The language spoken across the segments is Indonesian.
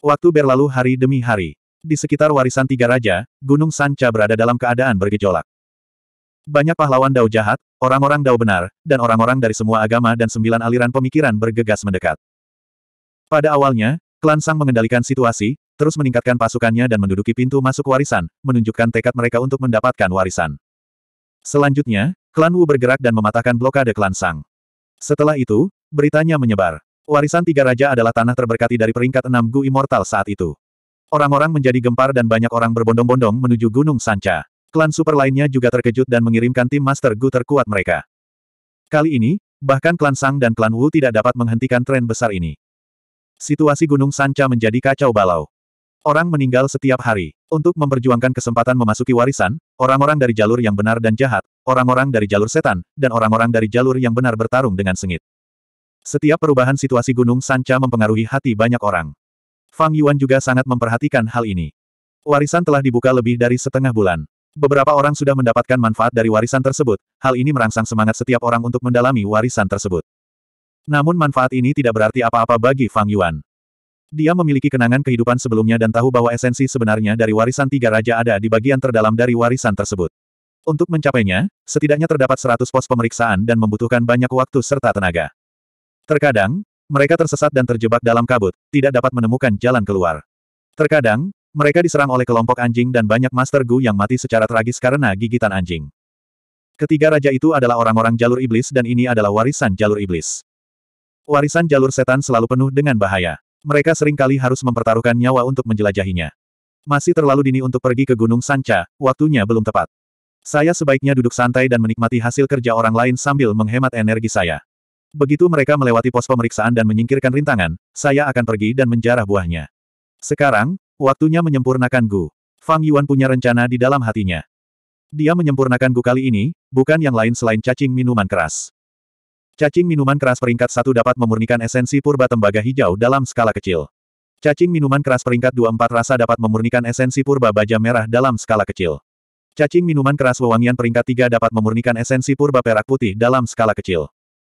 Waktu berlalu hari demi hari. Di sekitar warisan tiga raja, Gunung Sanca berada dalam keadaan bergejolak. Banyak pahlawan dao jahat, orang-orang dao benar, dan orang-orang dari semua agama dan sembilan aliran pemikiran bergegas mendekat. Pada awalnya, klan Sang mengendalikan situasi, terus meningkatkan pasukannya dan menduduki pintu masuk warisan, menunjukkan tekad mereka untuk mendapatkan warisan. Selanjutnya, klan Wu bergerak dan mematahkan blokade klan Sang. Setelah itu, beritanya menyebar. Warisan tiga raja adalah tanah terberkati dari peringkat enam Gu Immortal saat itu. Orang-orang menjadi gempar dan banyak orang berbondong-bondong menuju Gunung Sanca. Klan super lainnya juga terkejut dan mengirimkan tim Master Gu terkuat mereka. Kali ini, bahkan klan Sang dan klan Wu tidak dapat menghentikan tren besar ini. Situasi Gunung Sanca menjadi kacau balau. Orang meninggal setiap hari. Untuk memperjuangkan kesempatan memasuki warisan, orang-orang dari jalur yang benar dan jahat, orang-orang dari jalur setan, dan orang-orang dari jalur yang benar bertarung dengan sengit. Setiap perubahan situasi Gunung Sanca mempengaruhi hati banyak orang. Fang Yuan juga sangat memperhatikan hal ini. Warisan telah dibuka lebih dari setengah bulan. Beberapa orang sudah mendapatkan manfaat dari warisan tersebut, hal ini merangsang semangat setiap orang untuk mendalami warisan tersebut. Namun manfaat ini tidak berarti apa-apa bagi Fang Yuan. Dia memiliki kenangan kehidupan sebelumnya dan tahu bahwa esensi sebenarnya dari warisan tiga raja ada di bagian terdalam dari warisan tersebut. Untuk mencapainya, setidaknya terdapat 100 pos pemeriksaan dan membutuhkan banyak waktu serta tenaga. Terkadang, mereka tersesat dan terjebak dalam kabut, tidak dapat menemukan jalan keluar. Terkadang, mereka diserang oleh kelompok anjing dan banyak Master Gu yang mati secara tragis karena gigitan anjing. Ketiga raja itu adalah orang-orang jalur iblis dan ini adalah warisan jalur iblis. Warisan jalur setan selalu penuh dengan bahaya. Mereka seringkali harus mempertaruhkan nyawa untuk menjelajahinya. Masih terlalu dini untuk pergi ke Gunung Sanca, waktunya belum tepat. Saya sebaiknya duduk santai dan menikmati hasil kerja orang lain sambil menghemat energi saya. Begitu mereka melewati pos pemeriksaan dan menyingkirkan rintangan, saya akan pergi dan menjarah buahnya. Sekarang, waktunya menyempurnakan Gu. Fang Yuan punya rencana di dalam hatinya. Dia menyempurnakan Gu kali ini, bukan yang lain selain cacing minuman keras. Cacing minuman keras peringkat satu dapat memurnikan esensi purba tembaga hijau dalam skala kecil. Cacing minuman keras peringkat 24 rasa dapat memurnikan esensi purba baja merah dalam skala kecil. Cacing minuman keras wewangian peringkat 3 dapat memurnikan esensi purba perak putih dalam skala kecil.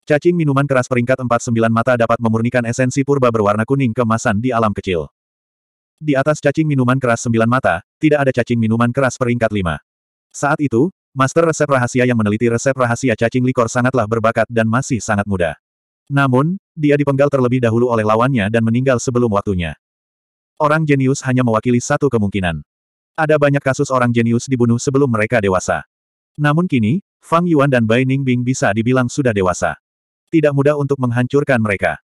Cacing minuman keras peringkat 49 mata dapat memurnikan esensi purba berwarna kuning kemasan di alam kecil. Di atas cacing minuman keras 9 mata, tidak ada cacing minuman keras peringkat 5. Saat itu, master resep rahasia yang meneliti resep rahasia cacing likor sangatlah berbakat dan masih sangat muda. Namun, dia dipenggal terlebih dahulu oleh lawannya dan meninggal sebelum waktunya. Orang jenius hanya mewakili satu kemungkinan. Ada banyak kasus orang jenius dibunuh sebelum mereka dewasa. Namun kini, Fang Yuan dan Bai Ningbing bisa dibilang sudah dewasa tidak mudah untuk menghancurkan mereka.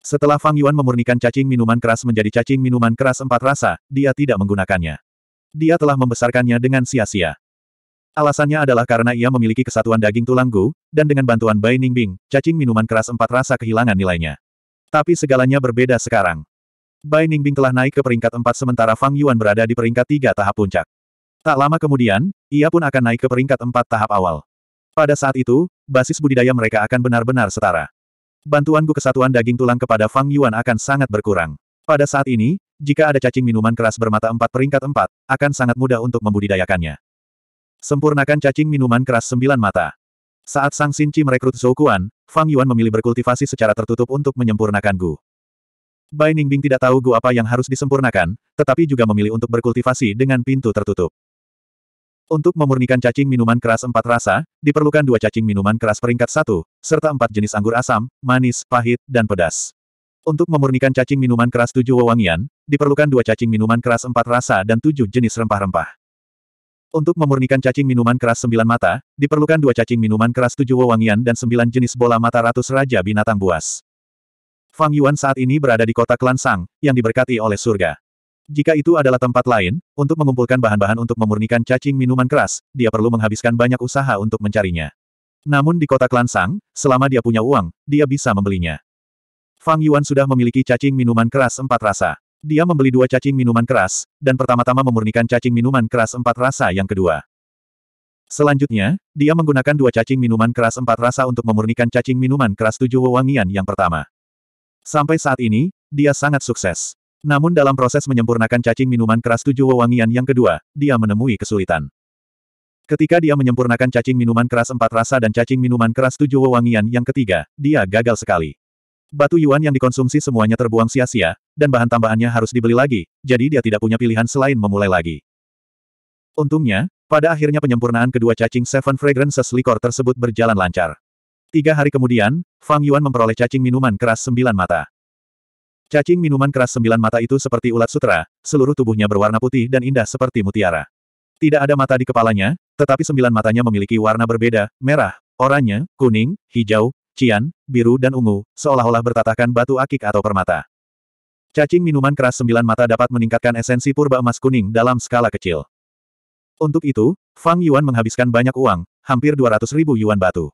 Setelah Fang Yuan memurnikan cacing minuman keras menjadi cacing minuman keras empat rasa, dia tidak menggunakannya. Dia telah membesarkannya dengan sia-sia. Alasannya adalah karena ia memiliki kesatuan daging tulang Gu, dan dengan bantuan Bai Ningbing, cacing minuman keras empat rasa kehilangan nilainya. Tapi segalanya berbeda sekarang. Bai Ningbing telah naik ke peringkat empat sementara Fang Yuan berada di peringkat tiga tahap puncak. Tak lama kemudian, ia pun akan naik ke peringkat empat tahap awal. Pada saat itu, basis budidaya mereka akan benar-benar setara. Bantuan Gu kesatuan daging tulang kepada Fang Yuan akan sangat berkurang. Pada saat ini, jika ada cacing minuman keras bermata empat peringkat empat, akan sangat mudah untuk membudidayakannya. Sempurnakan cacing minuman keras sembilan mata. Saat Sang Sinci merekrut Zhou Kuan, Fang Yuan memilih berkultivasi secara tertutup untuk menyempurnakan Gu. Bai Ningbing tidak tahu Gu apa yang harus disempurnakan, tetapi juga memilih untuk berkultivasi dengan pintu tertutup. Untuk memurnikan cacing minuman keras empat rasa, diperlukan dua cacing minuman keras peringkat satu, serta empat jenis anggur asam, manis, pahit, dan pedas. Untuk memurnikan cacing minuman keras tujuh wewangian, diperlukan dua cacing minuman keras empat rasa dan tujuh jenis rempah-rempah. Untuk memurnikan cacing minuman keras sembilan mata, diperlukan dua cacing minuman keras tujuh wewangian dan sembilan jenis bola mata ratus raja binatang buas. Fang Yuan saat ini berada di kota Klan Sang, yang diberkati oleh surga. Jika itu adalah tempat lain, untuk mengumpulkan bahan-bahan untuk memurnikan cacing minuman keras, dia perlu menghabiskan banyak usaha untuk mencarinya. Namun di kota Klansang, selama dia punya uang, dia bisa membelinya. Fang Yuan sudah memiliki cacing minuman keras empat rasa. Dia membeli dua cacing minuman keras, dan pertama-tama memurnikan cacing minuman keras empat rasa yang kedua. Selanjutnya, dia menggunakan dua cacing minuman keras empat rasa untuk memurnikan cacing minuman keras tujuh wewangian yang pertama. Sampai saat ini, dia sangat sukses. Namun dalam proses menyempurnakan cacing minuman keras tujuh wewangian yang kedua, dia menemui kesulitan. Ketika dia menyempurnakan cacing minuman keras empat rasa dan cacing minuman keras tujuh wewangian yang ketiga, dia gagal sekali. Batu yuan yang dikonsumsi semuanya terbuang sia-sia, dan bahan tambahannya harus dibeli lagi, jadi dia tidak punya pilihan selain memulai lagi. Untungnya, pada akhirnya penyempurnaan kedua cacing Seven Fragrances Liquor tersebut berjalan lancar. Tiga hari kemudian, Fang Yuan memperoleh cacing minuman keras sembilan mata. Cacing minuman keras sembilan mata itu seperti ulat sutra. seluruh tubuhnya berwarna putih dan indah seperti mutiara. Tidak ada mata di kepalanya, tetapi sembilan matanya memiliki warna berbeda, merah, oranye, kuning, hijau, cian, biru dan ungu, seolah-olah bertatahkan batu akik atau permata. Cacing minuman keras sembilan mata dapat meningkatkan esensi purba emas kuning dalam skala kecil. Untuk itu, Fang Yuan menghabiskan banyak uang, hampir 200 ribu yuan batu.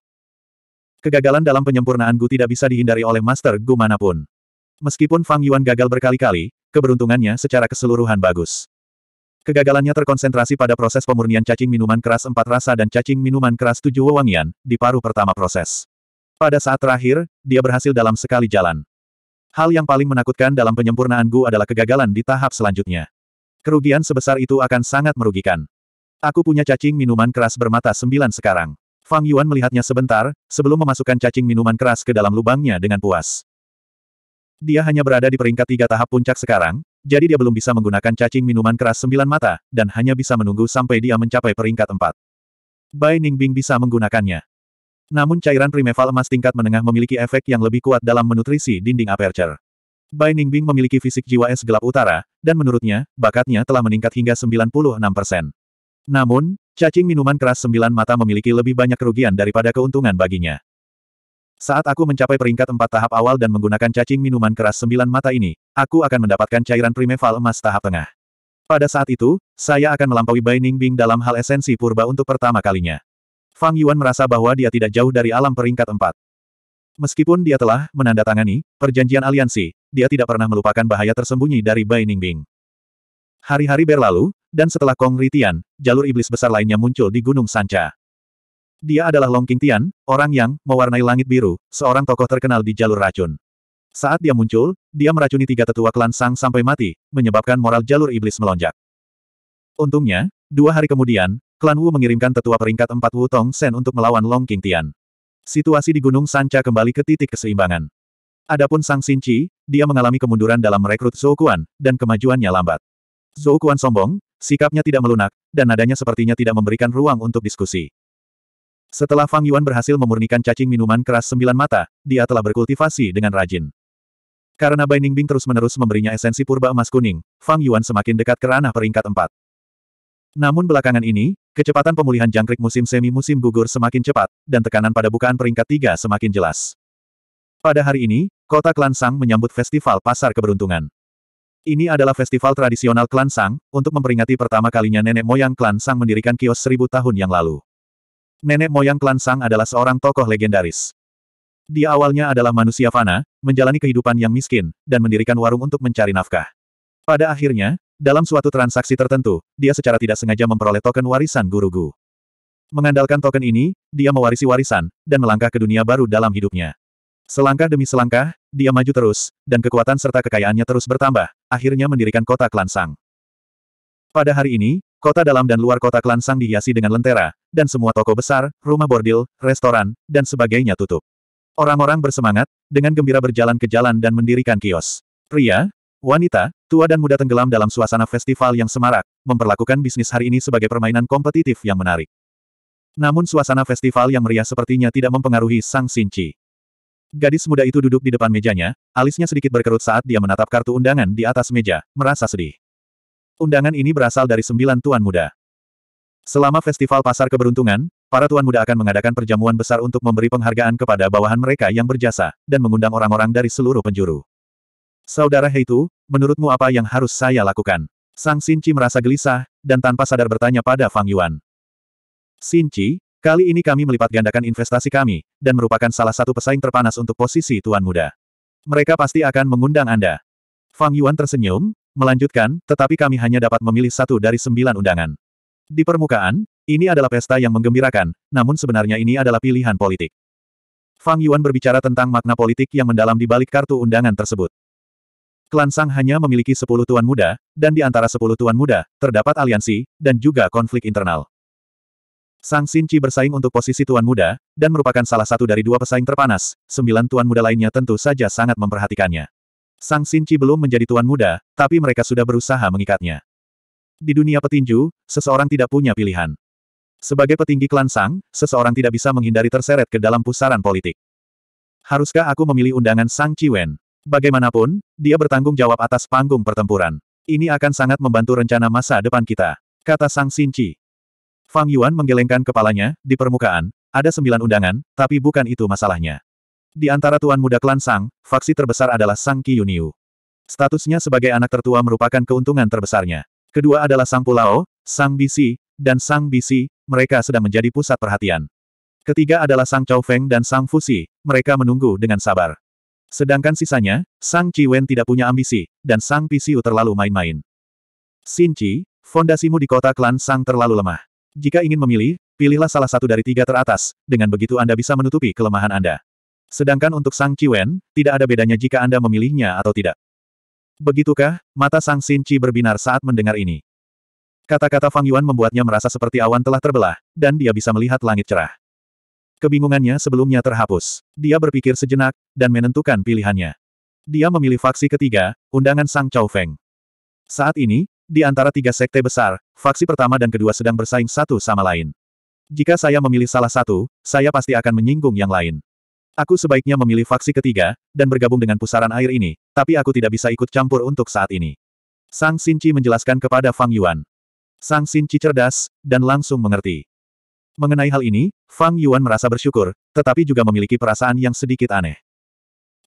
Kegagalan dalam penyempurnaan Gu tidak bisa dihindari oleh Master Gu manapun. Meskipun Fang Yuan gagal berkali-kali, keberuntungannya secara keseluruhan bagus. Kegagalannya terkonsentrasi pada proses pemurnian cacing minuman keras empat rasa dan cacing minuman keras tujuh wewangian, di paruh pertama proses. Pada saat terakhir, dia berhasil dalam sekali jalan. Hal yang paling menakutkan dalam penyempurnaan Gu adalah kegagalan di tahap selanjutnya. Kerugian sebesar itu akan sangat merugikan. Aku punya cacing minuman keras bermata sembilan sekarang. Fang Yuan melihatnya sebentar, sebelum memasukkan cacing minuman keras ke dalam lubangnya dengan puas. Dia hanya berada di peringkat tiga tahap puncak sekarang, jadi dia belum bisa menggunakan cacing minuman keras sembilan mata, dan hanya bisa menunggu sampai dia mencapai peringkat empat. Bai Ningbing bisa menggunakannya. Namun cairan primeval emas tingkat menengah memiliki efek yang lebih kuat dalam menutrisi dinding aperture. Bai Ningbing memiliki fisik jiwa es gelap utara, dan menurutnya, bakatnya telah meningkat hingga 96 persen. Namun, cacing minuman keras sembilan mata memiliki lebih banyak kerugian daripada keuntungan baginya. Saat aku mencapai peringkat empat tahap awal dan menggunakan cacing minuman keras sembilan mata ini, aku akan mendapatkan cairan primeval emas tahap tengah. Pada saat itu, saya akan melampaui Bai Ningbing dalam hal esensi purba untuk pertama kalinya. Fang Yuan merasa bahwa dia tidak jauh dari alam peringkat empat. Meskipun dia telah menandatangani perjanjian aliansi, dia tidak pernah melupakan bahaya tersembunyi dari Bai Ningbing. Hari-hari berlalu, dan setelah Kong Ritian, jalur iblis besar lainnya muncul di Gunung Sanca. Dia adalah Long King Tian, orang yang mewarnai langit biru, seorang tokoh terkenal di jalur racun. Saat dia muncul, dia meracuni tiga tetua klan Sang sampai mati, menyebabkan moral jalur iblis melonjak. Untungnya, dua hari kemudian, klan Wu mengirimkan tetua peringkat empat Wu Tong Sen untuk melawan Long King Tian. Situasi di Gunung Sanca kembali ke titik keseimbangan. Adapun Sang Sinci, dia mengalami kemunduran dalam merekrut Zhou Kuan dan kemajuannya lambat. Zhou Kuan sombong, sikapnya tidak melunak, dan nadanya sepertinya tidak memberikan ruang untuk diskusi. Setelah Fang Yuan berhasil memurnikan cacing minuman keras sembilan mata, dia telah berkultivasi dengan rajin. Karena Bai Ningbing terus-menerus memberinya esensi purba emas kuning, Fang Yuan semakin dekat ke ranah peringkat empat. Namun belakangan ini, kecepatan pemulihan jangkrik musim semi-musim gugur semakin cepat, dan tekanan pada bukaan peringkat tiga semakin jelas. Pada hari ini, kota Klansang menyambut festival Pasar Keberuntungan. Ini adalah festival tradisional Klansang untuk memperingati pertama kalinya nenek moyang Klansang mendirikan kios seribu tahun yang lalu. Nenek moyang klan Sang adalah seorang tokoh legendaris. Dia awalnya adalah manusia fana, menjalani kehidupan yang miskin, dan mendirikan warung untuk mencari nafkah. Pada akhirnya, dalam suatu transaksi tertentu, dia secara tidak sengaja memperoleh token warisan guru Gu. Mengandalkan token ini, dia mewarisi warisan, dan melangkah ke dunia baru dalam hidupnya. Selangkah demi selangkah, dia maju terus, dan kekuatan serta kekayaannya terus bertambah, akhirnya mendirikan kota klan Sang. Pada hari ini, Kota dalam dan luar kota klan Sang dihiasi dengan lentera, dan semua toko besar, rumah bordil, restoran, dan sebagainya tutup. Orang-orang bersemangat, dengan gembira berjalan ke jalan dan mendirikan kios. Pria, wanita, tua dan muda tenggelam dalam suasana festival yang semarak, memperlakukan bisnis hari ini sebagai permainan kompetitif yang menarik. Namun suasana festival yang meriah sepertinya tidak mempengaruhi Sang Sinci. Gadis muda itu duduk di depan mejanya, alisnya sedikit berkerut saat dia menatap kartu undangan di atas meja, merasa sedih. Undangan ini berasal dari sembilan tuan muda. Selama festival pasar keberuntungan, para tuan muda akan mengadakan perjamuan besar untuk memberi penghargaan kepada bawahan mereka yang berjasa, dan mengundang orang-orang dari seluruh penjuru. Saudara Heitu, menurutmu apa yang harus saya lakukan? Sang Sinci merasa gelisah, dan tanpa sadar bertanya pada Fang Yuan. Sinci, kali ini kami melipat gandakan investasi kami, dan merupakan salah satu pesaing terpanas untuk posisi tuan muda. Mereka pasti akan mengundang Anda. Fang Yuan tersenyum, melanjutkan, tetapi kami hanya dapat memilih satu dari sembilan undangan. Di permukaan, ini adalah pesta yang menggembirakan, namun sebenarnya ini adalah pilihan politik. Fang Yuan berbicara tentang makna politik yang mendalam di balik kartu undangan tersebut. Klan Sang hanya memiliki sepuluh tuan muda, dan di antara sepuluh tuan muda, terdapat aliansi, dan juga konflik internal. Sang Xin bersaing untuk posisi tuan muda, dan merupakan salah satu dari dua pesaing terpanas, sembilan tuan muda lainnya tentu saja sangat memperhatikannya. Sang Sinci belum menjadi tuan muda, tapi mereka sudah berusaha mengikatnya. Di dunia petinju, seseorang tidak punya pilihan. Sebagai petinggi klan Sang, seseorang tidak bisa menghindari terseret ke dalam pusaran politik. Haruskah aku memilih undangan Sang Ciwen? Bagaimanapun, dia bertanggung jawab atas panggung pertempuran. Ini akan sangat membantu rencana masa depan kita, kata Sang Sinci. Fang Yuan menggelengkan kepalanya, di permukaan, ada sembilan undangan, tapi bukan itu masalahnya. Di antara tuan muda klan Sang, faksi terbesar adalah Sang Kiyuniu. Statusnya sebagai anak tertua merupakan keuntungan terbesarnya. Kedua adalah Sang Pulau, Sang Bisi, dan Sang Bisi, mereka sedang menjadi pusat perhatian. Ketiga adalah Sang Chao Feng dan Sang Fusi, mereka menunggu dengan sabar. Sedangkan sisanya, Sang Wen tidak punya ambisi, dan Sang Pisiu terlalu main-main. Chi, fondasimu di kota klan Sang terlalu lemah. Jika ingin memilih, pilihlah salah satu dari tiga teratas, dengan begitu Anda bisa menutupi kelemahan Anda. Sedangkan untuk Sang Qiwen, tidak ada bedanya jika Anda memilihnya atau tidak. Begitukah, mata Sang Xin Qi berbinar saat mendengar ini. Kata-kata Fang Yuan membuatnya merasa seperti awan telah terbelah, dan dia bisa melihat langit cerah. Kebingungannya sebelumnya terhapus. Dia berpikir sejenak, dan menentukan pilihannya. Dia memilih faksi ketiga, undangan Sang Chao Feng. Saat ini, di antara tiga sekte besar, faksi pertama dan kedua sedang bersaing satu sama lain. Jika saya memilih salah satu, saya pasti akan menyinggung yang lain. Aku sebaiknya memilih faksi ketiga, dan bergabung dengan pusaran air ini, tapi aku tidak bisa ikut campur untuk saat ini. Sang Sinci menjelaskan kepada Fang Yuan. Sang Sinci cerdas, dan langsung mengerti. Mengenai hal ini, Fang Yuan merasa bersyukur, tetapi juga memiliki perasaan yang sedikit aneh.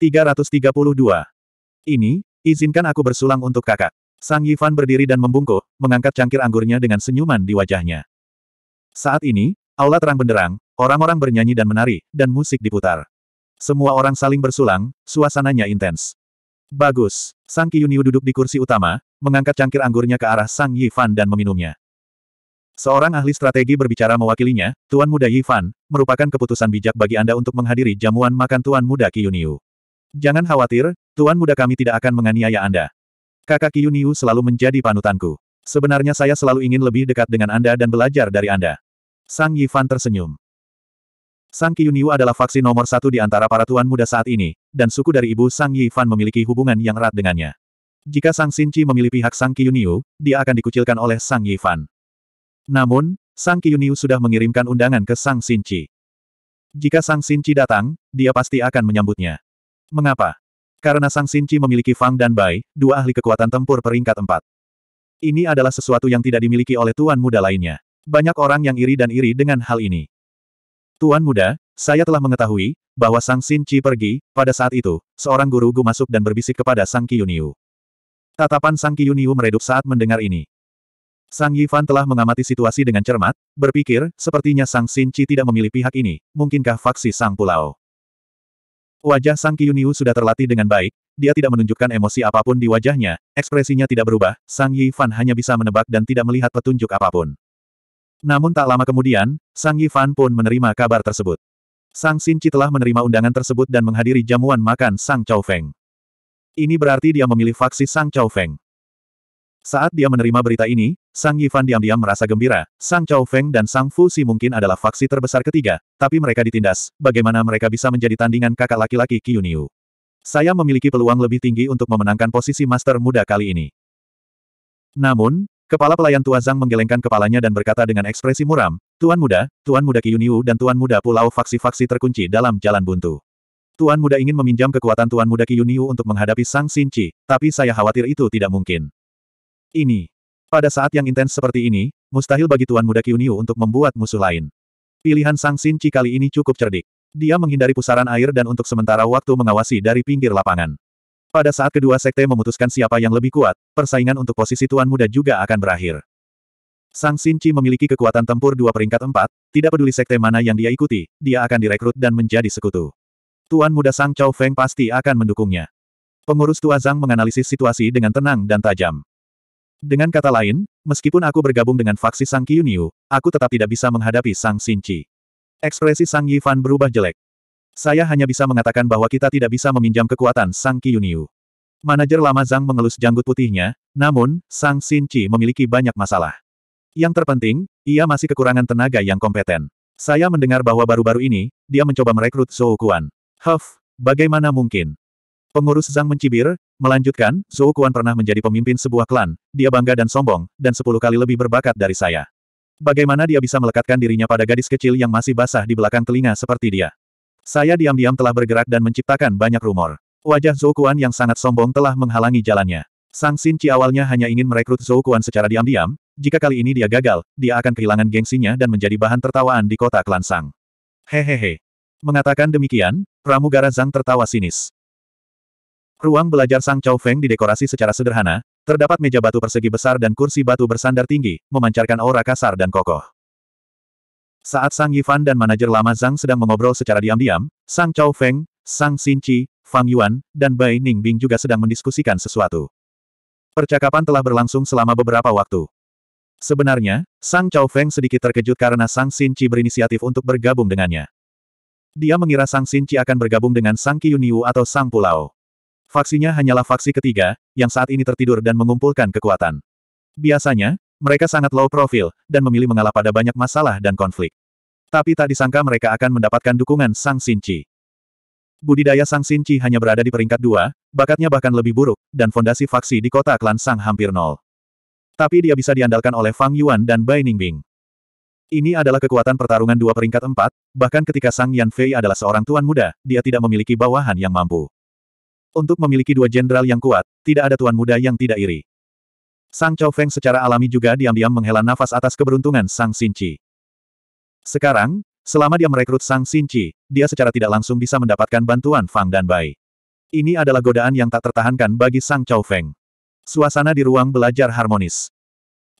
332. Ini, izinkan aku bersulang untuk kakak. Sang Yifan berdiri dan membungkuk, mengangkat cangkir anggurnya dengan senyuman di wajahnya. Saat ini, aula terang benderang, orang-orang bernyanyi dan menari, dan musik diputar. Semua orang saling bersulang, suasananya intens. Bagus. Sang Kiyuniu duduk di kursi utama, mengangkat cangkir anggurnya ke arah Sang Yifan dan meminumnya. Seorang ahli strategi berbicara mewakilinya, Tuan Muda Yifan, merupakan keputusan bijak bagi Anda untuk menghadiri jamuan makan Tuan Muda Kiyuniu. Jangan khawatir, Tuan Muda kami tidak akan menganiaya Anda. Kakak Kiyuniu selalu menjadi panutanku. Sebenarnya saya selalu ingin lebih dekat dengan Anda dan belajar dari Anda. Sang Yifan tersenyum. Sang Qiyunyu adalah faksi nomor satu di antara para tuan muda saat ini, dan suku dari ibu Sang Yifan memiliki hubungan yang erat dengannya. Jika Sang Xinci memilih pihak Sang Qiyunyu, dia akan dikucilkan oleh Sang Yifan. Namun, Sang Qiyunyu sudah mengirimkan undangan ke Sang Xinci. Jika Sang Xinci datang, dia pasti akan menyambutnya. Mengapa? Karena Sang Xinci memiliki Fang dan Bai, dua ahli kekuatan tempur peringkat empat. Ini adalah sesuatu yang tidak dimiliki oleh tuan muda lainnya. Banyak orang yang iri dan iri dengan hal ini. Tuan muda, saya telah mengetahui, bahwa Sang Xin Chi pergi, pada saat itu, seorang guru Gu masuk dan berbisik kepada Sang Qiyuniu. Tatapan Sang Qiyuniu meredup saat mendengar ini. Sang Yifan telah mengamati situasi dengan cermat, berpikir, sepertinya Sang Xin Chi tidak memilih pihak ini, mungkinkah faksi Sang Pulau. Wajah Sang Qiyuniu sudah terlatih dengan baik, dia tidak menunjukkan emosi apapun di wajahnya, ekspresinya tidak berubah, Sang Yifan hanya bisa menebak dan tidak melihat petunjuk apapun. Namun tak lama kemudian, Sang Yifan pun menerima kabar tersebut. Sang xinchi telah menerima undangan tersebut dan menghadiri jamuan makan Sang Chao Feng. Ini berarti dia memilih faksi Sang Chao Feng. Saat dia menerima berita ini, Sang Yifan diam-diam merasa gembira, Sang Chao Feng dan Sang Fu Si mungkin adalah faksi terbesar ketiga, tapi mereka ditindas, bagaimana mereka bisa menjadi tandingan kakak laki-laki Qiu Saya memiliki peluang lebih tinggi untuk memenangkan posisi master muda kali ini. Namun, Kepala pelayan tua Zhang menggelengkan kepalanya dan berkata dengan ekspresi muram, Tuan Muda, Tuan Muda Kiyunyu dan Tuan Muda Pulau Faksi-Faksi terkunci dalam jalan buntu. Tuan Muda ingin meminjam kekuatan Tuan Muda Kiyunyu untuk menghadapi Sang Sinci, tapi saya khawatir itu tidak mungkin. Ini. Pada saat yang intens seperti ini, mustahil bagi Tuan Muda Kiyunyu untuk membuat musuh lain. Pilihan Sang Sinci kali ini cukup cerdik. Dia menghindari pusaran air dan untuk sementara waktu mengawasi dari pinggir lapangan. Pada saat kedua sekte memutuskan siapa yang lebih kuat, persaingan untuk posisi tuan muda juga akan berakhir. Sang Sinci memiliki kekuatan tempur dua peringkat empat, tidak peduli sekte mana yang dia ikuti, dia akan direkrut dan menjadi sekutu. Tuan muda Sang Chao Feng pasti akan mendukungnya. Pengurus tua Zhang menganalisis situasi dengan tenang dan tajam. Dengan kata lain, meskipun aku bergabung dengan faksi Sang Qiunyu, aku tetap tidak bisa menghadapi Sang Sinci. Ekspresi Sang Yifan berubah jelek. Saya hanya bisa mengatakan bahwa kita tidak bisa meminjam kekuatan Sang Qiunyu. Manajer lama Zhang mengelus janggut putihnya, namun, Sang Xin memiliki banyak masalah. Yang terpenting, ia masih kekurangan tenaga yang kompeten. Saya mendengar bahwa baru-baru ini, dia mencoba merekrut Zhou Kuan. Huff, bagaimana mungkin? Pengurus Zhang mencibir, melanjutkan, Zhou Kuan pernah menjadi pemimpin sebuah klan, dia bangga dan sombong, dan sepuluh kali lebih berbakat dari saya. Bagaimana dia bisa melekatkan dirinya pada gadis kecil yang masih basah di belakang telinga seperti dia? Saya diam-diam telah bergerak dan menciptakan banyak rumor. Wajah Zhou Kuan yang sangat sombong telah menghalangi jalannya. Sang Xin Qi awalnya hanya ingin merekrut Zhou Kuan secara diam-diam, jika kali ini dia gagal, dia akan kehilangan gengsinya dan menjadi bahan tertawaan di kota klan Sang. Hehehe. Mengatakan demikian, pramugara Zhang tertawa sinis. Ruang belajar Sang Chao Feng didekorasi secara sederhana, terdapat meja batu persegi besar dan kursi batu bersandar tinggi, memancarkan aura kasar dan kokoh. Saat Sang Yifan dan manajer lama Zhang sedang mengobrol secara diam-diam, Sang Chao Feng, Sang Xin Qi, Fang Yuan, dan Bai Ningbing juga sedang mendiskusikan sesuatu. Percakapan telah berlangsung selama beberapa waktu. Sebenarnya, Sang Chao Feng sedikit terkejut karena Sang Xin Chi berinisiatif untuk bergabung dengannya. Dia mengira Sang Xin Chi akan bergabung dengan Sang Yu atau Sang Pulau. Faksinya hanyalah faksi ketiga, yang saat ini tertidur dan mengumpulkan kekuatan. Biasanya, mereka sangat low profile, dan memilih mengalah pada banyak masalah dan konflik. Tapi tak disangka mereka akan mendapatkan dukungan Sang Xin Chi. Budidaya Sang Sinci hanya berada di peringkat dua, bakatnya bahkan lebih buruk, dan fondasi faksi di kota klan Sang hampir nol. Tapi dia bisa diandalkan oleh Fang Yuan dan Bai Ningbing. Ini adalah kekuatan pertarungan dua peringkat empat, bahkan ketika Sang Yan Fei adalah seorang tuan muda, dia tidak memiliki bawahan yang mampu. Untuk memiliki dua jenderal yang kuat, tidak ada tuan muda yang tidak iri. Sang Chao Feng secara alami juga diam-diam menghela nafas atas keberuntungan Sang Sinci. Sekarang, Selama dia merekrut Sang Sinci, dia secara tidak langsung bisa mendapatkan bantuan Fang dan Bai. Ini adalah godaan yang tak tertahankan bagi Sang Chao Feng. Suasana di ruang belajar harmonis.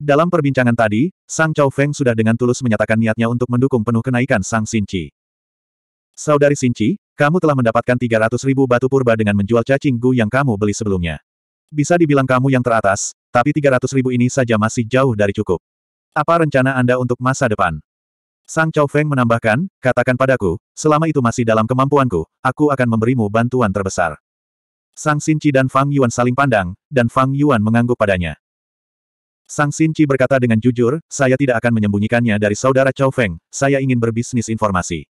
Dalam perbincangan tadi, Sang Chao Feng sudah dengan tulus menyatakan niatnya untuk mendukung penuh kenaikan Sang Sinci. Saudari Sinci, kamu telah mendapatkan 300 ribu batu purba dengan menjual cacing gu yang kamu beli sebelumnya. Bisa dibilang kamu yang teratas, tapi 300 ribu ini saja masih jauh dari cukup. Apa rencana Anda untuk masa depan? Sang Chao Feng menambahkan, katakan padaku, selama itu masih dalam kemampuanku, aku akan memberimu bantuan terbesar. Sang Sinci dan Fang Yuan saling pandang, dan Fang Yuan mengangguk padanya. Sang Sinci berkata dengan jujur, saya tidak akan menyembunyikannya dari saudara Chao Feng, saya ingin berbisnis informasi.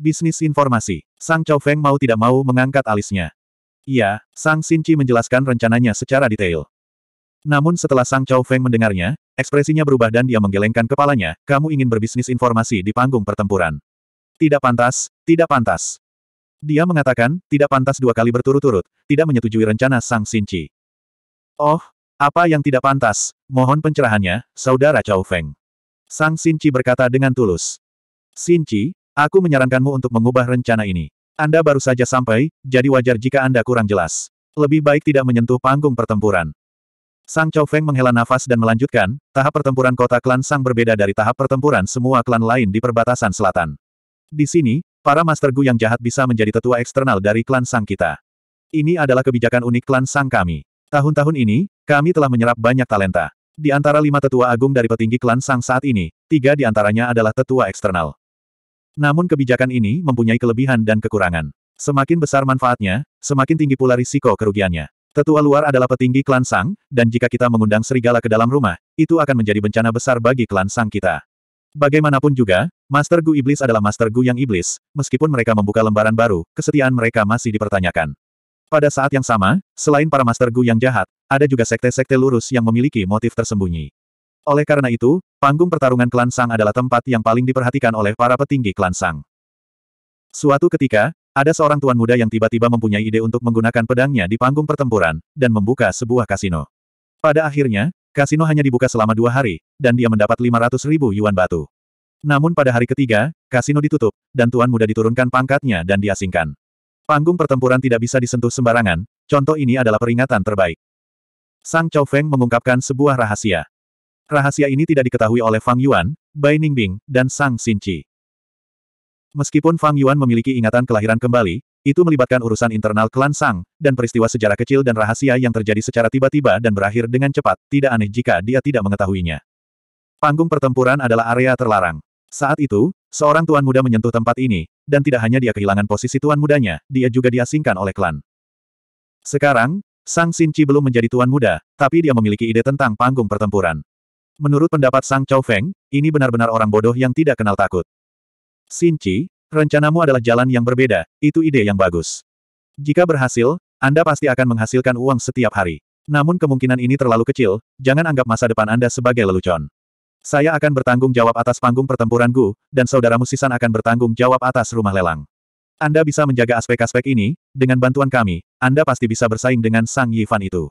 Bisnis informasi. Sang Chao Feng mau tidak mau mengangkat alisnya. Iya, Sang Sinci menjelaskan rencananya secara detail. Namun setelah Sang Chao Feng mendengarnya, ekspresinya berubah dan dia menggelengkan kepalanya, kamu ingin berbisnis informasi di panggung pertempuran. Tidak pantas, tidak pantas. Dia mengatakan, tidak pantas dua kali berturut-turut, tidak menyetujui rencana Sang Sinci. Oh, apa yang tidak pantas? Mohon pencerahannya, Saudara Chao Feng. Sang Sinci berkata dengan tulus. Sinci, aku menyarankanmu untuk mengubah rencana ini. Anda baru saja sampai, jadi wajar jika Anda kurang jelas. Lebih baik tidak menyentuh panggung pertempuran. Sang Chow Feng menghela nafas dan melanjutkan, tahap pertempuran kota klan Sang berbeda dari tahap pertempuran semua klan lain di perbatasan selatan. Di sini, para Master Gu yang jahat bisa menjadi tetua eksternal dari klan Sang kita. Ini adalah kebijakan unik klan Sang kami. Tahun-tahun ini, kami telah menyerap banyak talenta. Di antara lima tetua agung dari petinggi klan Sang saat ini, tiga di antaranya adalah tetua eksternal. Namun kebijakan ini mempunyai kelebihan dan kekurangan. Semakin besar manfaatnya, semakin tinggi pula risiko kerugiannya. Tetua luar adalah petinggi klan Sang, dan jika kita mengundang serigala ke dalam rumah, itu akan menjadi bencana besar bagi klan Sang kita. Bagaimanapun juga, Master Gu Iblis adalah Master Gu yang iblis, meskipun mereka membuka lembaran baru, kesetiaan mereka masih dipertanyakan. Pada saat yang sama, selain para Master Gu yang jahat, ada juga sekte-sekte lurus yang memiliki motif tersembunyi. Oleh karena itu, panggung pertarungan klan Sang adalah tempat yang paling diperhatikan oleh para petinggi klan Sang. Suatu ketika, ada seorang tuan muda yang tiba-tiba mempunyai ide untuk menggunakan pedangnya di panggung pertempuran, dan membuka sebuah kasino. Pada akhirnya, kasino hanya dibuka selama dua hari, dan dia mendapat 500 ribu yuan batu. Namun pada hari ketiga, kasino ditutup, dan tuan muda diturunkan pangkatnya dan diasingkan. Panggung pertempuran tidak bisa disentuh sembarangan, contoh ini adalah peringatan terbaik. Sang Chow Feng mengungkapkan sebuah rahasia. Rahasia ini tidak diketahui oleh Fang Yuan, Bai Ningbing, dan Sang Xinqi. Meskipun Fang Yuan memiliki ingatan kelahiran kembali, itu melibatkan urusan internal klan Sang, dan peristiwa sejarah kecil dan rahasia yang terjadi secara tiba-tiba dan berakhir dengan cepat, tidak aneh jika dia tidak mengetahuinya. Panggung pertempuran adalah area terlarang. Saat itu, seorang tuan muda menyentuh tempat ini, dan tidak hanya dia kehilangan posisi tuan mudanya, dia juga diasingkan oleh klan. Sekarang, Sang Sinci belum menjadi tuan muda, tapi dia memiliki ide tentang panggung pertempuran. Menurut pendapat Sang Chow Feng, ini benar-benar orang bodoh yang tidak kenal takut. Sinci, rencanamu adalah jalan yang berbeda, itu ide yang bagus. Jika berhasil, Anda pasti akan menghasilkan uang setiap hari. Namun kemungkinan ini terlalu kecil, jangan anggap masa depan Anda sebagai lelucon. Saya akan bertanggung jawab atas panggung pertempuran Gu, dan saudaramu Sisan akan bertanggung jawab atas rumah lelang. Anda bisa menjaga aspek-aspek ini, dengan bantuan kami, Anda pasti bisa bersaing dengan Sang Yifan itu.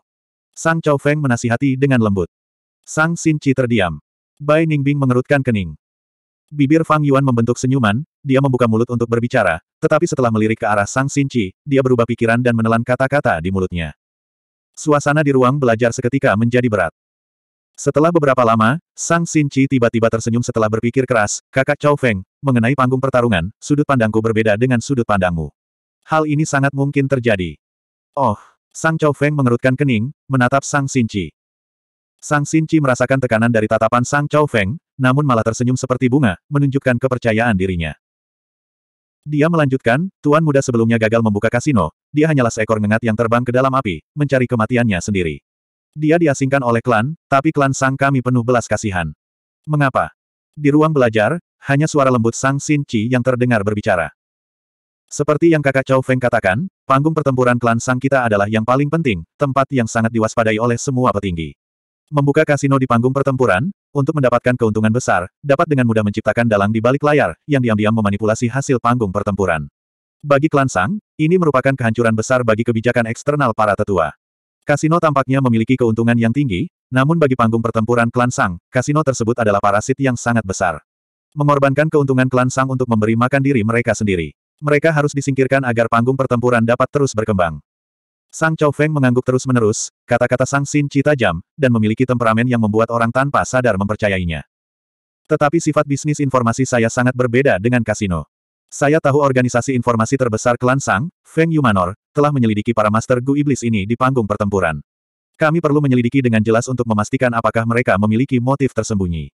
Sang Chow Feng menasihati dengan lembut. Sang Sinci terdiam. Bai Ningbing mengerutkan kening. Bibir Fang Yuan membentuk senyuman, dia membuka mulut untuk berbicara, tetapi setelah melirik ke arah Sang Sinci, dia berubah pikiran dan menelan kata-kata di mulutnya. Suasana di ruang belajar seketika menjadi berat. Setelah beberapa lama, Sang Sinci tiba-tiba tersenyum setelah berpikir keras, kakak Chow Feng, mengenai panggung pertarungan, sudut pandangku berbeda dengan sudut pandangmu. Hal ini sangat mungkin terjadi. Oh, Sang Chow Feng mengerutkan kening, menatap Sang Sinci. Sang Sinci merasakan tekanan dari tatapan Sang Chow Feng, namun malah tersenyum seperti bunga, menunjukkan kepercayaan dirinya. Dia melanjutkan, tuan muda sebelumnya gagal membuka kasino, dia hanyalah seekor ngengat yang terbang ke dalam api, mencari kematiannya sendiri. Dia diasingkan oleh klan, tapi klan sang kami penuh belas kasihan. Mengapa? Di ruang belajar, hanya suara lembut sang Xin Qi yang terdengar berbicara. Seperti yang kakak Chow Feng katakan, panggung pertempuran klan Sang kita adalah yang paling penting, tempat yang sangat diwaspadai oleh semua petinggi. Membuka kasino di panggung pertempuran, untuk mendapatkan keuntungan besar, dapat dengan mudah menciptakan dalang di balik layar, yang diam-diam memanipulasi hasil panggung pertempuran. Bagi klan Sang, ini merupakan kehancuran besar bagi kebijakan eksternal para tetua. Kasino tampaknya memiliki keuntungan yang tinggi, namun bagi panggung pertempuran klan Sang, kasino tersebut adalah parasit yang sangat besar. Mengorbankan keuntungan klan Sang untuk memberi makan diri mereka sendiri. Mereka harus disingkirkan agar panggung pertempuran dapat terus berkembang. Sang Chow Feng mengangguk terus-menerus, kata-kata Sang Xin Chi tajam, dan memiliki temperamen yang membuat orang tanpa sadar mempercayainya. Tetapi sifat bisnis informasi saya sangat berbeda dengan kasino. Saya tahu organisasi informasi terbesar klan Sang, Feng Yumanor, telah menyelidiki para master Gu Iblis ini di panggung pertempuran. Kami perlu menyelidiki dengan jelas untuk memastikan apakah mereka memiliki motif tersembunyi.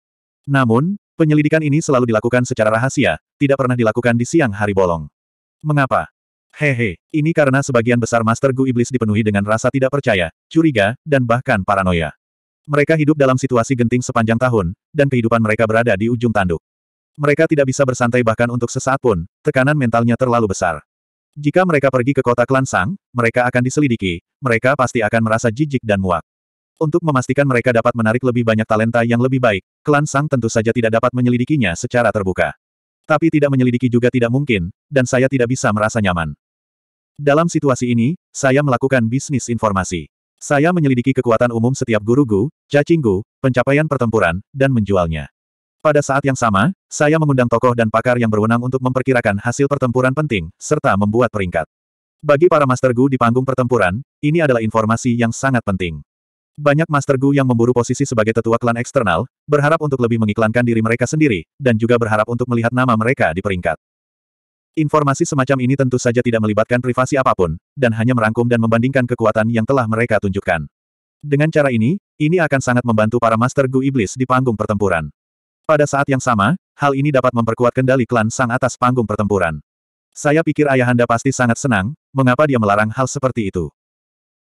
Namun, penyelidikan ini selalu dilakukan secara rahasia, tidak pernah dilakukan di siang hari bolong. Mengapa? Hehe, ini karena sebagian besar Master Gu Iblis dipenuhi dengan rasa tidak percaya, curiga, dan bahkan paranoia. Mereka hidup dalam situasi genting sepanjang tahun, dan kehidupan mereka berada di ujung tanduk. Mereka tidak bisa bersantai bahkan untuk sesaat pun, tekanan mentalnya terlalu besar. Jika mereka pergi ke kota klan Sang, mereka akan diselidiki, mereka pasti akan merasa jijik dan muak. Untuk memastikan mereka dapat menarik lebih banyak talenta yang lebih baik, klan Sang tentu saja tidak dapat menyelidikinya secara terbuka. Tapi tidak menyelidiki juga tidak mungkin, dan saya tidak bisa merasa nyaman. Dalam situasi ini, saya melakukan bisnis informasi. Saya menyelidiki kekuatan umum setiap guru-gu, cacinggu, pencapaian pertempuran, dan menjualnya. Pada saat yang sama, saya mengundang tokoh dan pakar yang berwenang untuk memperkirakan hasil pertempuran penting, serta membuat peringkat. Bagi para Master Gu di panggung pertempuran, ini adalah informasi yang sangat penting. Banyak Master Gu yang memburu posisi sebagai tetua klan eksternal, berharap untuk lebih mengiklankan diri mereka sendiri, dan juga berharap untuk melihat nama mereka di peringkat. Informasi semacam ini tentu saja tidak melibatkan privasi apapun, dan hanya merangkum dan membandingkan kekuatan yang telah mereka tunjukkan. Dengan cara ini, ini akan sangat membantu para Master Gu Iblis di panggung pertempuran. Pada saat yang sama, hal ini dapat memperkuat kendali klan sang atas panggung pertempuran. Saya pikir ayahanda pasti sangat senang, mengapa dia melarang hal seperti itu.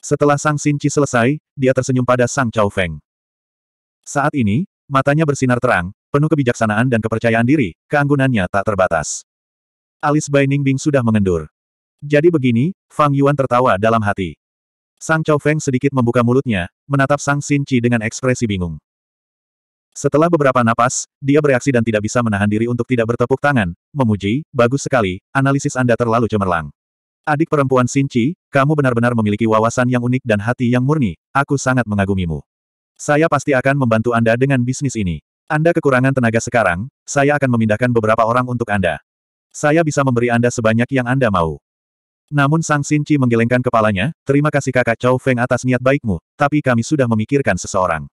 Setelah Sang Xin Chi selesai, dia tersenyum pada Sang Chao Feng. Saat ini, matanya bersinar terang, penuh kebijaksanaan dan kepercayaan diri, keanggunannya tak terbatas. Alis Bai Ningbing sudah mengendur. Jadi begini, Fang Yuan tertawa dalam hati. Sang Chao Feng sedikit membuka mulutnya, menatap Sang Xin Chi dengan ekspresi bingung. Setelah beberapa napas, dia bereaksi dan tidak bisa menahan diri untuk tidak bertepuk tangan, memuji, bagus sekali, analisis Anda terlalu cemerlang. Adik perempuan Xin Chi, kamu benar-benar memiliki wawasan yang unik dan hati yang murni, aku sangat mengagumimu. Saya pasti akan membantu Anda dengan bisnis ini. Anda kekurangan tenaga sekarang, saya akan memindahkan beberapa orang untuk Anda. Saya bisa memberi Anda sebanyak yang Anda mau. Namun Sang Sinci menggelengkan kepalanya, terima kasih kakak Chow Feng atas niat baikmu, tapi kami sudah memikirkan seseorang.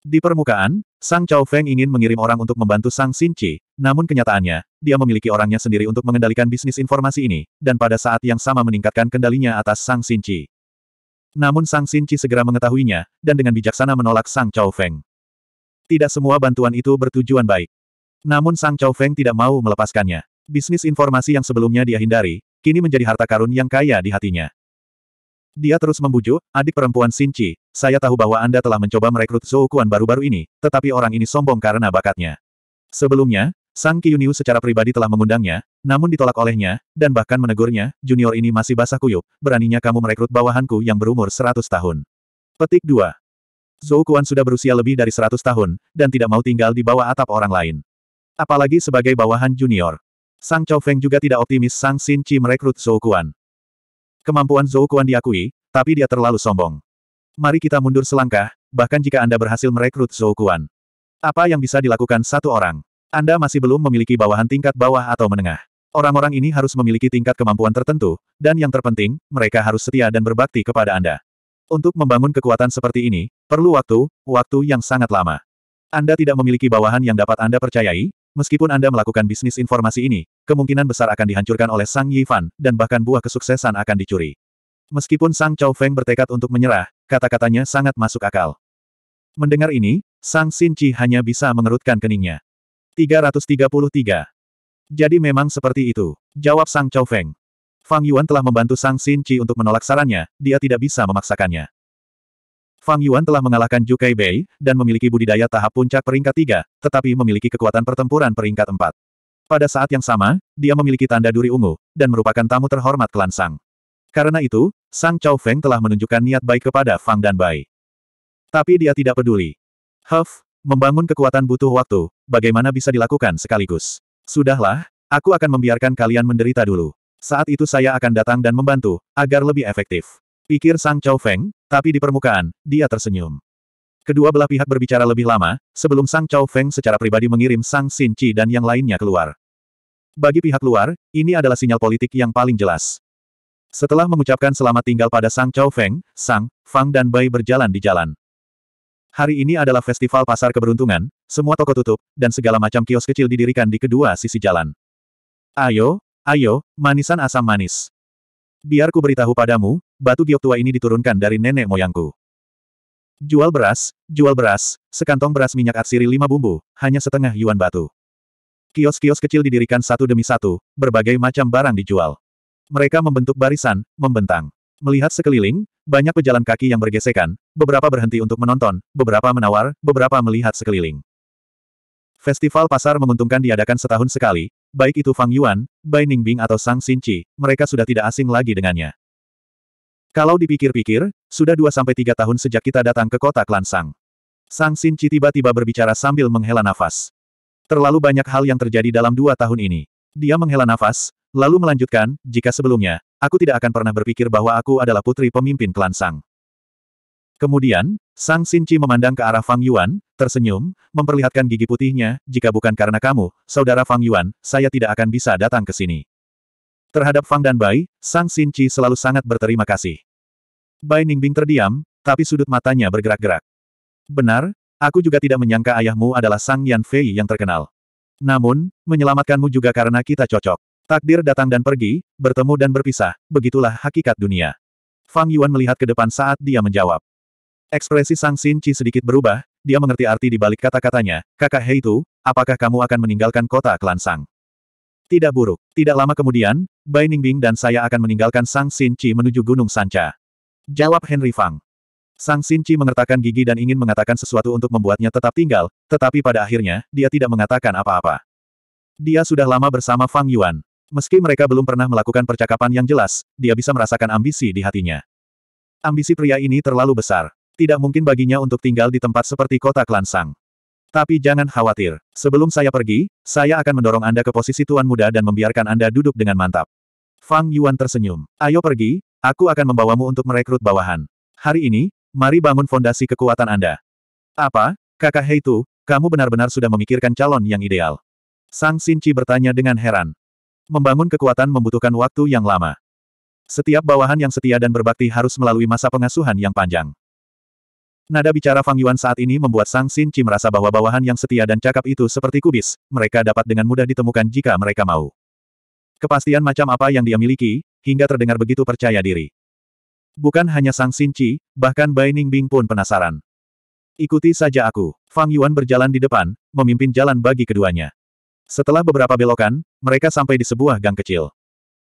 Di permukaan, Sang Chow Feng ingin mengirim orang untuk membantu Sang Sinci, namun kenyataannya, dia memiliki orangnya sendiri untuk mengendalikan bisnis informasi ini, dan pada saat yang sama meningkatkan kendalinya atas Sang Sinci. Namun Sang Sinci segera mengetahuinya, dan dengan bijaksana menolak Sang Chow Feng. Tidak semua bantuan itu bertujuan baik. Namun Sang Chow Feng tidak mau melepaskannya. Bisnis informasi yang sebelumnya dia hindari, kini menjadi harta karun yang kaya di hatinya. Dia terus membujuk, adik perempuan Sinci, saya tahu bahwa Anda telah mencoba merekrut Zhou kuan baru-baru ini, tetapi orang ini sombong karena bakatnya. Sebelumnya, Sang Qiyuniu secara pribadi telah mengundangnya, namun ditolak olehnya, dan bahkan menegurnya, junior ini masih basah kuyup, beraninya kamu merekrut bawahanku yang berumur 100 tahun. Petik 2. Zhou kuan sudah berusia lebih dari 100 tahun, dan tidak mau tinggal di bawah atap orang lain. Apalagi sebagai bawahan junior. Sang Chow Feng juga tidak optimis Sang Xin Chi merekrut Zhou Kuan. Kemampuan Zhou Kuan diakui, tapi dia terlalu sombong. Mari kita mundur selangkah, bahkan jika Anda berhasil merekrut Zhou Kuan, Apa yang bisa dilakukan satu orang? Anda masih belum memiliki bawahan tingkat bawah atau menengah. Orang-orang ini harus memiliki tingkat kemampuan tertentu, dan yang terpenting, mereka harus setia dan berbakti kepada Anda. Untuk membangun kekuatan seperti ini, perlu waktu, waktu yang sangat lama. Anda tidak memiliki bawahan yang dapat Anda percayai, Meskipun Anda melakukan bisnis informasi ini, kemungkinan besar akan dihancurkan oleh Sang Yifan, dan bahkan buah kesuksesan akan dicuri. Meskipun Sang Chao Feng bertekad untuk menyerah, kata-katanya sangat masuk akal. Mendengar ini, Sang Xin Chi hanya bisa mengerutkan keningnya. 333. Jadi memang seperti itu, jawab Sang Chao Feng. Fang Yuan telah membantu Sang Xin Chi untuk menolak sarannya, dia tidak bisa memaksakannya. Fang Yuan telah mengalahkan Zhu Bei, dan memiliki budidaya tahap puncak peringkat tiga, tetapi memiliki kekuatan pertempuran peringkat empat. Pada saat yang sama, dia memiliki tanda duri ungu, dan merupakan tamu terhormat klan Sang. Karena itu, Sang Chao Feng telah menunjukkan niat baik kepada Fang dan Bai. Tapi dia tidak peduli. Huff, membangun kekuatan butuh waktu, bagaimana bisa dilakukan sekaligus. Sudahlah, aku akan membiarkan kalian menderita dulu. Saat itu saya akan datang dan membantu, agar lebih efektif. Pikir Sang Chao Feng, tapi di permukaan, dia tersenyum. Kedua belah pihak berbicara lebih lama, sebelum Sang Chao Feng secara pribadi mengirim Sang Xin Qi dan yang lainnya keluar. Bagi pihak luar, ini adalah sinyal politik yang paling jelas. Setelah mengucapkan selamat tinggal pada Sang Chao Feng, Sang, Fang dan Bai berjalan di jalan. Hari ini adalah festival pasar keberuntungan, semua toko tutup, dan segala macam kios kecil didirikan di kedua sisi jalan. Ayo, ayo, manisan asam manis. Biar ku beritahu padamu, batu giok tua ini diturunkan dari nenek moyangku. Jual beras, jual beras, sekantong beras minyak atsiri lima bumbu, hanya setengah yuan batu. Kios-kios kecil didirikan satu demi satu, berbagai macam barang dijual. Mereka membentuk barisan, membentang. Melihat sekeliling, banyak pejalan kaki yang bergesekan, beberapa berhenti untuk menonton, beberapa menawar, beberapa melihat sekeliling. Festival pasar menguntungkan diadakan setahun sekali, baik itu Fang Yuan, Bai Ningbing atau Sang Xinqi, mereka sudah tidak asing lagi dengannya. Kalau dipikir-pikir, sudah 2-3 tahun sejak kita datang ke kota Klansang. Sang Sinci tiba-tiba berbicara sambil menghela nafas. Terlalu banyak hal yang terjadi dalam dua tahun ini. Dia menghela nafas, lalu melanjutkan, jika sebelumnya, aku tidak akan pernah berpikir bahwa aku adalah putri pemimpin Klansang. Kemudian, Sang Sinci memandang ke arah Fang Yuan, tersenyum, memperlihatkan gigi putihnya, jika bukan karena kamu, saudara Fang Yuan, saya tidak akan bisa datang ke sini. Terhadap Fang dan Bai, Sang Sinci selalu sangat berterima kasih. Bai Ningbing terdiam, tapi sudut matanya bergerak-gerak. Benar, aku juga tidak menyangka ayahmu adalah Sang Yan Fei yang terkenal. Namun, menyelamatkanmu juga karena kita cocok. Takdir datang dan pergi, bertemu dan berpisah, begitulah hakikat dunia. Fang Yuan melihat ke depan saat dia menjawab. Ekspresi Sang Xin Qi sedikit berubah, dia mengerti arti di balik kata-katanya, kakak Hei itu, apakah kamu akan meninggalkan kota klan Sang? Tidak buruk. Tidak lama kemudian, Bai Ningbing dan saya akan meninggalkan Sang Xin Qi menuju Gunung Sanca. Jawab Henry Fang. Sang Sinci mengertakkan gigi dan ingin mengatakan sesuatu untuk membuatnya tetap tinggal, tetapi pada akhirnya, dia tidak mengatakan apa-apa. Dia sudah lama bersama Fang Yuan. Meski mereka belum pernah melakukan percakapan yang jelas, dia bisa merasakan ambisi di hatinya. Ambisi pria ini terlalu besar. Tidak mungkin baginya untuk tinggal di tempat seperti kota Klansang. Tapi jangan khawatir. Sebelum saya pergi, saya akan mendorong Anda ke posisi tuan muda dan membiarkan Anda duduk dengan mantap. Fang Yuan tersenyum. Ayo pergi, Aku akan membawamu untuk merekrut bawahan. Hari ini, mari bangun fondasi kekuatan Anda. Apa, kakak Heitu, kamu benar-benar sudah memikirkan calon yang ideal? Sang Sinci bertanya dengan heran. Membangun kekuatan membutuhkan waktu yang lama. Setiap bawahan yang setia dan berbakti harus melalui masa pengasuhan yang panjang. Nada bicara Fang Yuan saat ini membuat Sang Sinci merasa bahwa bawahan yang setia dan cakap itu seperti kubis, mereka dapat dengan mudah ditemukan jika mereka mau. Kepastian macam apa yang dia miliki, hingga terdengar begitu percaya diri. Bukan hanya Sang Sinci, bahkan Bai Ningbing pun penasaran. Ikuti saja aku. Fang Yuan berjalan di depan, memimpin jalan bagi keduanya. Setelah beberapa belokan, mereka sampai di sebuah gang kecil.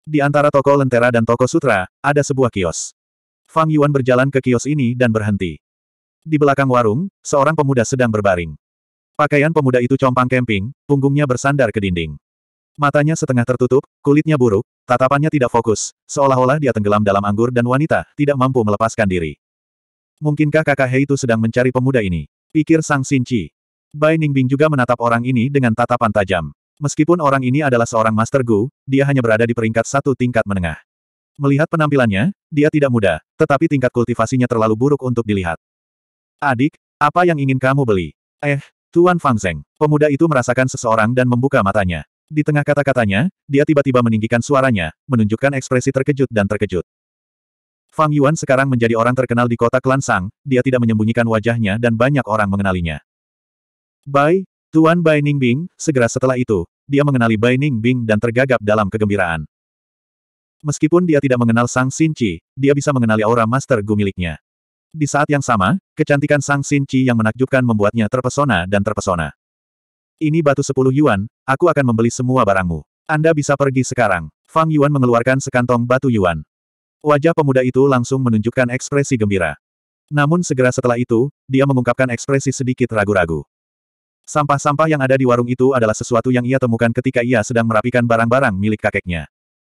Di antara toko lentera dan toko sutra, ada sebuah kios. Fang Yuan berjalan ke kios ini dan berhenti. Di belakang warung, seorang pemuda sedang berbaring. Pakaian pemuda itu compang camping, punggungnya bersandar ke dinding. Matanya setengah tertutup, kulitnya buruk, tatapannya tidak fokus, seolah-olah dia tenggelam dalam anggur dan wanita, tidak mampu melepaskan diri. Mungkinkah kakak Hei itu sedang mencari pemuda ini? Pikir Sang Sinci. Bai Ningbing juga menatap orang ini dengan tatapan tajam. Meskipun orang ini adalah seorang Master Gu, dia hanya berada di peringkat satu tingkat menengah. Melihat penampilannya, dia tidak muda, tetapi tingkat kultivasinya terlalu buruk untuk dilihat. Adik, apa yang ingin kamu beli? Eh, Tuan Fangzeng, pemuda itu merasakan seseorang dan membuka matanya. Di tengah kata-katanya, dia tiba-tiba meninggikan suaranya, menunjukkan ekspresi terkejut dan terkejut. Fang Yuan sekarang menjadi orang terkenal di kota Klansang, Sang, dia tidak menyembunyikan wajahnya dan banyak orang mengenalinya. Bai, Tuan Bai Ningbing, segera setelah itu, dia mengenali Bai Ningbing dan tergagap dalam kegembiraan. Meskipun dia tidak mengenal Sang Chi, dia bisa mengenali aura Master Gu miliknya. Di saat yang sama, kecantikan Sang Chi yang menakjubkan membuatnya terpesona dan terpesona. Ini batu sepuluh yuan, aku akan membeli semua barangmu. Anda bisa pergi sekarang. Fang Yuan mengeluarkan sekantong batu yuan. Wajah pemuda itu langsung menunjukkan ekspresi gembira. Namun segera setelah itu, dia mengungkapkan ekspresi sedikit ragu-ragu. Sampah-sampah yang ada di warung itu adalah sesuatu yang ia temukan ketika ia sedang merapikan barang-barang milik kakeknya.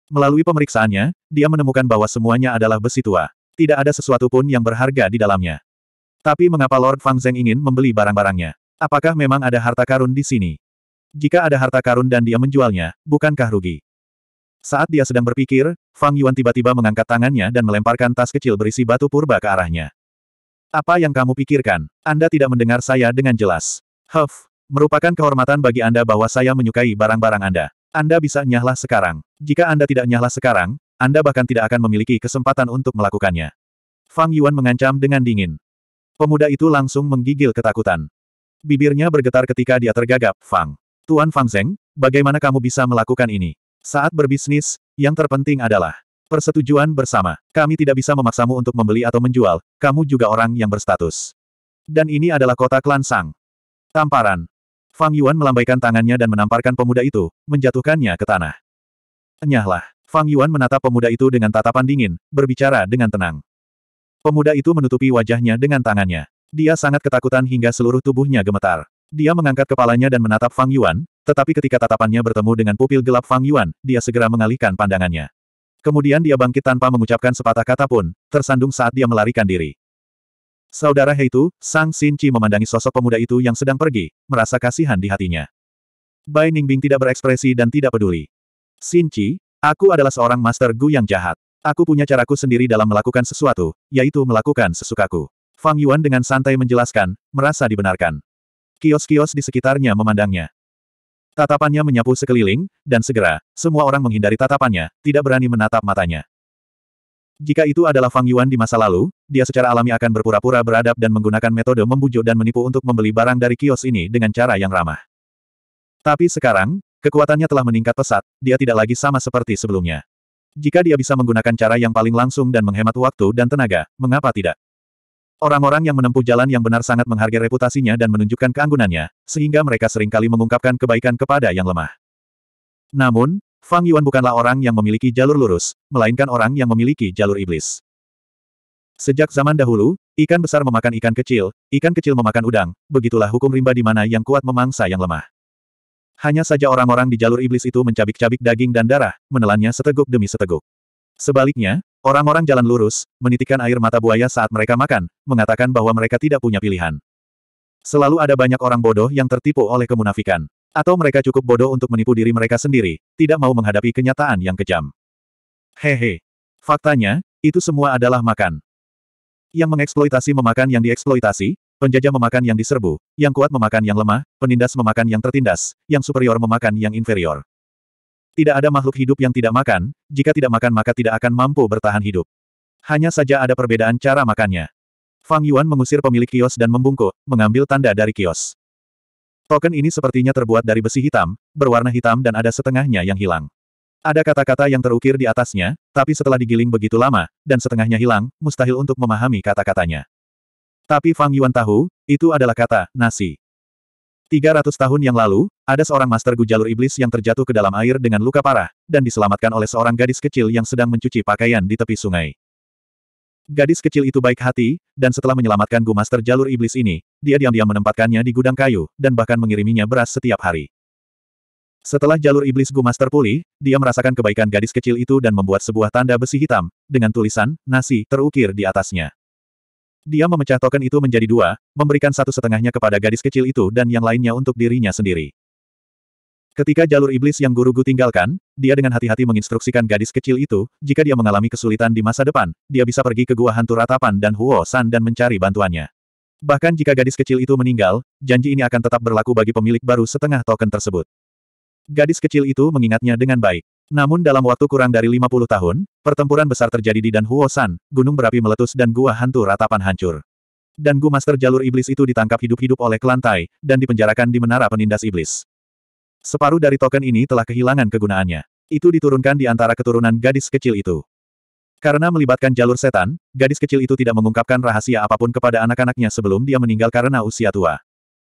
Melalui pemeriksaannya, dia menemukan bahwa semuanya adalah besi tua. Tidak ada sesuatu pun yang berharga di dalamnya. Tapi mengapa Lord Fang Zeng ingin membeli barang-barangnya? Apakah memang ada harta karun di sini? Jika ada harta karun dan dia menjualnya, bukankah rugi? Saat dia sedang berpikir, Fang Yuan tiba-tiba mengangkat tangannya dan melemparkan tas kecil berisi batu purba ke arahnya. Apa yang kamu pikirkan? Anda tidak mendengar saya dengan jelas. Huff, merupakan kehormatan bagi Anda bahwa saya menyukai barang-barang Anda. Anda bisa nyahlah sekarang. Jika Anda tidak nyahlah sekarang, Anda bahkan tidak akan memiliki kesempatan untuk melakukannya. Fang Yuan mengancam dengan dingin. Pemuda itu langsung menggigil ketakutan. Bibirnya bergetar ketika dia tergagap, Fang. Tuan Fang Zeng, bagaimana kamu bisa melakukan ini? Saat berbisnis, yang terpenting adalah persetujuan bersama. Kami tidak bisa memaksamu untuk membeli atau menjual, kamu juga orang yang berstatus. Dan ini adalah kota klan Sang. Tamparan. Fang Yuan melambaikan tangannya dan menamparkan pemuda itu, menjatuhkannya ke tanah. Enyahlah. Fang Yuan menatap pemuda itu dengan tatapan dingin, berbicara dengan tenang. Pemuda itu menutupi wajahnya dengan tangannya. Dia sangat ketakutan hingga seluruh tubuhnya gemetar. Dia mengangkat kepalanya dan menatap Fang Yuan, tetapi ketika tatapannya bertemu dengan pupil gelap Fang Yuan, dia segera mengalihkan pandangannya. Kemudian dia bangkit tanpa mengucapkan sepatah kata pun, tersandung saat dia melarikan diri. Saudara Heitu, Sang Xin Chi memandangi sosok pemuda itu yang sedang pergi, merasa kasihan di hatinya. Bai Ningbing tidak berekspresi dan tidak peduli. Xin Chi, aku adalah seorang Master Gu yang jahat. Aku punya caraku sendiri dalam melakukan sesuatu, yaitu melakukan sesukaku. Fang Yuan dengan santai menjelaskan, merasa dibenarkan. Kios-kios di sekitarnya memandangnya. Tatapannya menyapu sekeliling, dan segera, semua orang menghindari tatapannya, tidak berani menatap matanya. Jika itu adalah Fang Yuan di masa lalu, dia secara alami akan berpura-pura beradab dan menggunakan metode membujuk dan menipu untuk membeli barang dari kios ini dengan cara yang ramah. Tapi sekarang, kekuatannya telah meningkat pesat, dia tidak lagi sama seperti sebelumnya. Jika dia bisa menggunakan cara yang paling langsung dan menghemat waktu dan tenaga, mengapa tidak? Orang-orang yang menempuh jalan yang benar sangat menghargai reputasinya dan menunjukkan keanggunannya, sehingga mereka seringkali mengungkapkan kebaikan kepada yang lemah. Namun, Fang Yuan bukanlah orang yang memiliki jalur lurus, melainkan orang yang memiliki jalur iblis. Sejak zaman dahulu, ikan besar memakan ikan kecil, ikan kecil memakan udang, begitulah hukum rimba di mana yang kuat memangsa yang lemah. Hanya saja orang-orang di jalur iblis itu mencabik-cabik daging dan darah, menelannya seteguk demi seteguk. Sebaliknya, Orang-orang jalan lurus, menitikan air mata buaya saat mereka makan, mengatakan bahwa mereka tidak punya pilihan. Selalu ada banyak orang bodoh yang tertipu oleh kemunafikan. Atau mereka cukup bodoh untuk menipu diri mereka sendiri, tidak mau menghadapi kenyataan yang kejam. Hehe. Faktanya, itu semua adalah makan. Yang mengeksploitasi memakan yang dieksploitasi, penjajah memakan yang diserbu, yang kuat memakan yang lemah, penindas memakan yang tertindas, yang superior memakan yang inferior. Tidak ada makhluk hidup yang tidak makan, jika tidak makan maka tidak akan mampu bertahan hidup. Hanya saja ada perbedaan cara makannya. Fang Yuan mengusir pemilik kios dan membungkuk, mengambil tanda dari kios. Token ini sepertinya terbuat dari besi hitam, berwarna hitam dan ada setengahnya yang hilang. Ada kata-kata yang terukir di atasnya, tapi setelah digiling begitu lama, dan setengahnya hilang, mustahil untuk memahami kata-katanya. Tapi Fang Yuan tahu, itu adalah kata, nasi. 300 tahun yang lalu, ada seorang master gu jalur iblis yang terjatuh ke dalam air dengan luka parah, dan diselamatkan oleh seorang gadis kecil yang sedang mencuci pakaian di tepi sungai. Gadis kecil itu baik hati, dan setelah menyelamatkan gu master jalur iblis ini, dia diam-diam menempatkannya di gudang kayu, dan bahkan mengiriminya beras setiap hari. Setelah jalur iblis gu master pulih, dia merasakan kebaikan gadis kecil itu dan membuat sebuah tanda besi hitam, dengan tulisan, nasi, terukir di atasnya. Dia memecah token itu menjadi dua, memberikan satu setengahnya kepada gadis kecil itu dan yang lainnya untuk dirinya sendiri. Ketika jalur iblis yang Guru Gu tinggalkan, dia dengan hati-hati menginstruksikan gadis kecil itu, jika dia mengalami kesulitan di masa depan, dia bisa pergi ke gua hantu ratapan dan Huo San dan mencari bantuannya. Bahkan jika gadis kecil itu meninggal, janji ini akan tetap berlaku bagi pemilik baru setengah token tersebut. Gadis kecil itu mengingatnya dengan baik. Namun dalam waktu kurang dari 50 tahun, pertempuran besar terjadi di Dan Huo San, gunung berapi meletus dan gua hantu ratapan hancur. Dan Gu Master Jalur Iblis itu ditangkap hidup-hidup oleh Kelantai, dan dipenjarakan di Menara Penindas Iblis. Separuh dari token ini telah kehilangan kegunaannya. Itu diturunkan di antara keturunan gadis kecil itu. Karena melibatkan jalur setan, gadis kecil itu tidak mengungkapkan rahasia apapun kepada anak-anaknya sebelum dia meninggal karena usia tua.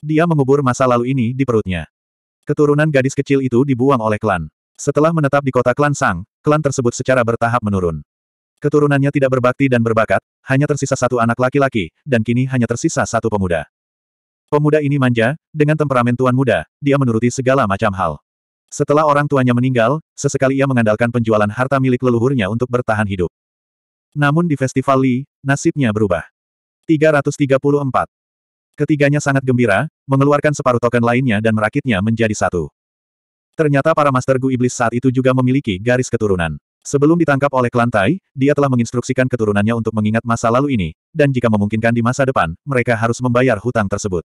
Dia mengubur masa lalu ini di perutnya. Keturunan gadis kecil itu dibuang oleh klan. Setelah menetap di kota klan Sang, klan tersebut secara bertahap menurun. Keturunannya tidak berbakti dan berbakat, hanya tersisa satu anak laki-laki, dan kini hanya tersisa satu pemuda. Pemuda ini manja, dengan temperamen tuan muda, dia menuruti segala macam hal. Setelah orang tuanya meninggal, sesekali ia mengandalkan penjualan harta milik leluhurnya untuk bertahan hidup. Namun di festival Li, nasibnya berubah. 334. Ketiganya sangat gembira, mengeluarkan separuh token lainnya dan merakitnya menjadi satu. Ternyata para Master Gu Iblis saat itu juga memiliki garis keturunan. Sebelum ditangkap oleh Kelantai, dia telah menginstruksikan keturunannya untuk mengingat masa lalu ini, dan jika memungkinkan di masa depan, mereka harus membayar hutang tersebut.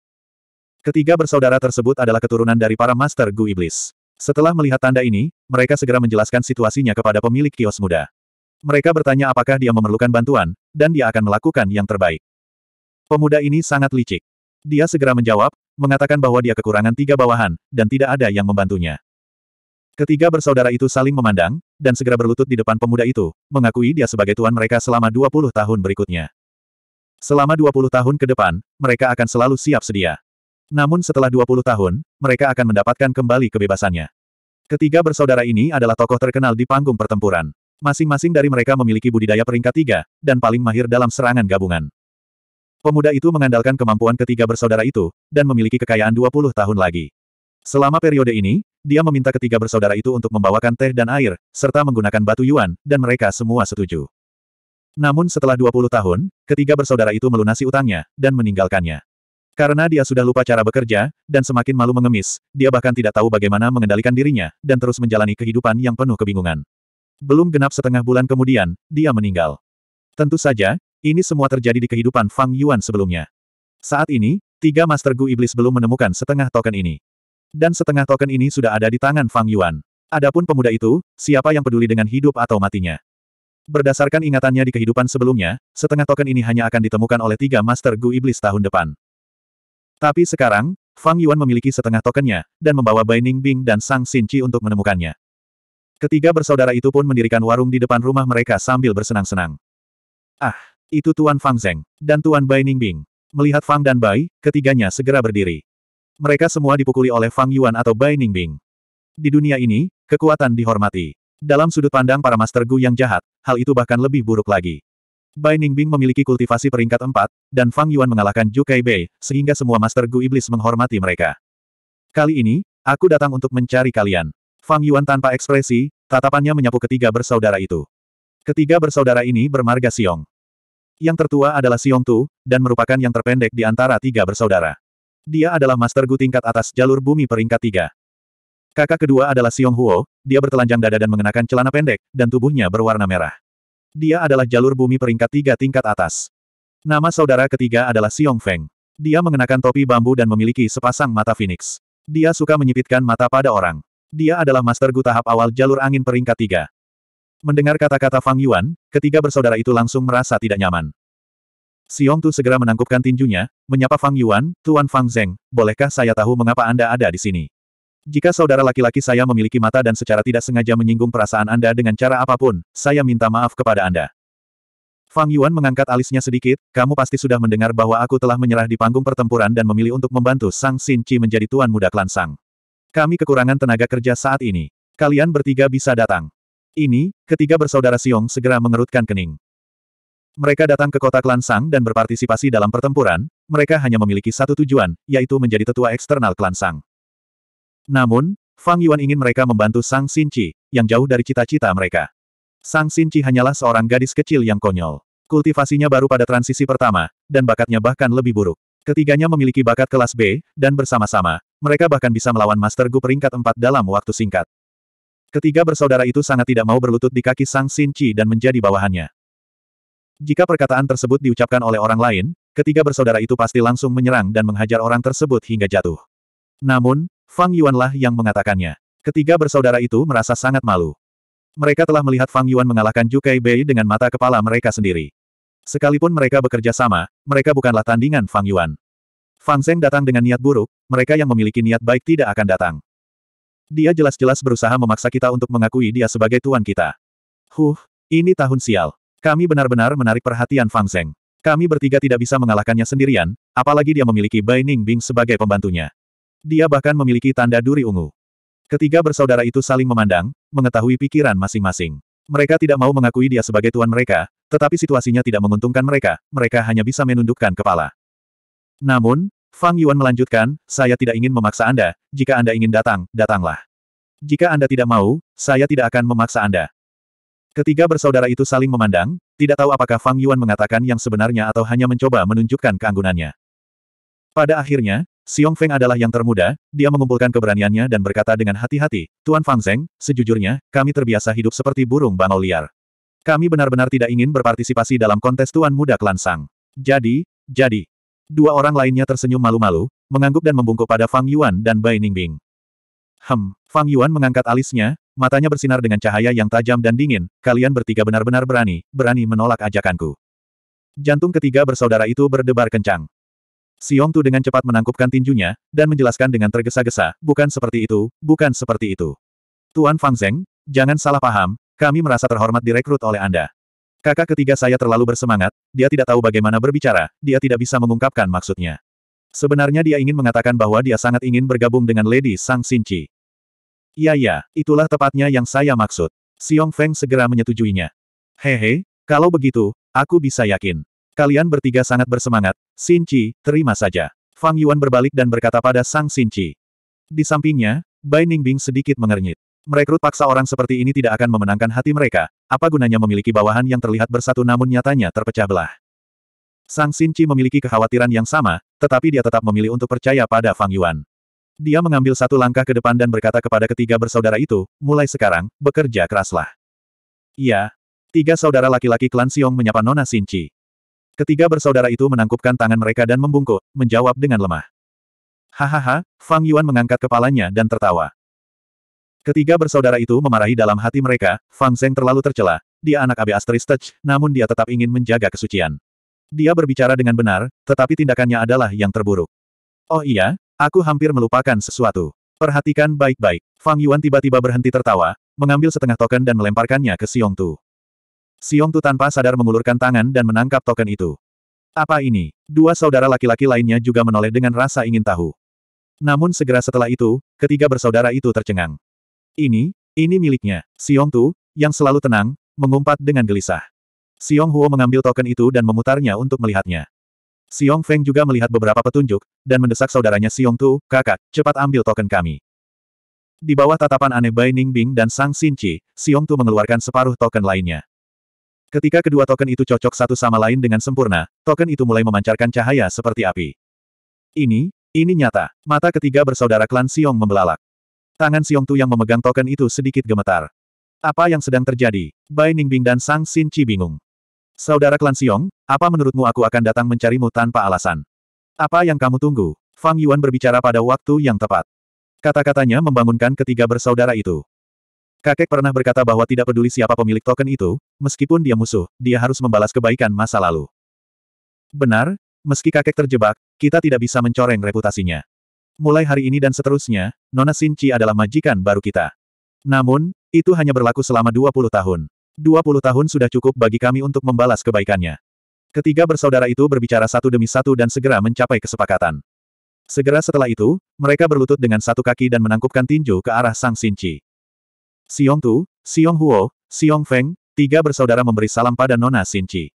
Ketiga bersaudara tersebut adalah keturunan dari para Master Gu Iblis. Setelah melihat tanda ini, mereka segera menjelaskan situasinya kepada pemilik kios muda. Mereka bertanya apakah dia memerlukan bantuan, dan dia akan melakukan yang terbaik. Pemuda ini sangat licik. Dia segera menjawab, mengatakan bahwa dia kekurangan tiga bawahan, dan tidak ada yang membantunya. Ketiga bersaudara itu saling memandang, dan segera berlutut di depan pemuda itu, mengakui dia sebagai tuan mereka selama 20 tahun berikutnya. Selama 20 tahun ke depan, mereka akan selalu siap sedia. Namun setelah 20 tahun, mereka akan mendapatkan kembali kebebasannya. Ketiga bersaudara ini adalah tokoh terkenal di panggung pertempuran. Masing-masing dari mereka memiliki budidaya peringkat tiga, dan paling mahir dalam serangan gabungan. Pemuda itu mengandalkan kemampuan ketiga bersaudara itu, dan memiliki kekayaan 20 tahun lagi. Selama periode ini, dia meminta ketiga bersaudara itu untuk membawakan teh dan air, serta menggunakan batu yuan, dan mereka semua setuju. Namun setelah 20 tahun, ketiga bersaudara itu melunasi utangnya, dan meninggalkannya. Karena dia sudah lupa cara bekerja, dan semakin malu mengemis, dia bahkan tidak tahu bagaimana mengendalikan dirinya, dan terus menjalani kehidupan yang penuh kebingungan. Belum genap setengah bulan kemudian, dia meninggal. Tentu saja, ini semua terjadi di kehidupan Fang Yuan sebelumnya. Saat ini, tiga Master Gu Iblis belum menemukan setengah token ini. Dan setengah token ini sudah ada di tangan Fang Yuan. Adapun pemuda itu, siapa yang peduli dengan hidup atau matinya? Berdasarkan ingatannya di kehidupan sebelumnya, setengah token ini hanya akan ditemukan oleh tiga Master Gu Iblis tahun depan. Tapi sekarang, Fang Yuan memiliki setengah tokennya, dan membawa Bai Ning Bing dan Sang Xin Qi untuk menemukannya. Ketiga bersaudara itu pun mendirikan warung di depan rumah mereka sambil bersenang-senang. Ah, itu Tuan Fang Zeng, dan Tuan Bai Ning Bing. Melihat Fang dan Bai, ketiganya segera berdiri. Mereka semua dipukuli oleh Fang Yuan atau Bai Ning Bing. Di dunia ini, kekuatan dihormati. Dalam sudut pandang para Master Gu yang jahat, hal itu bahkan lebih buruk lagi. Bai Ningbing memiliki kultivasi peringkat 4, dan Fang Yuan mengalahkan Zhu Bei, sehingga semua Master Gu Iblis menghormati mereka. Kali ini, aku datang untuk mencari kalian. Fang Yuan tanpa ekspresi, tatapannya menyapu ketiga bersaudara itu. Ketiga bersaudara ini bermarga Siong. Yang tertua adalah Siong Tu, dan merupakan yang terpendek di antara tiga bersaudara. Dia adalah Master Gu tingkat atas jalur bumi peringkat tiga. Kakak kedua adalah Siong Huo, dia bertelanjang dada dan mengenakan celana pendek, dan tubuhnya berwarna merah. Dia adalah jalur bumi peringkat tiga tingkat atas. Nama saudara ketiga adalah Xiong Feng. Dia mengenakan topi bambu dan memiliki sepasang mata Phoenix. Dia suka menyipitkan mata pada orang. Dia adalah master gu tahap awal jalur angin peringkat tiga. Mendengar kata-kata Fang Yuan, ketiga bersaudara itu langsung merasa tidak nyaman. Xiong Tu segera menangkupkan tinjunya, menyapa Fang Yuan, Tuan Fang Zeng, bolehkah saya tahu mengapa Anda ada di sini? Jika saudara laki-laki saya memiliki mata dan secara tidak sengaja menyinggung perasaan Anda dengan cara apapun, saya minta maaf kepada Anda. Fang Yuan mengangkat alisnya sedikit, kamu pasti sudah mendengar bahwa aku telah menyerah di panggung pertempuran dan memilih untuk membantu Sang Xin Chi menjadi tuan muda klan Sang. Kami kekurangan tenaga kerja saat ini. Kalian bertiga bisa datang. Ini, ketiga bersaudara Siong segera mengerutkan kening. Mereka datang ke kota klan Sang dan berpartisipasi dalam pertempuran, mereka hanya memiliki satu tujuan, yaitu menjadi tetua eksternal klan Sang. Namun, Fang Yuan ingin mereka membantu Sang Chi yang jauh dari cita-cita mereka. Sang Chi hanyalah seorang gadis kecil yang konyol. Kultivasinya baru pada transisi pertama, dan bakatnya bahkan lebih buruk. Ketiganya memiliki bakat kelas B, dan bersama-sama, mereka bahkan bisa melawan Master Gu peringkat 4 dalam waktu singkat. Ketiga bersaudara itu sangat tidak mau berlutut di kaki Sang Chi dan menjadi bawahannya. Jika perkataan tersebut diucapkan oleh orang lain, ketiga bersaudara itu pasti langsung menyerang dan menghajar orang tersebut hingga jatuh. Namun, Fang Yuanlah yang mengatakannya. Ketiga bersaudara itu merasa sangat malu. Mereka telah melihat Fang Yuan mengalahkan Jukai Bei dengan mata kepala mereka sendiri. Sekalipun mereka bekerja sama, mereka bukanlah tandingan Fang Yuan. Fang Zeng datang dengan niat buruk, mereka yang memiliki niat baik tidak akan datang. Dia jelas-jelas berusaha memaksa kita untuk mengakui dia sebagai tuan kita. Huh, ini tahun sial. Kami benar-benar menarik perhatian Fang Zeng. Kami bertiga tidak bisa mengalahkannya sendirian, apalagi dia memiliki Bai Ning Bing sebagai pembantunya. Dia bahkan memiliki tanda duri ungu. Ketiga bersaudara itu saling memandang, mengetahui pikiran masing-masing. Mereka tidak mau mengakui dia sebagai tuan mereka, tetapi situasinya tidak menguntungkan mereka, mereka hanya bisa menundukkan kepala. Namun, Fang Yuan melanjutkan, saya tidak ingin memaksa Anda, jika Anda ingin datang, datanglah. Jika Anda tidak mau, saya tidak akan memaksa Anda. Ketiga bersaudara itu saling memandang, tidak tahu apakah Fang Yuan mengatakan yang sebenarnya atau hanya mencoba menunjukkan keanggunannya. Pada akhirnya, Xiong Feng adalah yang termuda, dia mengumpulkan keberaniannya dan berkata dengan hati-hati, Tuan Fang Zeng, sejujurnya, kami terbiasa hidup seperti burung bangau liar. Kami benar-benar tidak ingin berpartisipasi dalam kontes Tuan Muda Klan Sang. Jadi, jadi. Dua orang lainnya tersenyum malu-malu, mengangguk dan membungkuk pada Fang Yuan dan Bai Ningbing. Hem, Fang Yuan mengangkat alisnya, matanya bersinar dengan cahaya yang tajam dan dingin, kalian bertiga benar-benar berani, berani menolak ajakanku. Jantung ketiga bersaudara itu berdebar kencang. Siong Tu dengan cepat menangkupkan tinjunya, dan menjelaskan dengan tergesa-gesa, bukan seperti itu, bukan seperti itu. Tuan Fang Zeng, jangan salah paham, kami merasa terhormat direkrut oleh Anda. Kakak ketiga saya terlalu bersemangat, dia tidak tahu bagaimana berbicara, dia tidak bisa mengungkapkan maksudnya. Sebenarnya dia ingin mengatakan bahwa dia sangat ingin bergabung dengan Lady Sang Sinci. Iya ya, itulah tepatnya yang saya maksud. Siong Feng segera menyetujuinya. Hehe, kalau begitu, aku bisa yakin. Kalian bertiga sangat bersemangat, Sinci, terima saja. Fang Yuan berbalik dan berkata pada Sang Sinci. Di sampingnya, Bai Ningbing sedikit mengernyit. Merekrut paksa orang seperti ini tidak akan memenangkan hati mereka, apa gunanya memiliki bawahan yang terlihat bersatu namun nyatanya terpecah belah. Sang Sinci memiliki kekhawatiran yang sama, tetapi dia tetap memilih untuk percaya pada Fang Yuan. Dia mengambil satu langkah ke depan dan berkata kepada ketiga bersaudara itu, mulai sekarang, bekerja keraslah. Iya. Tiga saudara laki-laki klan Siong menyapa Nona Sinci. Ketiga bersaudara itu menangkupkan tangan mereka dan membungkuk, menjawab dengan lemah. Hahaha, Fang Yuan mengangkat kepalanya dan tertawa. Ketiga bersaudara itu memarahi dalam hati mereka, Fang Zeng terlalu tercela, dia anak abe Touch, namun dia tetap ingin menjaga kesucian. Dia berbicara dengan benar, tetapi tindakannya adalah yang terburuk. Oh iya, aku hampir melupakan sesuatu. Perhatikan baik-baik. Fang Yuan tiba-tiba berhenti tertawa, mengambil setengah token dan melemparkannya ke Siung Tu. Siong Tu tanpa sadar mengulurkan tangan dan menangkap token itu. Apa ini? Dua saudara laki-laki lainnya juga menoleh dengan rasa ingin tahu. Namun segera setelah itu, ketiga bersaudara itu tercengang. Ini, ini miliknya. Siong Tu, yang selalu tenang, mengumpat dengan gelisah. Siung Huo mengambil token itu dan memutarnya untuk melihatnya. Siung Feng juga melihat beberapa petunjuk, dan mendesak saudaranya Siong Tu, kakak, cepat ambil token kami. Di bawah tatapan aneh Bai Ningbing dan Sang Chi, Siung Tu mengeluarkan separuh token lainnya. Ketika kedua token itu cocok satu sama lain dengan sempurna, token itu mulai memancarkan cahaya seperti api. Ini, ini nyata. Mata ketiga bersaudara klan Siong membelalak. Tangan Siong Tu yang memegang token itu sedikit gemetar. Apa yang sedang terjadi? Bai Ningbing dan Sang Xin Chi bingung. Saudara klan Siong, apa menurutmu aku akan datang mencarimu tanpa alasan? Apa yang kamu tunggu? Fang Yuan berbicara pada waktu yang tepat. Kata-katanya membangunkan ketiga bersaudara itu. Kakek pernah berkata bahwa tidak peduli siapa pemilik token itu, meskipun dia musuh, dia harus membalas kebaikan masa lalu. Benar, meski kakek terjebak, kita tidak bisa mencoreng reputasinya. Mulai hari ini dan seterusnya, Nona Sinci adalah majikan baru kita. Namun, itu hanya berlaku selama 20 tahun. 20 tahun sudah cukup bagi kami untuk membalas kebaikannya. Ketiga bersaudara itu berbicara satu demi satu dan segera mencapai kesepakatan. Segera setelah itu, mereka berlutut dengan satu kaki dan menangkupkan tinju ke arah Sang Sinci. Xiong Tu, Xiong Huo, Xiong Feng, tiga bersaudara memberi salam pada Nona Sinci.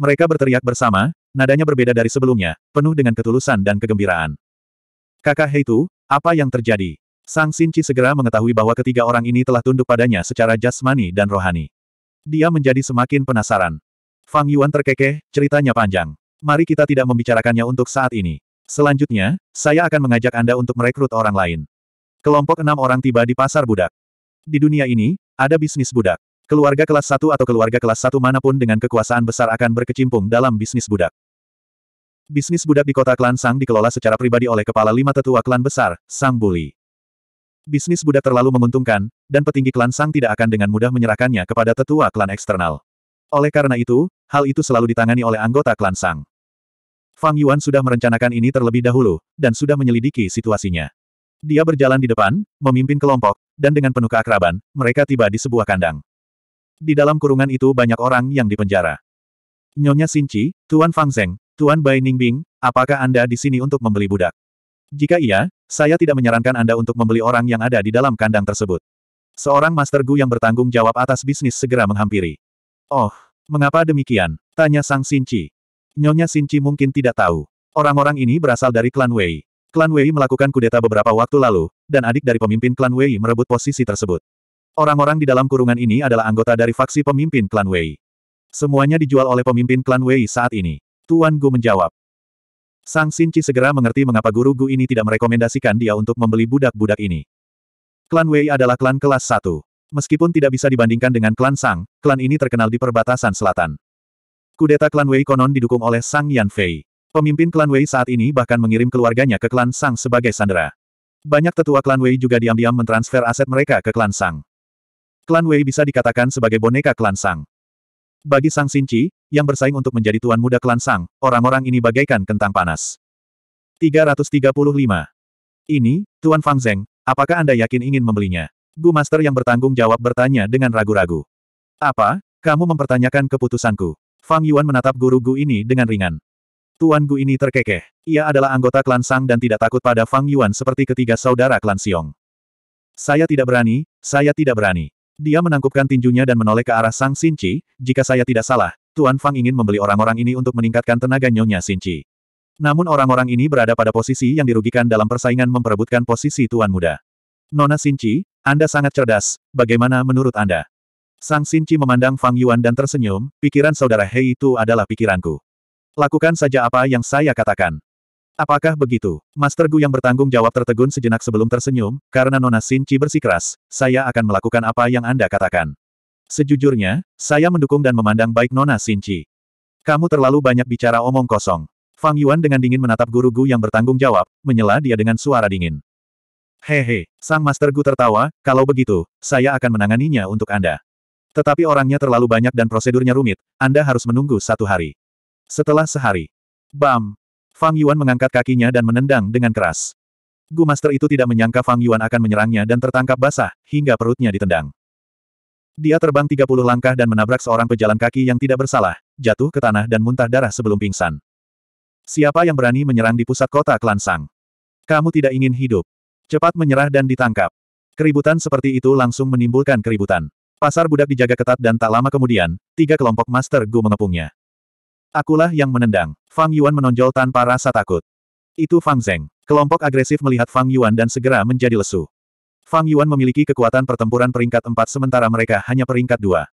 Mereka berteriak bersama, nadanya berbeda dari sebelumnya, penuh dengan ketulusan dan kegembiraan. Kakak Tu, apa yang terjadi? Sang Sinci segera mengetahui bahwa ketiga orang ini telah tunduk padanya secara jasmani dan rohani. Dia menjadi semakin penasaran. Fang Yuan terkekeh, ceritanya panjang. Mari kita tidak membicarakannya untuk saat ini. Selanjutnya, saya akan mengajak Anda untuk merekrut orang lain. Kelompok enam orang tiba di pasar budak. Di dunia ini, ada bisnis budak. Keluarga kelas 1 atau keluarga kelas 1 manapun dengan kekuasaan besar akan berkecimpung dalam bisnis budak. Bisnis budak di kota klan Sang dikelola secara pribadi oleh kepala lima tetua klan besar, Sang Buli. Bisnis budak terlalu menguntungkan, dan petinggi klan Sang tidak akan dengan mudah menyerahkannya kepada tetua klan eksternal. Oleh karena itu, hal itu selalu ditangani oleh anggota klan Sang. Fang Yuan sudah merencanakan ini terlebih dahulu, dan sudah menyelidiki situasinya. Dia berjalan di depan, memimpin kelompok, dan dengan penuh keakraban, mereka tiba di sebuah kandang. Di dalam kurungan itu banyak orang yang dipenjara. Nyonya Sinci, Tuan Fang Zeng, Tuan Bai Ningbing, apakah Anda di sini untuk membeli budak? Jika iya, saya tidak menyarankan Anda untuk membeli orang yang ada di dalam kandang tersebut. Seorang Master Gu yang bertanggung jawab atas bisnis segera menghampiri. Oh, mengapa demikian? Tanya Sang Sinci. Nyonya Sinci mungkin tidak tahu. Orang-orang ini berasal dari klan Wei. Klan Wei melakukan kudeta beberapa waktu lalu, dan adik dari pemimpin klan Wei merebut posisi tersebut. Orang-orang di dalam kurungan ini adalah anggota dari faksi pemimpin klan Wei. Semuanya dijual oleh pemimpin klan Wei saat ini. Tuan Gu menjawab. Sang Sinci segera mengerti mengapa guru Gu ini tidak merekomendasikan dia untuk membeli budak-budak ini. Klan Wei adalah klan kelas 1. Meskipun tidak bisa dibandingkan dengan klan Sang, klan ini terkenal di perbatasan selatan. Kudeta klan Wei konon didukung oleh Sang Yan Fei. Pemimpin klan Wei saat ini bahkan mengirim keluarganya ke klan Sang sebagai sandera. Banyak tetua klan Wei juga diam-diam mentransfer aset mereka ke klan Sang. Klan Wei bisa dikatakan sebagai boneka klan Sang. Bagi Sang Sinci, yang bersaing untuk menjadi tuan muda klan Sang, orang-orang ini bagaikan kentang panas. 335. Ini, Tuan Fang Zeng, apakah Anda yakin ingin membelinya? Gu Master yang bertanggung jawab bertanya dengan ragu-ragu. Apa, kamu mempertanyakan keputusanku? Fang Yuan menatap guru Gu ini dengan ringan. Tuan Gu ini terkekeh. Ia adalah anggota klan Sang dan tidak takut pada Fang Yuan seperti ketiga saudara klan Xiong. Saya tidak berani, saya tidak berani. Dia menangkupkan tinjunya dan menoleh ke arah Sang Sinci, jika saya tidak salah, Tuan Fang ingin membeli orang-orang ini untuk meningkatkan tenaga Nyonya Sinci. Namun orang-orang ini berada pada posisi yang dirugikan dalam persaingan memperebutkan posisi Tuan Muda. Nona Sinci, Anda sangat cerdas, bagaimana menurut Anda? Sang Sinci memandang Fang Yuan dan tersenyum, pikiran saudara Hei itu adalah pikiranku. Lakukan saja apa yang saya katakan. Apakah begitu? Master Gu yang bertanggung jawab tertegun sejenak sebelum tersenyum, karena Nona Sinci bersikeras, saya akan melakukan apa yang Anda katakan. Sejujurnya, saya mendukung dan memandang baik Nona Sinci. Kamu terlalu banyak bicara omong kosong. Fang Yuan dengan dingin menatap guru Gu yang bertanggung jawab, menyela dia dengan suara dingin. Hehe, sang Master Gu tertawa, kalau begitu, saya akan menanganinya untuk Anda. Tetapi orangnya terlalu banyak dan prosedurnya rumit, Anda harus menunggu satu hari. Setelah sehari. Bam! Fang Yuan mengangkat kakinya dan menendang dengan keras. Gu Master itu tidak menyangka Fang Yuan akan menyerangnya dan tertangkap basah, hingga perutnya ditendang. Dia terbang 30 langkah dan menabrak seorang pejalan kaki yang tidak bersalah, jatuh ke tanah dan muntah darah sebelum pingsan. Siapa yang berani menyerang di pusat kota klan Sang? Kamu tidak ingin hidup. Cepat menyerah dan ditangkap. Keributan seperti itu langsung menimbulkan keributan. Pasar budak dijaga ketat dan tak lama kemudian, tiga kelompok Master Gu mengepungnya. Akulah yang menendang. Fang Yuan menonjol tanpa rasa takut. Itu Fang Zeng. Kelompok agresif melihat Fang Yuan dan segera menjadi lesu. Fang Yuan memiliki kekuatan pertempuran peringkat 4 sementara mereka hanya peringkat 2.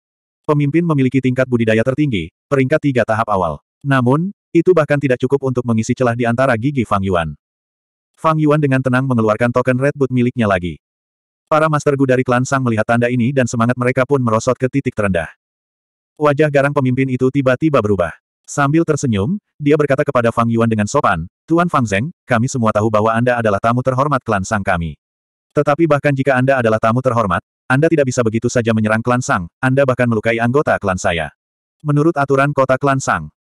Pemimpin memiliki tingkat budidaya tertinggi, peringkat 3 tahap awal. Namun, itu bahkan tidak cukup untuk mengisi celah di antara gigi Fang Yuan. Fang Yuan dengan tenang mengeluarkan token Red Boot miliknya lagi. Para Master Gu dari klan Sang melihat tanda ini dan semangat mereka pun merosot ke titik terendah. Wajah garang pemimpin itu tiba-tiba berubah. Sambil tersenyum, dia berkata kepada Fang Yuan dengan sopan, Tuan Fang Zeng, kami semua tahu bahwa Anda adalah tamu terhormat klan Sang kami. Tetapi bahkan jika Anda adalah tamu terhormat, Anda tidak bisa begitu saja menyerang klan Sang, Anda bahkan melukai anggota klan saya. Menurut aturan kota klan Sang.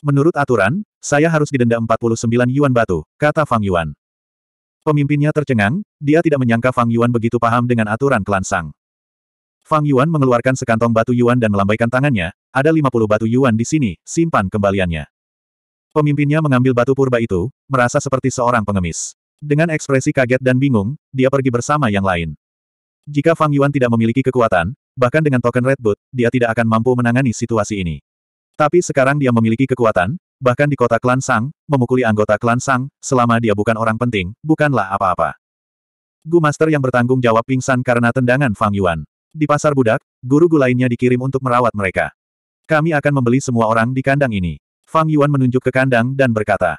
Menurut aturan, saya harus didenda 49 yuan batu, kata Fang Yuan. Pemimpinnya tercengang, dia tidak menyangka Fang Yuan begitu paham dengan aturan klan Sang. Fang Yuan mengeluarkan sekantong batu Yuan dan melambaikan tangannya, ada 50 batu yuan di sini, simpan kembaliannya. Pemimpinnya mengambil batu purba itu, merasa seperti seorang pengemis. Dengan ekspresi kaget dan bingung, dia pergi bersama yang lain. Jika Fang Yuan tidak memiliki kekuatan, bahkan dengan token Red Boot, dia tidak akan mampu menangani situasi ini. Tapi sekarang dia memiliki kekuatan, bahkan di kota klan Sang, memukuli anggota klan Sang, selama dia bukan orang penting, bukanlah apa-apa. Gu Master yang bertanggung jawab pingsan karena tendangan Fang Yuan. Di pasar budak, guru-guru lainnya dikirim untuk merawat mereka. Kami akan membeli semua orang di kandang ini. Fang Yuan menunjuk ke kandang dan berkata.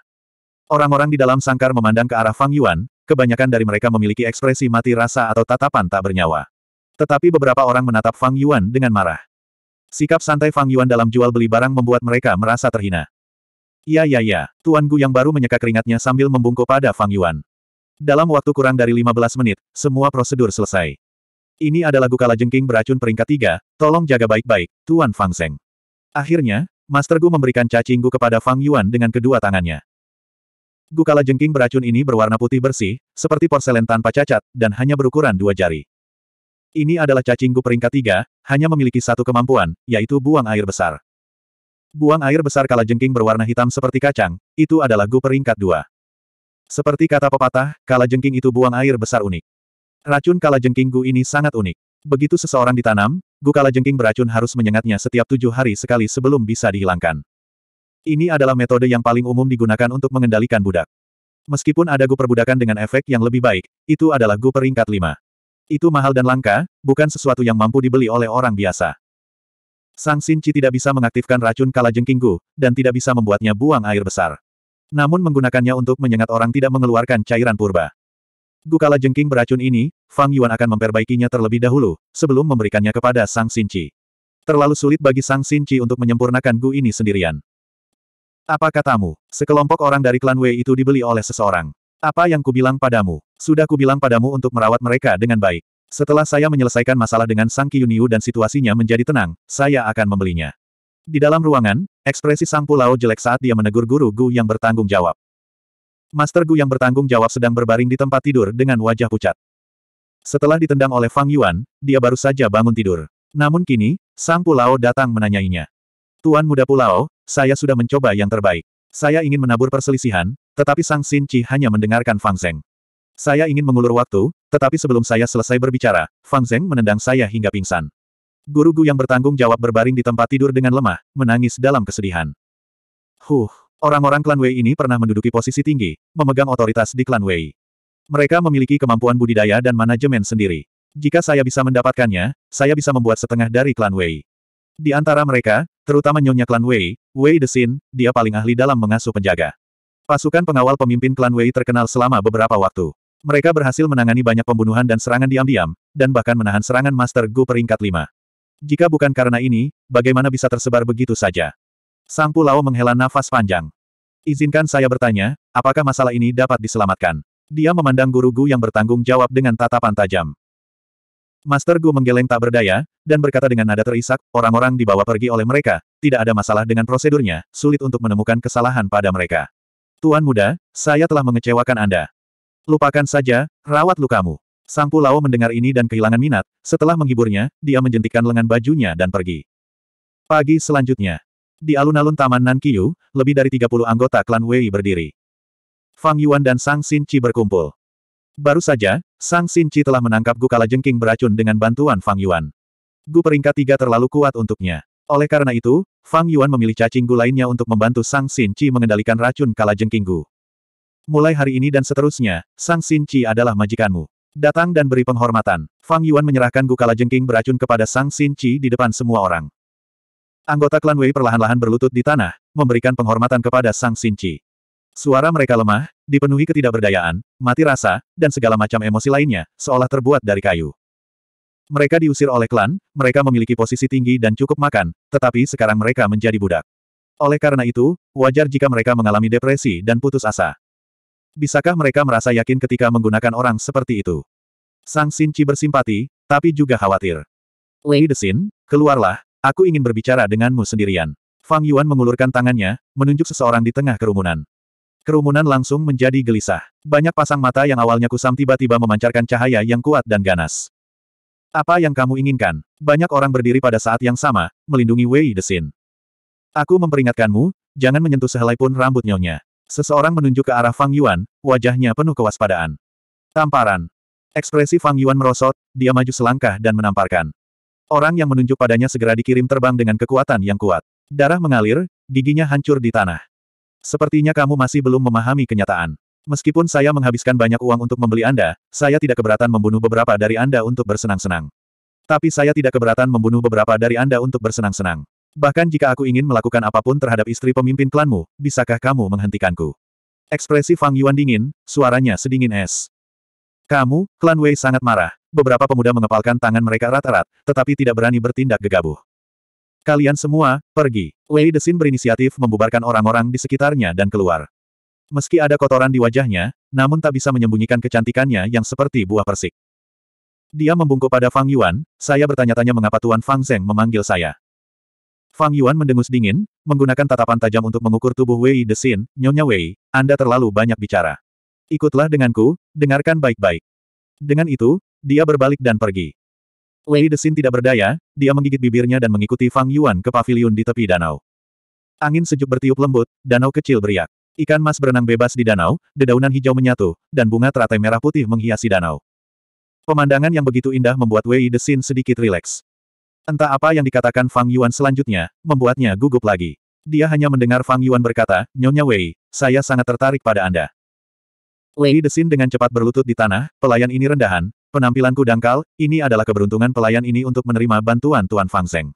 Orang-orang di dalam sangkar memandang ke arah Fang Yuan, kebanyakan dari mereka memiliki ekspresi mati rasa atau tatapan tak bernyawa. Tetapi beberapa orang menatap Fang Yuan dengan marah. Sikap santai Fang Yuan dalam jual beli barang membuat mereka merasa terhina. Ya ya ya, Tuan Gu yang baru menyeka keringatnya sambil membungkuk pada Fang Yuan. Dalam waktu kurang dari 15 menit, semua prosedur selesai. Ini adalah Gukala Jengking beracun peringkat 3, tolong jaga baik-baik, Tuan Fang Seng. Akhirnya, Master Gu memberikan cacing Gu kepada Fang Yuan dengan kedua tangannya. Gu kala jengking beracun ini berwarna putih bersih, seperti porselen tanpa cacat, dan hanya berukuran dua jari. Ini adalah cacing Gu peringkat tiga, hanya memiliki satu kemampuan, yaitu buang air besar. Buang air besar kala jengking berwarna hitam seperti kacang, itu adalah Gu peringkat dua. Seperti kata pepatah, kala jengking itu buang air besar unik. Racun kala jengking Gu ini sangat unik. Begitu seseorang ditanam, gukala jengking beracun harus menyengatnya setiap tujuh hari sekali sebelum bisa dihilangkan. Ini adalah metode yang paling umum digunakan untuk mengendalikan budak. Meskipun ada gu perbudakan dengan efek yang lebih baik, itu adalah gu peringkat lima. Itu mahal dan langka, bukan sesuatu yang mampu dibeli oleh orang biasa. Sang Sinci tidak bisa mengaktifkan racun kala jengking gu, dan tidak bisa membuatnya buang air besar. Namun menggunakannya untuk menyengat orang tidak mengeluarkan cairan purba. Gukala jengking beracun ini, Fang Yuan akan memperbaikinya terlebih dahulu, sebelum memberikannya kepada Sang Sinci. Terlalu sulit bagi Sang Sinci untuk menyempurnakan Gu ini sendirian. Apa katamu? Sekelompok orang dari klan Wei itu dibeli oleh seseorang. Apa yang kubilang padamu? Sudah kubilang padamu untuk merawat mereka dengan baik. Setelah saya menyelesaikan masalah dengan Sang Kiyuniu dan situasinya menjadi tenang, saya akan membelinya. Di dalam ruangan, ekspresi Sang Pulau jelek saat dia menegur guru Gu yang bertanggung jawab. Master Gu yang bertanggung jawab sedang berbaring di tempat tidur dengan wajah pucat. Setelah ditendang oleh Fang Yuan, dia baru saja bangun tidur. Namun kini, Sang Pulau datang menanyainya. Tuan Muda Pulau, saya sudah mencoba yang terbaik. Saya ingin menabur perselisihan, tetapi Sang Xin Chi hanya mendengarkan Fang Zeng. Saya ingin mengulur waktu, tetapi sebelum saya selesai berbicara, Fang Zeng menendang saya hingga pingsan. Guru Gu yang bertanggung jawab berbaring di tempat tidur dengan lemah, menangis dalam kesedihan. Huh, Orang-orang klan Wei ini pernah menduduki posisi tinggi, memegang otoritas di klan Wei. Mereka memiliki kemampuan budidaya dan manajemen sendiri. Jika saya bisa mendapatkannya, saya bisa membuat setengah dari klan Wei. Di antara mereka, terutama nyonya klan Wei, Wei Desin, dia paling ahli dalam mengasuh penjaga. Pasukan pengawal pemimpin klan Wei terkenal selama beberapa waktu. Mereka berhasil menangani banyak pembunuhan dan serangan diam-diam, dan bahkan menahan serangan Master Gu peringkat 5. Jika bukan karena ini, bagaimana bisa tersebar begitu saja? Sang Pulau menghela nafas panjang. Izinkan saya bertanya, apakah masalah ini dapat diselamatkan? Dia memandang guru Gu yang bertanggung jawab dengan tatapan tajam. Master Gu menggeleng tak berdaya, dan berkata dengan nada terisak, orang-orang dibawa pergi oleh mereka, tidak ada masalah dengan prosedurnya, sulit untuk menemukan kesalahan pada mereka. Tuan muda, saya telah mengecewakan Anda. Lupakan saja, rawat lukamu. Sang Pulau mendengar ini dan kehilangan minat, setelah menghiburnya, dia menjentikan lengan bajunya dan pergi. Pagi selanjutnya, di alun-alun Taman Nankiyu, lebih dari 30 anggota klan Wei berdiri. Fang Yuan dan Sang Xin Chi berkumpul. Baru saja, Sang Xin Chi telah menangkap Gu Kala Jengking beracun dengan bantuan Fang Yuan. Gu peringkat tiga terlalu kuat untuknya. Oleh karena itu, Fang Yuan memilih cacing Gu lainnya untuk membantu Sang Xin Chi mengendalikan racun Kala Jengking Gu. Mulai hari ini dan seterusnya, Sang Xin Chi adalah majikanmu. Datang dan beri penghormatan. Fang Yuan menyerahkan Gu Kala Jengking beracun kepada Sang Xin Chi di depan semua orang. Anggota klan Wei perlahan-lahan berlutut di tanah, memberikan penghormatan kepada Sang Sinci. Suara mereka lemah, dipenuhi ketidakberdayaan, mati rasa, dan segala macam emosi lainnya, seolah terbuat dari kayu. Mereka diusir oleh klan, mereka memiliki posisi tinggi dan cukup makan, tetapi sekarang mereka menjadi budak. Oleh karena itu, wajar jika mereka mengalami depresi dan putus asa. Bisakah mereka merasa yakin ketika menggunakan orang seperti itu? Sang Sinci bersimpati, tapi juga khawatir. Wei Desin, keluarlah, Aku ingin berbicara denganmu sendirian. Fang Yuan mengulurkan tangannya, menunjuk seseorang di tengah kerumunan. Kerumunan langsung menjadi gelisah. Banyak pasang mata yang awalnya kusam tiba-tiba memancarkan cahaya yang kuat dan ganas. Apa yang kamu inginkan? Banyak orang berdiri pada saat yang sama, melindungi Wei Desin. Aku memperingatkanmu, jangan menyentuh sehelai pun rambut nyonya. Seseorang menunjuk ke arah Fang Yuan, wajahnya penuh kewaspadaan. Tamparan. Ekspresi Fang Yuan merosot, dia maju selangkah dan menamparkan. Orang yang menunjuk padanya segera dikirim terbang dengan kekuatan yang kuat. Darah mengalir, giginya hancur di tanah. Sepertinya kamu masih belum memahami kenyataan. Meskipun saya menghabiskan banyak uang untuk membeli Anda, saya tidak keberatan membunuh beberapa dari Anda untuk bersenang-senang. Tapi saya tidak keberatan membunuh beberapa dari Anda untuk bersenang-senang. Bahkan jika aku ingin melakukan apapun terhadap istri pemimpin klanmu, bisakah kamu menghentikanku? Ekspresi Fang Yuan dingin, suaranya sedingin es. Kamu, klan Wei sangat marah. Beberapa pemuda mengepalkan tangan mereka rata rat tetapi tidak berani bertindak gegabah. Kalian semua, pergi. Wei Desin berinisiatif membubarkan orang-orang di sekitarnya dan keluar. Meski ada kotoran di wajahnya, namun tak bisa menyembunyikan kecantikannya yang seperti buah persik. Dia membungkuk pada Fang Yuan, saya bertanya-tanya mengapa Tuan Fang Zeng memanggil saya. Fang Yuan mendengus dingin, menggunakan tatapan tajam untuk mengukur tubuh Wei Desin, Nyonya Wei, Anda terlalu banyak bicara. Ikutlah denganku, dengarkan baik-baik. Dengan itu, dia berbalik dan pergi. Wei Desin tidak berdaya, dia menggigit bibirnya dan mengikuti Fang Yuan ke pavilion di tepi danau. Angin sejuk bertiup lembut, danau kecil beriak. Ikan mas berenang bebas di danau, dedaunan hijau menyatu, dan bunga teratai merah putih menghiasi danau. Pemandangan yang begitu indah membuat Wei Desin sedikit rileks. Entah apa yang dikatakan Fang Yuan selanjutnya, membuatnya gugup lagi. Dia hanya mendengar Fang Yuan berkata, Nyonya Wei, saya sangat tertarik pada Anda. Lady Desin dengan cepat berlutut di tanah, pelayan ini rendahan, penampilanku dangkal, ini adalah keberuntungan pelayan ini untuk menerima bantuan Tuan Fang Zeng.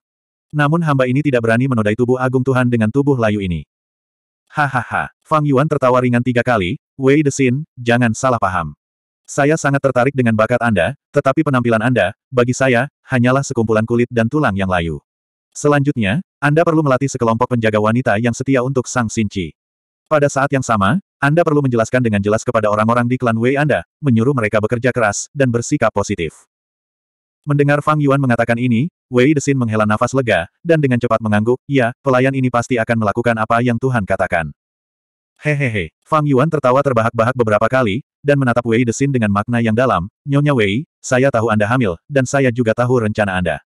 Namun hamba ini tidak berani menodai tubuh agung Tuhan dengan tubuh layu ini. Hahaha, Fang Yuan tertawa ringan tiga kali, Wei Desin, jangan salah paham. Saya sangat tertarik dengan bakat Anda, tetapi penampilan Anda, bagi saya, hanyalah sekumpulan kulit dan tulang yang layu. Selanjutnya, Anda perlu melatih sekelompok penjaga wanita yang setia untuk Sang Sinci. Pada saat yang sama, anda perlu menjelaskan dengan jelas kepada orang-orang di klan Wei Anda, menyuruh mereka bekerja keras, dan bersikap positif. Mendengar Fang Yuan mengatakan ini, Wei Desin menghela nafas lega, dan dengan cepat mengangguk, ya, pelayan ini pasti akan melakukan apa yang Tuhan katakan. Hehehe, Fang Yuan tertawa terbahak-bahak beberapa kali, dan menatap Wei Desin dengan makna yang dalam, Nyonya Wei, saya tahu Anda hamil, dan saya juga tahu rencana Anda.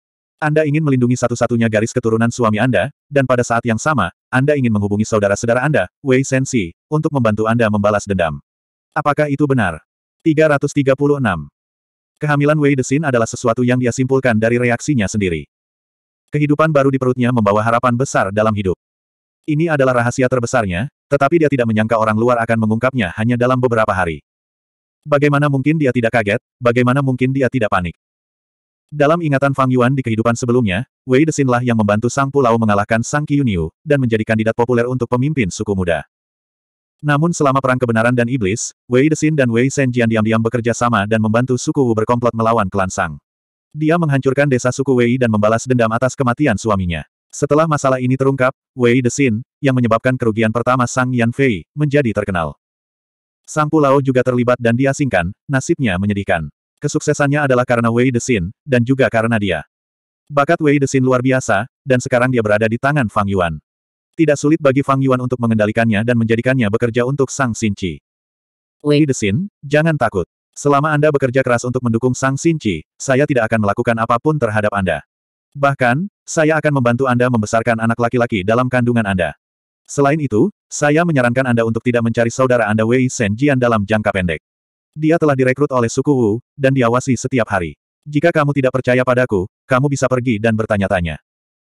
Anda ingin melindungi satu-satunya garis keturunan suami Anda, dan pada saat yang sama, Anda ingin menghubungi saudara-saudara Anda, Wei Sensi, untuk membantu Anda membalas dendam. Apakah itu benar? 336. Kehamilan Wei Desin adalah sesuatu yang dia simpulkan dari reaksinya sendiri. Kehidupan baru di perutnya membawa harapan besar dalam hidup. Ini adalah rahasia terbesarnya, tetapi dia tidak menyangka orang luar akan mengungkapnya hanya dalam beberapa hari. Bagaimana mungkin dia tidak kaget, bagaimana mungkin dia tidak panik. Dalam ingatan Fang Yuan di kehidupan sebelumnya, Wei Desinlah yang membantu Sang Pulau mengalahkan Sang Qiuniu dan menjadi kandidat populer untuk pemimpin suku muda. Namun selama Perang Kebenaran dan Iblis, Wei Desin dan Wei Senjian diam-diam bekerja sama dan membantu suku Wu berkomplot melawan klan Sang. Dia menghancurkan desa suku Wei dan membalas dendam atas kematian suaminya. Setelah masalah ini terungkap, Wei Desin, yang menyebabkan kerugian pertama Sang Yan Fei, menjadi terkenal. Sang Pulau juga terlibat dan diasingkan, nasibnya menyedihkan. Kesuksesannya adalah karena Wei Desin, dan juga karena dia. Bakat Wei Desin luar biasa, dan sekarang dia berada di tangan Fang Yuan. Tidak sulit bagi Fang Yuan untuk mengendalikannya dan menjadikannya bekerja untuk Sang Sinci. Wei Desin, jangan takut. Selama Anda bekerja keras untuk mendukung Sang Sinci, saya tidak akan melakukan apapun terhadap Anda. Bahkan, saya akan membantu Anda membesarkan anak laki-laki dalam kandungan Anda. Selain itu, saya menyarankan Anda untuk tidak mencari saudara Anda Wei Shen Jian dalam jangka pendek. Dia telah direkrut oleh suku Wu, dan diawasi setiap hari. Jika kamu tidak percaya padaku, kamu bisa pergi dan bertanya-tanya.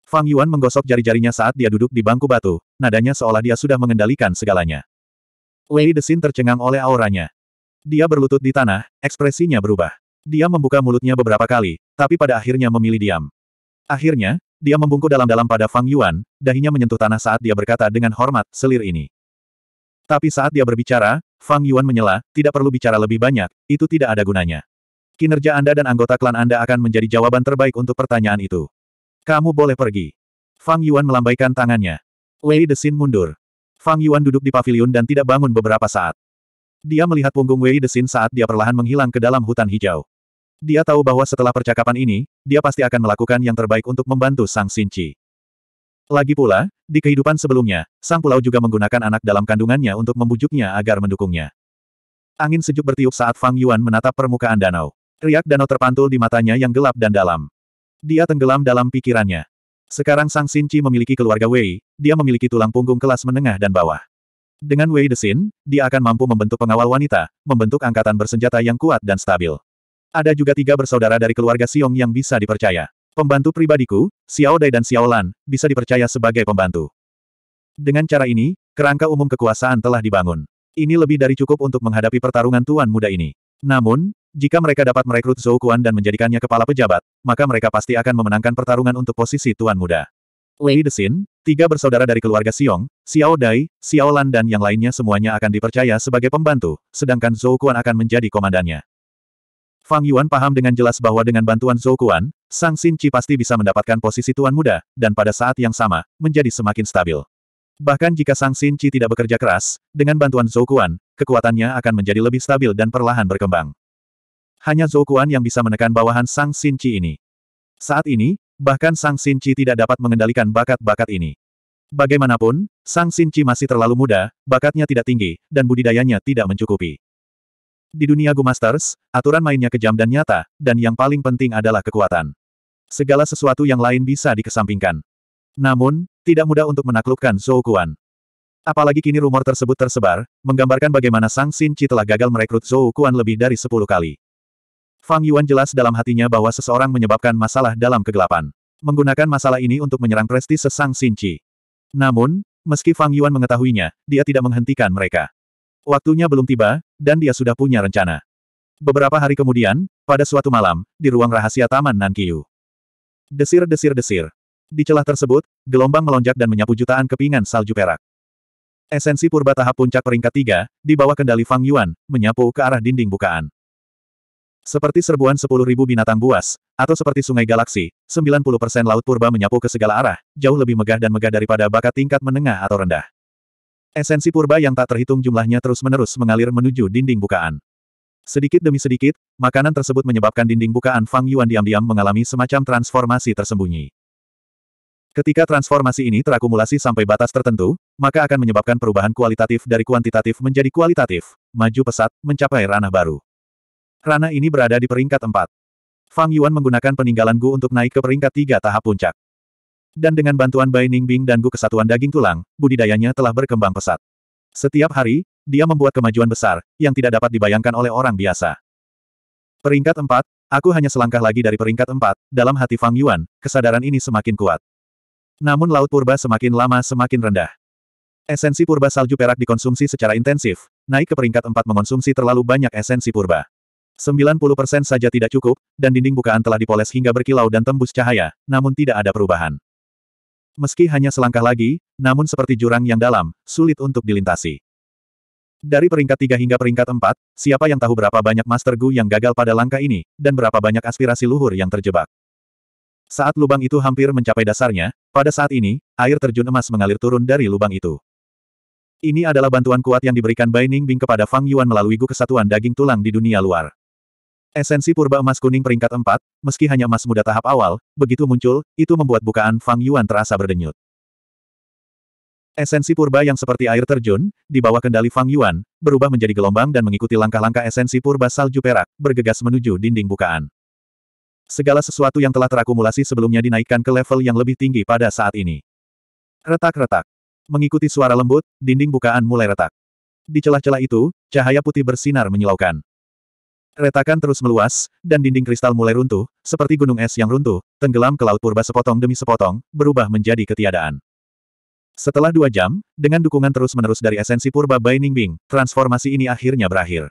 Fang Yuan menggosok jari-jarinya saat dia duduk di bangku batu, nadanya seolah dia sudah mengendalikan segalanya. Wei Desin tercengang oleh auranya. Dia berlutut di tanah, ekspresinya berubah. Dia membuka mulutnya beberapa kali, tapi pada akhirnya memilih diam. Akhirnya, dia membungkuk dalam-dalam pada Fang Yuan, dahinya menyentuh tanah saat dia berkata dengan hormat, selir ini. Tapi saat dia berbicara, Fang Yuan menyela, tidak perlu bicara lebih banyak, itu tidak ada gunanya. Kinerja Anda dan anggota klan Anda akan menjadi jawaban terbaik untuk pertanyaan itu. Kamu boleh pergi. Fang Yuan melambaikan tangannya. Wei Desin mundur. Fang Yuan duduk di pavilion dan tidak bangun beberapa saat. Dia melihat punggung Wei Desin saat dia perlahan menghilang ke dalam hutan hijau. Dia tahu bahwa setelah percakapan ini, dia pasti akan melakukan yang terbaik untuk membantu Sang Sinci. Lagi pula, di kehidupan sebelumnya, sang pulau juga menggunakan anak dalam kandungannya untuk membujuknya agar mendukungnya. Angin sejuk bertiup saat Fang Yuan menatap permukaan danau. Riak danau terpantul di matanya yang gelap dan dalam. Dia tenggelam dalam pikirannya. Sekarang Sang Sinci memiliki keluarga Wei, dia memiliki tulang punggung kelas menengah dan bawah. Dengan Wei Desin, dia akan mampu membentuk pengawal wanita, membentuk angkatan bersenjata yang kuat dan stabil. Ada juga tiga bersaudara dari keluarga Siong yang bisa dipercaya. Pembantu pribadiku, Xiao Dai dan Xiao Lan, bisa dipercaya sebagai pembantu. Dengan cara ini, kerangka umum kekuasaan telah dibangun. Ini lebih dari cukup untuk menghadapi pertarungan tuan muda ini. Namun, jika mereka dapat merekrut Zhou Kuan dan menjadikannya kepala pejabat, maka mereka pasti akan memenangkan pertarungan untuk posisi tuan muda. Wei Desin, tiga bersaudara dari keluarga Xiong, Xiao Dai, Xiao Lan dan yang lainnya semuanya akan dipercaya sebagai pembantu, sedangkan Zhou Kuan akan menjadi komandannya. Fang Yuan paham dengan jelas bahwa dengan bantuan Zhou Kuan. Sang Xin Qi pasti bisa mendapatkan posisi tuan muda, dan pada saat yang sama, menjadi semakin stabil. Bahkan jika Sang Xin Qi tidak bekerja keras, dengan bantuan Zhou Kuan, kekuatannya akan menjadi lebih stabil dan perlahan berkembang. Hanya Zhou Kuan yang bisa menekan bawahan Sang Xin Qi ini. Saat ini, bahkan Sang Xin Qi tidak dapat mengendalikan bakat-bakat ini. Bagaimanapun, Sang Xin Qi masih terlalu muda, bakatnya tidak tinggi, dan budidayanya tidak mencukupi. Di dunia Gu Masters, aturan mainnya kejam dan nyata, dan yang paling penting adalah kekuatan. Segala sesuatu yang lain bisa dikesampingkan. Namun, tidak mudah untuk menaklukkan Zhou Kuan. Apalagi kini rumor tersebut tersebar, menggambarkan bagaimana Sang Xin telah gagal merekrut Zhou Kuan lebih dari sepuluh kali. Fang Yuan jelas dalam hatinya bahwa seseorang menyebabkan masalah dalam kegelapan. Menggunakan masalah ini untuk menyerang prestise Sang Xin Namun, meski Fang Yuan mengetahuinya, dia tidak menghentikan mereka. Waktunya belum tiba, dan dia sudah punya rencana. Beberapa hari kemudian, pada suatu malam, di ruang rahasia Taman Nankiyu. Desir-desir-desir. Di celah tersebut, gelombang melonjak dan menyapu jutaan kepingan salju perak. Esensi purba tahap puncak peringkat tiga, di bawah kendali Fang Yuan, menyapu ke arah dinding bukaan. Seperti serbuan sepuluh ribu binatang buas, atau seperti sungai galaksi, 90% laut purba menyapu ke segala arah, jauh lebih megah dan megah daripada bakat tingkat menengah atau rendah. Esensi purba yang tak terhitung jumlahnya terus-menerus mengalir menuju dinding bukaan. Sedikit demi sedikit, makanan tersebut menyebabkan dinding bukaan Fang Yuan diam-diam mengalami semacam transformasi tersembunyi. Ketika transformasi ini terakumulasi sampai batas tertentu, maka akan menyebabkan perubahan kualitatif dari kuantitatif menjadi kualitatif, maju pesat, mencapai ranah baru. Ranah ini berada di peringkat 4. Fang Yuan menggunakan peninggalan Gu untuk naik ke peringkat 3 tahap puncak. Dan dengan bantuan Bai Ningbing dan Gu Kesatuan Daging Tulang, budidayanya telah berkembang pesat. Setiap hari, dia membuat kemajuan besar, yang tidak dapat dibayangkan oleh orang biasa. Peringkat 4, aku hanya selangkah lagi dari peringkat 4, dalam hati Fang Yuan, kesadaran ini semakin kuat. Namun Laut Purba semakin lama semakin rendah. Esensi purba salju perak dikonsumsi secara intensif, naik ke peringkat 4 mengonsumsi terlalu banyak esensi purba. 90% saja tidak cukup, dan dinding bukaan telah dipoles hingga berkilau dan tembus cahaya, namun tidak ada perubahan. Meski hanya selangkah lagi, namun seperti jurang yang dalam, sulit untuk dilintasi. Dari peringkat 3 hingga peringkat 4, siapa yang tahu berapa banyak Master Gu yang gagal pada langkah ini, dan berapa banyak aspirasi luhur yang terjebak. Saat lubang itu hampir mencapai dasarnya, pada saat ini, air terjun emas mengalir turun dari lubang itu. Ini adalah bantuan kuat yang diberikan Bai Bing kepada Fang Yuan melalui Gu Kesatuan Daging Tulang di dunia luar. Esensi purba emas kuning peringkat 4, meski hanya emas muda tahap awal, begitu muncul, itu membuat bukaan Fang Yuan terasa berdenyut. Esensi purba yang seperti air terjun, di bawah kendali Fang Yuan, berubah menjadi gelombang dan mengikuti langkah-langkah esensi purba salju perak, bergegas menuju dinding bukaan. Segala sesuatu yang telah terakumulasi sebelumnya dinaikkan ke level yang lebih tinggi pada saat ini. Retak-retak. Mengikuti suara lembut, dinding bukaan mulai retak. Di celah-celah itu, cahaya putih bersinar menyilaukan. Retakan terus meluas, dan dinding kristal mulai runtuh, seperti gunung es yang runtuh, tenggelam ke laut purba sepotong demi sepotong, berubah menjadi ketiadaan. Setelah dua jam, dengan dukungan terus-menerus dari esensi purba Bai Ningbing, transformasi ini akhirnya berakhir.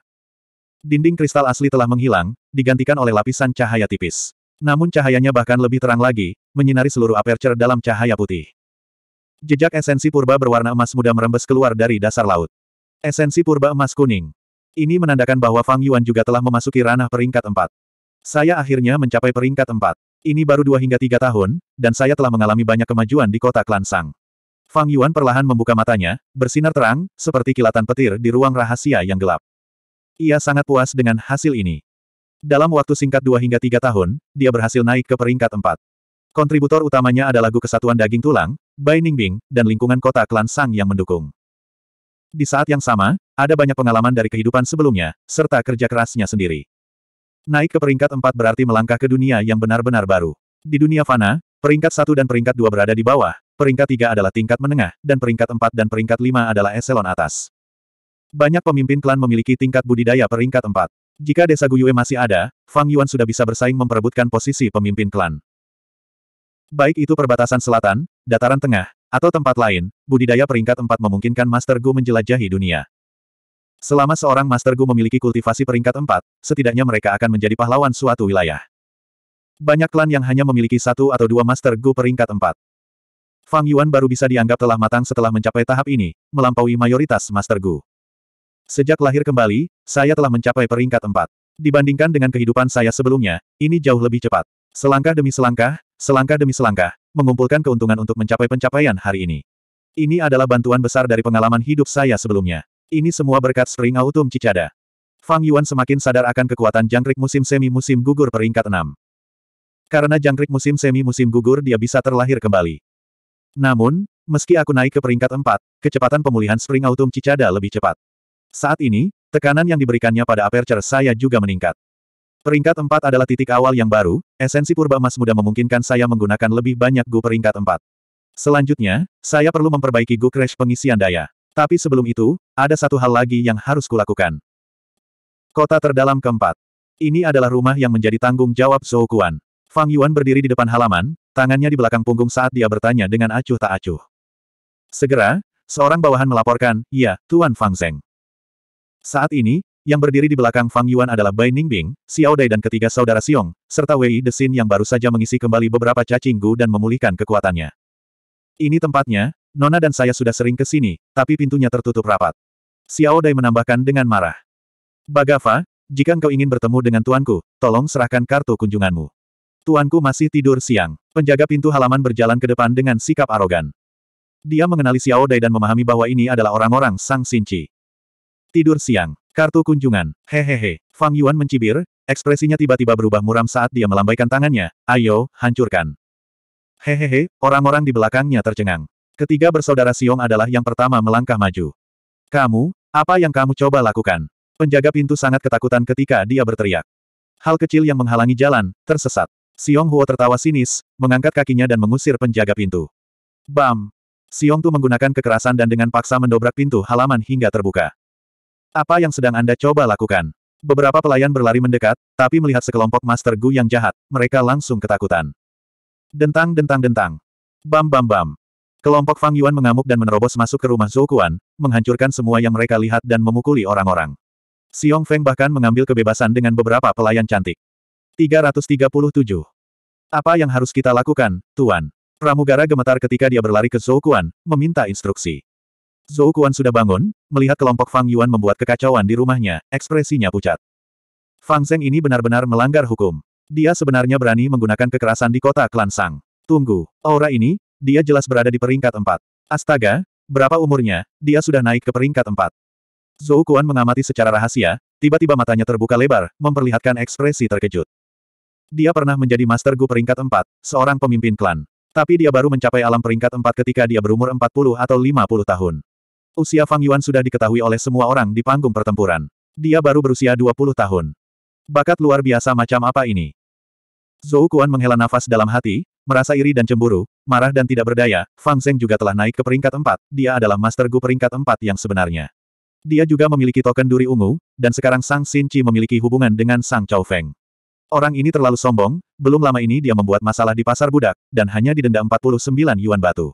Dinding kristal asli telah menghilang, digantikan oleh lapisan cahaya tipis. Namun cahayanya bahkan lebih terang lagi, menyinari seluruh aperture dalam cahaya putih. Jejak esensi purba berwarna emas muda merembes keluar dari dasar laut. Esensi purba emas kuning. Ini menandakan bahwa Fang Yuan juga telah memasuki ranah peringkat empat. Saya akhirnya mencapai peringkat empat. Ini baru dua hingga tiga tahun, dan saya telah mengalami banyak kemajuan di kota Klansang. Fang Yuan perlahan membuka matanya, bersinar terang, seperti kilatan petir di ruang rahasia yang gelap. Ia sangat puas dengan hasil ini. Dalam waktu singkat dua hingga tiga tahun, dia berhasil naik ke peringkat empat. Kontributor utamanya adalah lagu Kesatuan Daging Tulang, Bai Ningbing, dan lingkungan kota Klansang yang mendukung. Di saat yang sama, ada banyak pengalaman dari kehidupan sebelumnya, serta kerja kerasnya sendiri. Naik ke peringkat 4 berarti melangkah ke dunia yang benar-benar baru. Di dunia fana, peringkat 1 dan peringkat 2 berada di bawah, peringkat 3 adalah tingkat menengah, dan peringkat 4 dan peringkat 5 adalah eselon atas. Banyak pemimpin klan memiliki tingkat budidaya peringkat 4. Jika desa Guyue masih ada, Fang Yuan sudah bisa bersaing memperebutkan posisi pemimpin klan. Baik itu perbatasan selatan, dataran tengah, atau tempat lain, budidaya peringkat empat memungkinkan Master Gu menjelajahi dunia. Selama seorang Master Gu memiliki kultivasi peringkat 4, setidaknya mereka akan menjadi pahlawan suatu wilayah. Banyak klan yang hanya memiliki satu atau dua Master Gu peringkat 4. Fang Yuan baru bisa dianggap telah matang setelah mencapai tahap ini, melampaui mayoritas Master Gu. Sejak lahir kembali, saya telah mencapai peringkat 4. Dibandingkan dengan kehidupan saya sebelumnya, ini jauh lebih cepat. Selangkah demi selangkah, selangkah demi selangkah, mengumpulkan keuntungan untuk mencapai pencapaian hari ini. Ini adalah bantuan besar dari pengalaman hidup saya sebelumnya. Ini semua berkat Spring autumn cicada. Fang Yuan semakin sadar akan kekuatan jangkrik musim semi-musim gugur peringkat 6. Karena jangkrik musim semi-musim gugur dia bisa terlahir kembali. Namun, meski aku naik ke peringkat 4, kecepatan pemulihan spring autumn cicada lebih cepat. Saat ini, tekanan yang diberikannya pada aperture saya juga meningkat. Peringkat 4 adalah titik awal yang baru, esensi purba emas muda memungkinkan saya menggunakan lebih banyak gu peringkat 4. Selanjutnya, saya perlu memperbaiki gu crash pengisian daya. Tapi sebelum itu, ada satu hal lagi yang harus kulakukan. Kota terdalam keempat. Ini adalah rumah yang menjadi tanggung jawab Zhou Kuan. Fang Yuan berdiri di depan halaman, tangannya di belakang punggung saat dia bertanya dengan acuh tak acuh. Segera, seorang bawahan melaporkan, Iya, Tuan Fang Zeng. Saat ini, yang berdiri di belakang Fang Yuan adalah Bai Ningbing, Xiao Dai dan ketiga saudara Xiong, serta Wei Desin yang baru saja mengisi kembali beberapa cacinggu dan memulihkan kekuatannya. Ini tempatnya, Nona dan saya sudah sering ke sini, tapi pintunya tertutup rapat. Xiao Dai menambahkan dengan marah. Bagava, jika engkau ingin bertemu dengan tuanku, tolong serahkan kartu kunjunganmu. Tuanku masih tidur siang. Penjaga pintu halaman berjalan ke depan dengan sikap arogan. Dia mengenali Xiao Dai dan memahami bahwa ini adalah orang-orang Sang Sinci. Tidur siang. Kartu kunjungan. Hehehe. Fang Yuan mencibir, ekspresinya tiba-tiba berubah muram saat dia melambaikan tangannya. Ayo, hancurkan. Hehehe, orang-orang di belakangnya tercengang. Ketiga bersaudara Siong adalah yang pertama melangkah maju. Kamu, apa yang kamu coba lakukan? Penjaga pintu sangat ketakutan ketika dia berteriak. Hal kecil yang menghalangi jalan, tersesat. Siong Huo tertawa sinis, mengangkat kakinya dan mengusir penjaga pintu. Bam! Siong Tu menggunakan kekerasan dan dengan paksa mendobrak pintu halaman hingga terbuka. Apa yang sedang Anda coba lakukan? Beberapa pelayan berlari mendekat, tapi melihat sekelompok Master Gu yang jahat, mereka langsung ketakutan. Dentang dentang dentang. Bam bam bam. Kelompok Fang Yuan mengamuk dan menerobos masuk ke rumah Zhou Kuan, menghancurkan semua yang mereka lihat dan memukuli orang-orang. Xiong Feng bahkan mengambil kebebasan dengan beberapa pelayan cantik. 337. Apa yang harus kita lakukan, Tuan? Pramugara gemetar ketika dia berlari ke Zhou Kuan, meminta instruksi. Zhou Kuan sudah bangun, melihat kelompok Fang Yuan membuat kekacauan di rumahnya, ekspresinya pucat. Fang Zeng ini benar-benar melanggar hukum. Dia sebenarnya berani menggunakan kekerasan di kota Klan Sang. Tunggu, aura ini, dia jelas berada di peringkat empat. Astaga, berapa umurnya, dia sudah naik ke peringkat empat. Zhou Kuan mengamati secara rahasia, tiba-tiba matanya terbuka lebar, memperlihatkan ekspresi terkejut. Dia pernah menjadi Master Gu peringkat empat, seorang pemimpin klan. Tapi dia baru mencapai alam peringkat empat ketika dia berumur empat puluh atau lima puluh tahun. Usia Fang Yuan sudah diketahui oleh semua orang di panggung pertempuran. Dia baru berusia dua puluh tahun. Bakat luar biasa macam apa ini? Zhou Kuan menghela nafas dalam hati, Merasa iri dan cemburu, marah dan tidak berdaya, Fang Zeng juga telah naik ke peringkat 4, dia adalah Master Gu peringkat 4 yang sebenarnya. Dia juga memiliki token duri ungu, dan sekarang Sang Sinci memiliki hubungan dengan Sang Chao Feng. Orang ini terlalu sombong, belum lama ini dia membuat masalah di pasar budak, dan hanya didenda 49 yuan batu.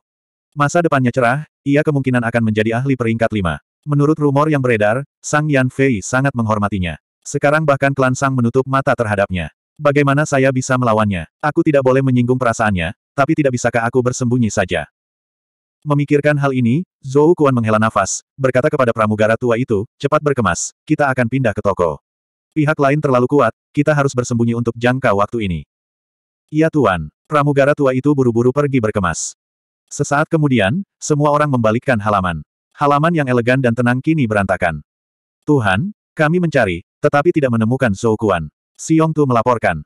Masa depannya cerah, ia kemungkinan akan menjadi ahli peringkat 5. Menurut rumor yang beredar, Sang Yan Fei sangat menghormatinya. Sekarang bahkan klan Sang menutup mata terhadapnya. Bagaimana saya bisa melawannya? Aku tidak boleh menyinggung perasaannya, tapi tidak bisakah aku bersembunyi saja? Memikirkan hal ini, Zhou Kuan menghela nafas, berkata kepada pramugara tua itu, cepat berkemas, kita akan pindah ke toko. Pihak lain terlalu kuat, kita harus bersembunyi untuk jangka waktu ini. Iya tuan, pramugara tua itu buru-buru pergi berkemas. Sesaat kemudian, semua orang membalikkan halaman. Halaman yang elegan dan tenang kini berantakan. Tuhan, kami mencari, tetapi tidak menemukan Zhou Kuan. Siong Tu melaporkan.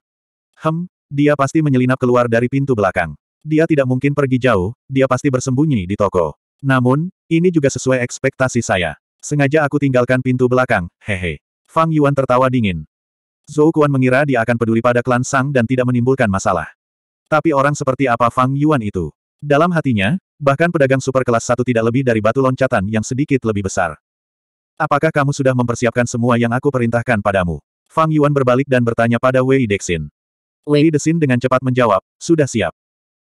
Hem, dia pasti menyelinap keluar dari pintu belakang. Dia tidak mungkin pergi jauh, dia pasti bersembunyi di toko. Namun, ini juga sesuai ekspektasi saya. Sengaja aku tinggalkan pintu belakang, hehe. Fang Yuan tertawa dingin. Zhou Kuan mengira dia akan peduli pada klan Sang dan tidak menimbulkan masalah. Tapi orang seperti apa Fang Yuan itu? Dalam hatinya, bahkan pedagang super kelas satu tidak lebih dari batu loncatan yang sedikit lebih besar. Apakah kamu sudah mempersiapkan semua yang aku perintahkan padamu? Fang Yuan berbalik dan bertanya pada Wei Dexin. Wei Dexin dengan cepat menjawab, sudah siap.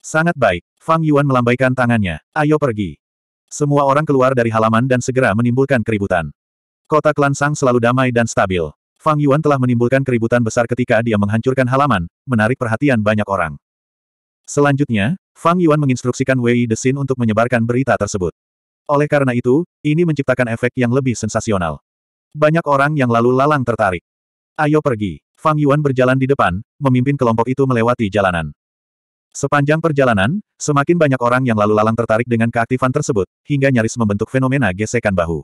Sangat baik. Fang Yuan melambaikan tangannya, ayo pergi. Semua orang keluar dari halaman dan segera menimbulkan keributan. Kota klan Sang selalu damai dan stabil. Fang Yuan telah menimbulkan keributan besar ketika dia menghancurkan halaman, menarik perhatian banyak orang. Selanjutnya, Fang Yuan menginstruksikan Wei Desin untuk menyebarkan berita tersebut. Oleh karena itu, ini menciptakan efek yang lebih sensasional. Banyak orang yang lalu lalang tertarik. Ayo pergi. Fang Yuan berjalan di depan, memimpin kelompok itu melewati jalanan. Sepanjang perjalanan, semakin banyak orang yang lalu lalang tertarik dengan keaktifan tersebut, hingga nyaris membentuk fenomena gesekan bahu.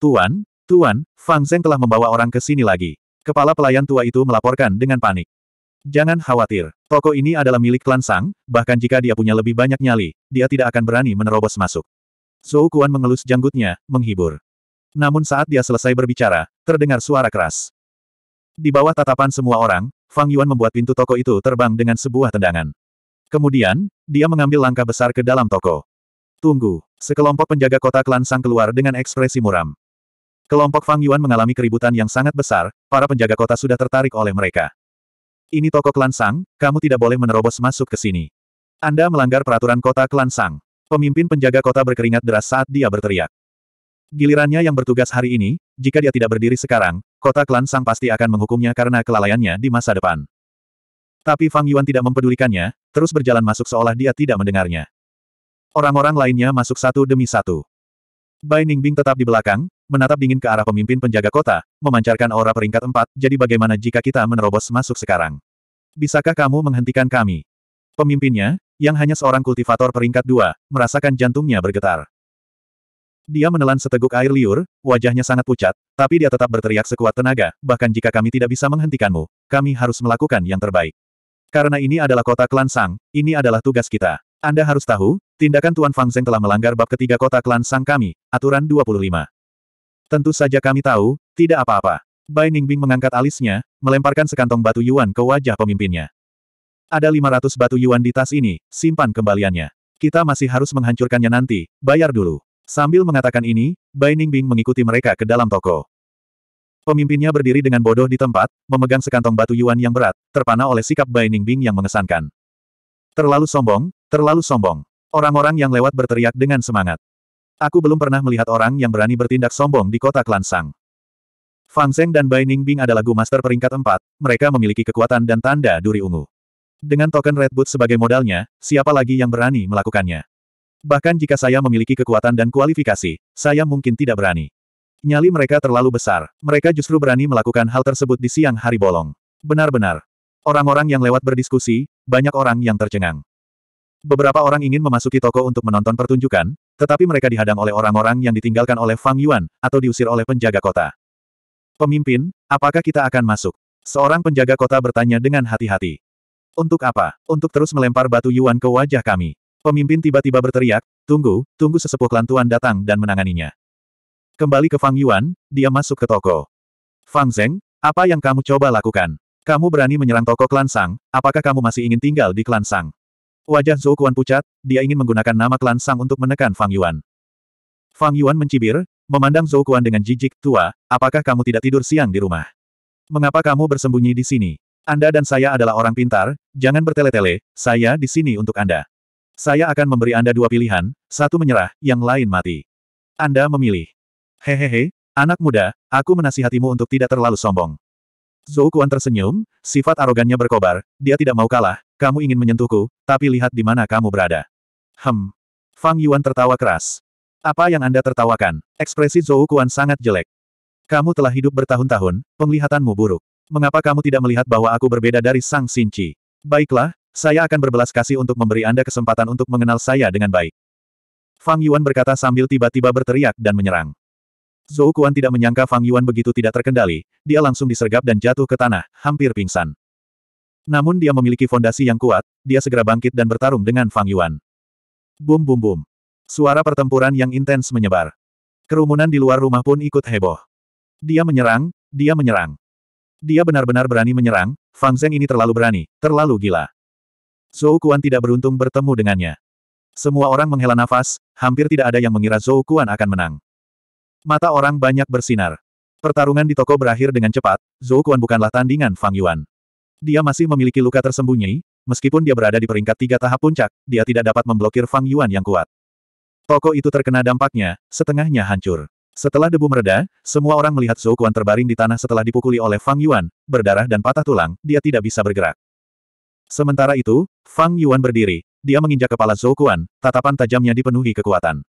Tuan, Tuan, Fang Zeng telah membawa orang ke sini lagi. Kepala pelayan tua itu melaporkan dengan panik. Jangan khawatir, toko ini adalah milik klan Sang, bahkan jika dia punya lebih banyak nyali, dia tidak akan berani menerobos masuk. Zhou Kuan mengelus janggutnya, menghibur. Namun saat dia selesai berbicara, terdengar suara keras. Di bawah tatapan semua orang, Fang Yuan membuat pintu toko itu terbang dengan sebuah tendangan. Kemudian, dia mengambil langkah besar ke dalam toko. Tunggu, sekelompok penjaga kota klan Sang keluar dengan ekspresi muram. Kelompok Fang Yuan mengalami keributan yang sangat besar, para penjaga kota sudah tertarik oleh mereka. Ini toko klan Sang, kamu tidak boleh menerobos masuk ke sini. Anda melanggar peraturan kota klan Sang. Pemimpin penjaga kota berkeringat deras saat dia berteriak. Gilirannya yang bertugas hari ini, jika dia tidak berdiri sekarang, kota klan Sang pasti akan menghukumnya karena kelalaiannya di masa depan. Tapi Fang Yuan tidak mempedulikannya, terus berjalan masuk seolah dia tidak mendengarnya. Orang-orang lainnya masuk satu demi satu. Bai Ningbing tetap di belakang, menatap dingin ke arah pemimpin penjaga kota, memancarkan aura peringkat empat, jadi bagaimana jika kita menerobos masuk sekarang? Bisakah kamu menghentikan kami? Pemimpinnya, yang hanya seorang kultivator peringkat dua, merasakan jantungnya bergetar. Dia menelan seteguk air liur, wajahnya sangat pucat, tapi dia tetap berteriak sekuat tenaga, bahkan jika kami tidak bisa menghentikanmu, kami harus melakukan yang terbaik. Karena ini adalah kota klan Sang, ini adalah tugas kita. Anda harus tahu, tindakan Tuan Fang Zeng telah melanggar bab ketiga kota klan Sang kami, aturan 25. Tentu saja kami tahu, tidak apa-apa. Bai Ningbing mengangkat alisnya, melemparkan sekantong batu yuan ke wajah pemimpinnya. Ada 500 batu yuan di tas ini, simpan kembaliannya. Kita masih harus menghancurkannya nanti, bayar dulu. Sambil mengatakan ini, Bai Ningbing mengikuti mereka ke dalam toko. Pemimpinnya berdiri dengan bodoh di tempat, memegang sekantong batu yuan yang berat, terpana oleh sikap Bai Ningbing yang mengesankan. Terlalu sombong, terlalu sombong. Orang-orang yang lewat berteriak dengan semangat. Aku belum pernah melihat orang yang berani bertindak sombong di kota Klansang. Fang Zeng dan Bai Ningbing adalah Gu Master peringkat 4, mereka memiliki kekuatan dan tanda duri ungu. Dengan token Red Boot sebagai modalnya, siapa lagi yang berani melakukannya? Bahkan jika saya memiliki kekuatan dan kualifikasi, saya mungkin tidak berani. Nyali mereka terlalu besar. Mereka justru berani melakukan hal tersebut di siang hari bolong. Benar-benar. Orang-orang yang lewat berdiskusi, banyak orang yang tercengang. Beberapa orang ingin memasuki toko untuk menonton pertunjukan, tetapi mereka dihadang oleh orang-orang yang ditinggalkan oleh Fang Yuan, atau diusir oleh penjaga kota. Pemimpin, apakah kita akan masuk? Seorang penjaga kota bertanya dengan hati-hati. Untuk apa? Untuk terus melempar batu Yuan ke wajah kami. Pemimpin tiba-tiba berteriak, tunggu, tunggu sesepuh klan Tuan datang dan menanganinya. Kembali ke Fang Yuan, dia masuk ke toko. Fang Zeng, apa yang kamu coba lakukan? Kamu berani menyerang toko klan Sang, apakah kamu masih ingin tinggal di klan Sang? Wajah Zhou Kuan pucat, dia ingin menggunakan nama klan Sang untuk menekan Fang Yuan. Fang Yuan mencibir, memandang Zhou Kuan dengan jijik, tua, apakah kamu tidak tidur siang di rumah? Mengapa kamu bersembunyi di sini? Anda dan saya adalah orang pintar, jangan bertele-tele, saya di sini untuk Anda. Saya akan memberi Anda dua pilihan, satu menyerah, yang lain mati. Anda memilih. Hehehe, anak muda, aku menasihatimu untuk tidak terlalu sombong. Zhou Kuan tersenyum, sifat arogannya berkobar, dia tidak mau kalah, kamu ingin menyentuhku, tapi lihat di mana kamu berada. Hem. Fang Yuan tertawa keras. Apa yang Anda tertawakan? Ekspresi Zhou Kuan sangat jelek. Kamu telah hidup bertahun-tahun, penglihatanmu buruk. Mengapa kamu tidak melihat bahwa aku berbeda dari Sang Sinci? Baiklah, saya akan berbelas kasih untuk memberi Anda kesempatan untuk mengenal saya dengan baik. Fang Yuan berkata sambil tiba-tiba berteriak dan menyerang. Zhou Kuan tidak menyangka Fang Yuan begitu tidak terkendali, dia langsung disergap dan jatuh ke tanah, hampir pingsan. Namun dia memiliki fondasi yang kuat, dia segera bangkit dan bertarung dengan Fang Yuan. Bum bum bum. Suara pertempuran yang intens menyebar. Kerumunan di luar rumah pun ikut heboh. Dia menyerang, dia menyerang. Dia benar-benar berani menyerang, Fang Zeng ini terlalu berani, terlalu gila. Zhou Kuan tidak beruntung bertemu dengannya. Semua orang menghela nafas, hampir tidak ada yang mengira Zhou Kuan akan menang. Mata orang banyak bersinar. Pertarungan di toko berakhir dengan cepat, Zhou Kuan bukanlah tandingan Fang Yuan. Dia masih memiliki luka tersembunyi, meskipun dia berada di peringkat tiga tahap puncak, dia tidak dapat memblokir Fang Yuan yang kuat. Toko itu terkena dampaknya, setengahnya hancur. Setelah debu mereda, semua orang melihat Zhou Kuan terbaring di tanah setelah dipukuli oleh Fang Yuan, berdarah dan patah tulang, dia tidak bisa bergerak. Sementara itu, Fang Yuan berdiri. Dia menginjak kepala Zhou Kuan. tatapan tajamnya dipenuhi kekuatan.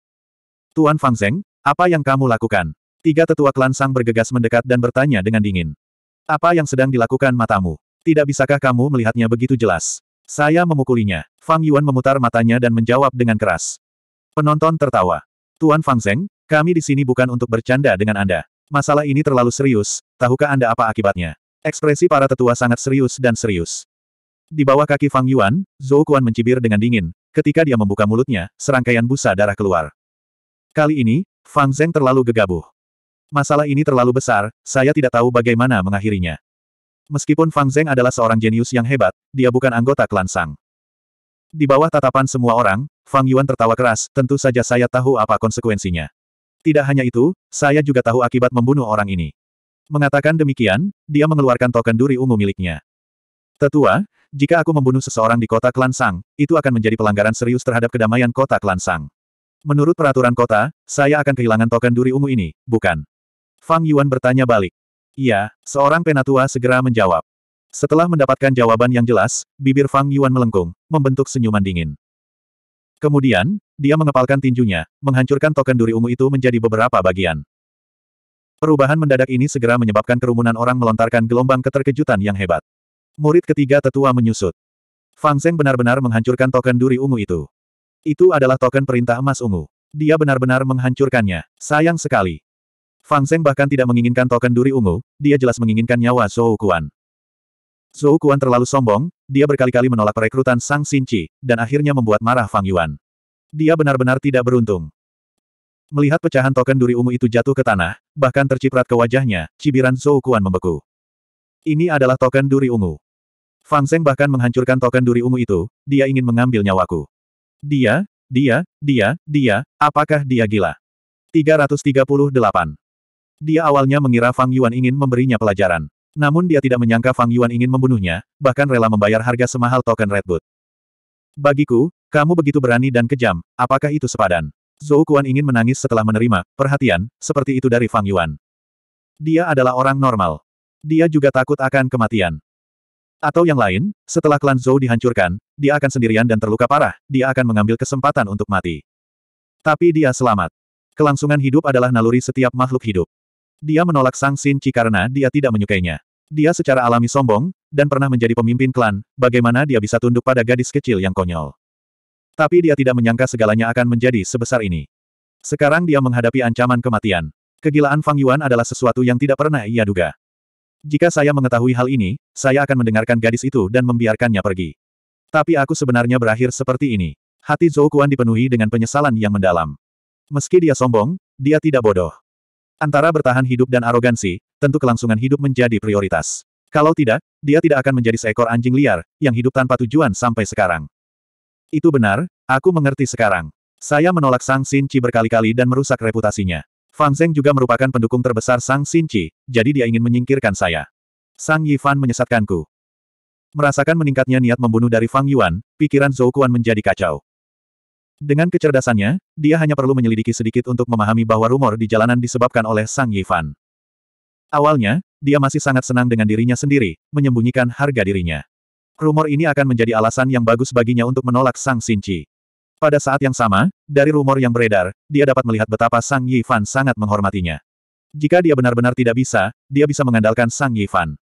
Tuan Fang Zeng, apa yang kamu lakukan? Tiga tetua klan Sang bergegas mendekat dan bertanya dengan dingin. Apa yang sedang dilakukan matamu? Tidak bisakah kamu melihatnya begitu jelas? Saya memukulinya. Fang Yuan memutar matanya dan menjawab dengan keras. Penonton tertawa. Tuan Fang Zeng, kami di sini bukan untuk bercanda dengan Anda. Masalah ini terlalu serius, tahukah Anda apa akibatnya? Ekspresi para tetua sangat serius dan serius. Di bawah kaki Fang Yuan, Zhou Kuan mencibir dengan dingin. Ketika dia membuka mulutnya, serangkaian busa darah keluar. Kali ini, Fang Zeng terlalu gegabah. Masalah ini terlalu besar, saya tidak tahu bagaimana mengakhirinya. Meskipun Fang Zeng adalah seorang jenius yang hebat, dia bukan anggota klan Sang. Di bawah tatapan semua orang, Fang Yuan tertawa keras, tentu saja saya tahu apa konsekuensinya. Tidak hanya itu, saya juga tahu akibat membunuh orang ini. Mengatakan demikian, dia mengeluarkan token duri ungu miliknya. Tetua, jika aku membunuh seseorang di kota Klan Sang, itu akan menjadi pelanggaran serius terhadap kedamaian kota Klan Sang. Menurut peraturan kota, saya akan kehilangan token duri ungu ini, bukan? Fang Yuan bertanya balik. Iya, seorang penatua segera menjawab. Setelah mendapatkan jawaban yang jelas, bibir Fang Yuan melengkung, membentuk senyuman dingin. Kemudian, dia mengepalkan tinjunya, menghancurkan token duri ungu itu menjadi beberapa bagian. Perubahan mendadak ini segera menyebabkan kerumunan orang melontarkan gelombang keterkejutan yang hebat. Murid ketiga tetua menyusut. Fang Zeng benar-benar menghancurkan token duri ungu itu. Itu adalah token perintah emas ungu. Dia benar-benar menghancurkannya. Sayang sekali. Fang Zeng bahkan tidak menginginkan token duri ungu, dia jelas menginginkan nyawa Zhou Kuan. Zhou Kuan terlalu sombong, dia berkali-kali menolak perekrutan Sang Sinci, dan akhirnya membuat marah Fang Yuan. Dia benar-benar tidak beruntung. Melihat pecahan token duri ungu itu jatuh ke tanah, bahkan terciprat ke wajahnya, cibiran Zhou Kuan membeku. Ini adalah token duri ungu. Fang Seng bahkan menghancurkan token duri ungu itu, dia ingin mengambil nyawaku. Dia, dia, dia, dia, apakah dia gila? 338. Dia awalnya mengira Fang Yuan ingin memberinya pelajaran. Namun dia tidak menyangka Fang Yuan ingin membunuhnya, bahkan rela membayar harga semahal token Redwood. Bagiku, kamu begitu berani dan kejam, apakah itu sepadan? Zhou Kuan ingin menangis setelah menerima perhatian seperti itu dari Fang Yuan. Dia adalah orang normal. Dia juga takut akan kematian. Atau yang lain, setelah klan Zhou dihancurkan, dia akan sendirian dan terluka parah, dia akan mengambil kesempatan untuk mati. Tapi dia selamat. Kelangsungan hidup adalah naluri setiap makhluk hidup. Dia menolak Sang Sin Qi karena dia tidak menyukainya. Dia secara alami sombong, dan pernah menjadi pemimpin klan, bagaimana dia bisa tunduk pada gadis kecil yang konyol. Tapi dia tidak menyangka segalanya akan menjadi sebesar ini. Sekarang dia menghadapi ancaman kematian. Kegilaan Fang Yuan adalah sesuatu yang tidak pernah ia duga. Jika saya mengetahui hal ini, saya akan mendengarkan gadis itu dan membiarkannya pergi. Tapi aku sebenarnya berakhir seperti ini. Hati Zhou Kuan dipenuhi dengan penyesalan yang mendalam. Meski dia sombong, dia tidak bodoh. Antara bertahan hidup dan arogansi, tentu kelangsungan hidup menjadi prioritas. Kalau tidak, dia tidak akan menjadi seekor anjing liar, yang hidup tanpa tujuan sampai sekarang. Itu benar, aku mengerti sekarang. Saya menolak Sang Sin Chi berkali-kali dan merusak reputasinya. Fang Zeng juga merupakan pendukung terbesar Sang Sinci, jadi dia ingin menyingkirkan saya. Sang Yifan menyesatkanku. Merasakan meningkatnya niat membunuh dari Fang Yuan, pikiran Zhou Kuan menjadi kacau. Dengan kecerdasannya, dia hanya perlu menyelidiki sedikit untuk memahami bahwa rumor di jalanan disebabkan oleh Sang Yifan. Awalnya, dia masih sangat senang dengan dirinya sendiri, menyembunyikan harga dirinya. Rumor ini akan menjadi alasan yang bagus baginya untuk menolak Sang Sinci. Pada saat yang sama, dari rumor yang beredar, dia dapat melihat betapa Sang Yifan sangat menghormatinya. Jika dia benar-benar tidak bisa, dia bisa mengandalkan Sang Yifan.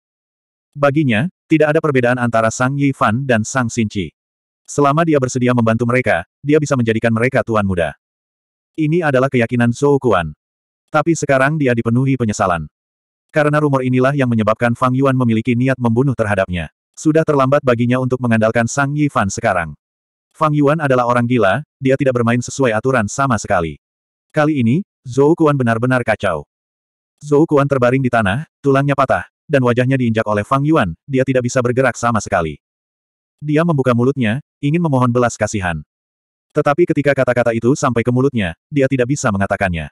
Baginya, tidak ada perbedaan antara Sang Yifan dan Sang Xinqi. Selama dia bersedia membantu mereka, dia bisa menjadikan mereka tuan muda. Ini adalah keyakinan Zhou Kuan. Tapi sekarang dia dipenuhi penyesalan. Karena rumor inilah yang menyebabkan Fang Yuan memiliki niat membunuh terhadapnya. Sudah terlambat baginya untuk mengandalkan Sang Yifan sekarang. Fang Yuan adalah orang gila, dia tidak bermain sesuai aturan sama sekali. Kali ini, Zhou Kuan benar-benar kacau. Zhou Kuan terbaring di tanah, tulangnya patah, dan wajahnya diinjak oleh Fang Yuan, dia tidak bisa bergerak sama sekali. Dia membuka mulutnya, ingin memohon belas kasihan. Tetapi ketika kata-kata itu sampai ke mulutnya, dia tidak bisa mengatakannya.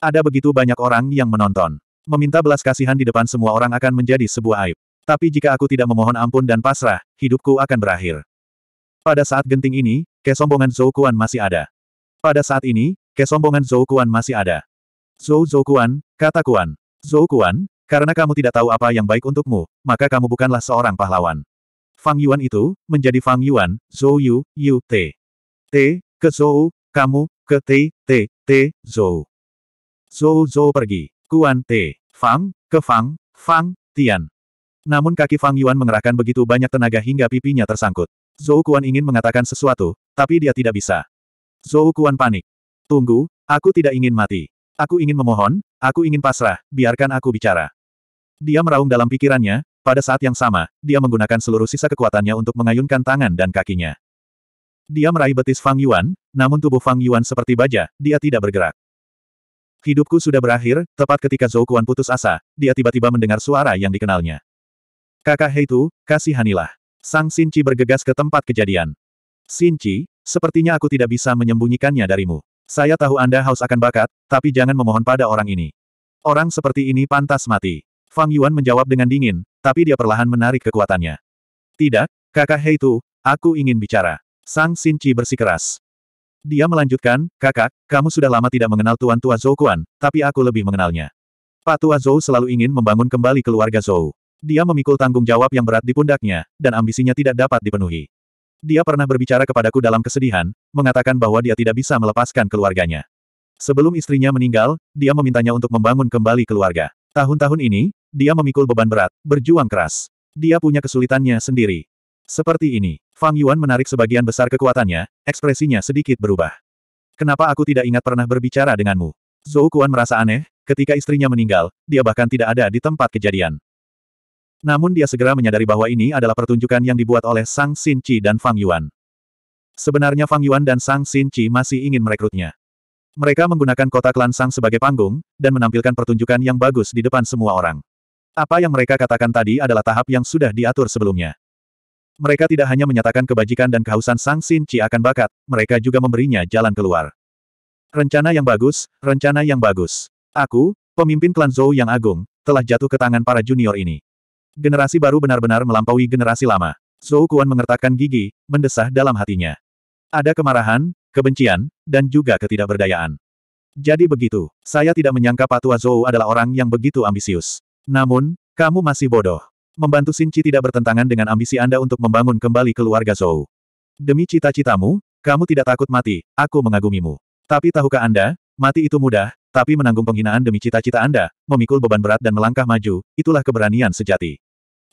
Ada begitu banyak orang yang menonton. Meminta belas kasihan di depan semua orang akan menjadi sebuah aib. Tapi jika aku tidak memohon ampun dan pasrah, hidupku akan berakhir. Pada saat genting ini, kesombongan Zhou Kuan masih ada. Pada saat ini, kesombongan Zhou Kuan masih ada. Zhou Zhou Kuan, kata Kuan. Zhou Kuan, karena kamu tidak tahu apa yang baik untukmu, maka kamu bukanlah seorang pahlawan. Fang Yuan itu, menjadi Fang Yuan, Zhou Yu, Yu, T. T, ke Zhou, kamu, ke T, T, T, Zhou. Zhou Zhou pergi. Kuan T. Fang, ke Fang, Fang, Tian. Namun kaki Fang Yuan mengerahkan begitu banyak tenaga hingga pipinya tersangkut. Zhou Kuan ingin mengatakan sesuatu, tapi dia tidak bisa. Zhou Kuan panik. Tunggu, aku tidak ingin mati. Aku ingin memohon, aku ingin pasrah, biarkan aku bicara. Dia meraung dalam pikirannya, pada saat yang sama, dia menggunakan seluruh sisa kekuatannya untuk mengayunkan tangan dan kakinya. Dia meraih betis Fang Yuan, namun tubuh Fang Yuan seperti baja, dia tidak bergerak. Hidupku sudah berakhir, tepat ketika Zhou Kuan putus asa, dia tiba-tiba mendengar suara yang dikenalnya. Kakak Heitu, kasihanilah. Sang Sinci bergegas ke tempat kejadian. Sinci, sepertinya aku tidak bisa menyembunyikannya darimu. Saya tahu Anda haus akan bakat, tapi jangan memohon pada orang ini. Orang seperti ini pantas mati. Fang Yuan menjawab dengan dingin, tapi dia perlahan menarik kekuatannya. Tidak, kakak Hei Tu, aku ingin bicara. Sang Sinci bersikeras. Dia melanjutkan, kakak, kamu sudah lama tidak mengenal Tuan Tua Zhou Kuan, tapi aku lebih mengenalnya. Pak Tua Zhou selalu ingin membangun kembali keluarga Zhou. Dia memikul tanggung jawab yang berat di pundaknya, dan ambisinya tidak dapat dipenuhi. Dia pernah berbicara kepadaku dalam kesedihan, mengatakan bahwa dia tidak bisa melepaskan keluarganya. Sebelum istrinya meninggal, dia memintanya untuk membangun kembali keluarga. Tahun-tahun ini, dia memikul beban berat, berjuang keras. Dia punya kesulitannya sendiri. Seperti ini, Fang Yuan menarik sebagian besar kekuatannya, ekspresinya sedikit berubah. Kenapa aku tidak ingat pernah berbicara denganmu? Zhou Kuan merasa aneh, ketika istrinya meninggal, dia bahkan tidak ada di tempat kejadian. Namun dia segera menyadari bahwa ini adalah pertunjukan yang dibuat oleh Sang Chi dan Fang Yuan. Sebenarnya Fang Yuan dan Sang Chi masih ingin merekrutnya. Mereka menggunakan kota klan Sang sebagai panggung, dan menampilkan pertunjukan yang bagus di depan semua orang. Apa yang mereka katakan tadi adalah tahap yang sudah diatur sebelumnya. Mereka tidak hanya menyatakan kebajikan dan kehausan Sang Chi akan bakat, mereka juga memberinya jalan keluar. Rencana yang bagus, rencana yang bagus. Aku, pemimpin klan Zhou yang agung, telah jatuh ke tangan para junior ini. Generasi baru benar-benar melampaui generasi lama. Zhou Kuan mengertakkan gigi, mendesah dalam hatinya. Ada kemarahan, kebencian, dan juga ketidakberdayaan. Jadi begitu, saya tidak menyangka Patua Zhou adalah orang yang begitu ambisius. Namun, kamu masih bodoh. Membantu Sinci tidak bertentangan dengan ambisi Anda untuk membangun kembali keluarga Zhou. Demi cita-citamu, kamu tidak takut mati, aku mengagumimu. Tapi tahukah Anda, mati itu mudah, tapi menanggung penghinaan demi cita-cita Anda, memikul beban berat dan melangkah maju, itulah keberanian sejati.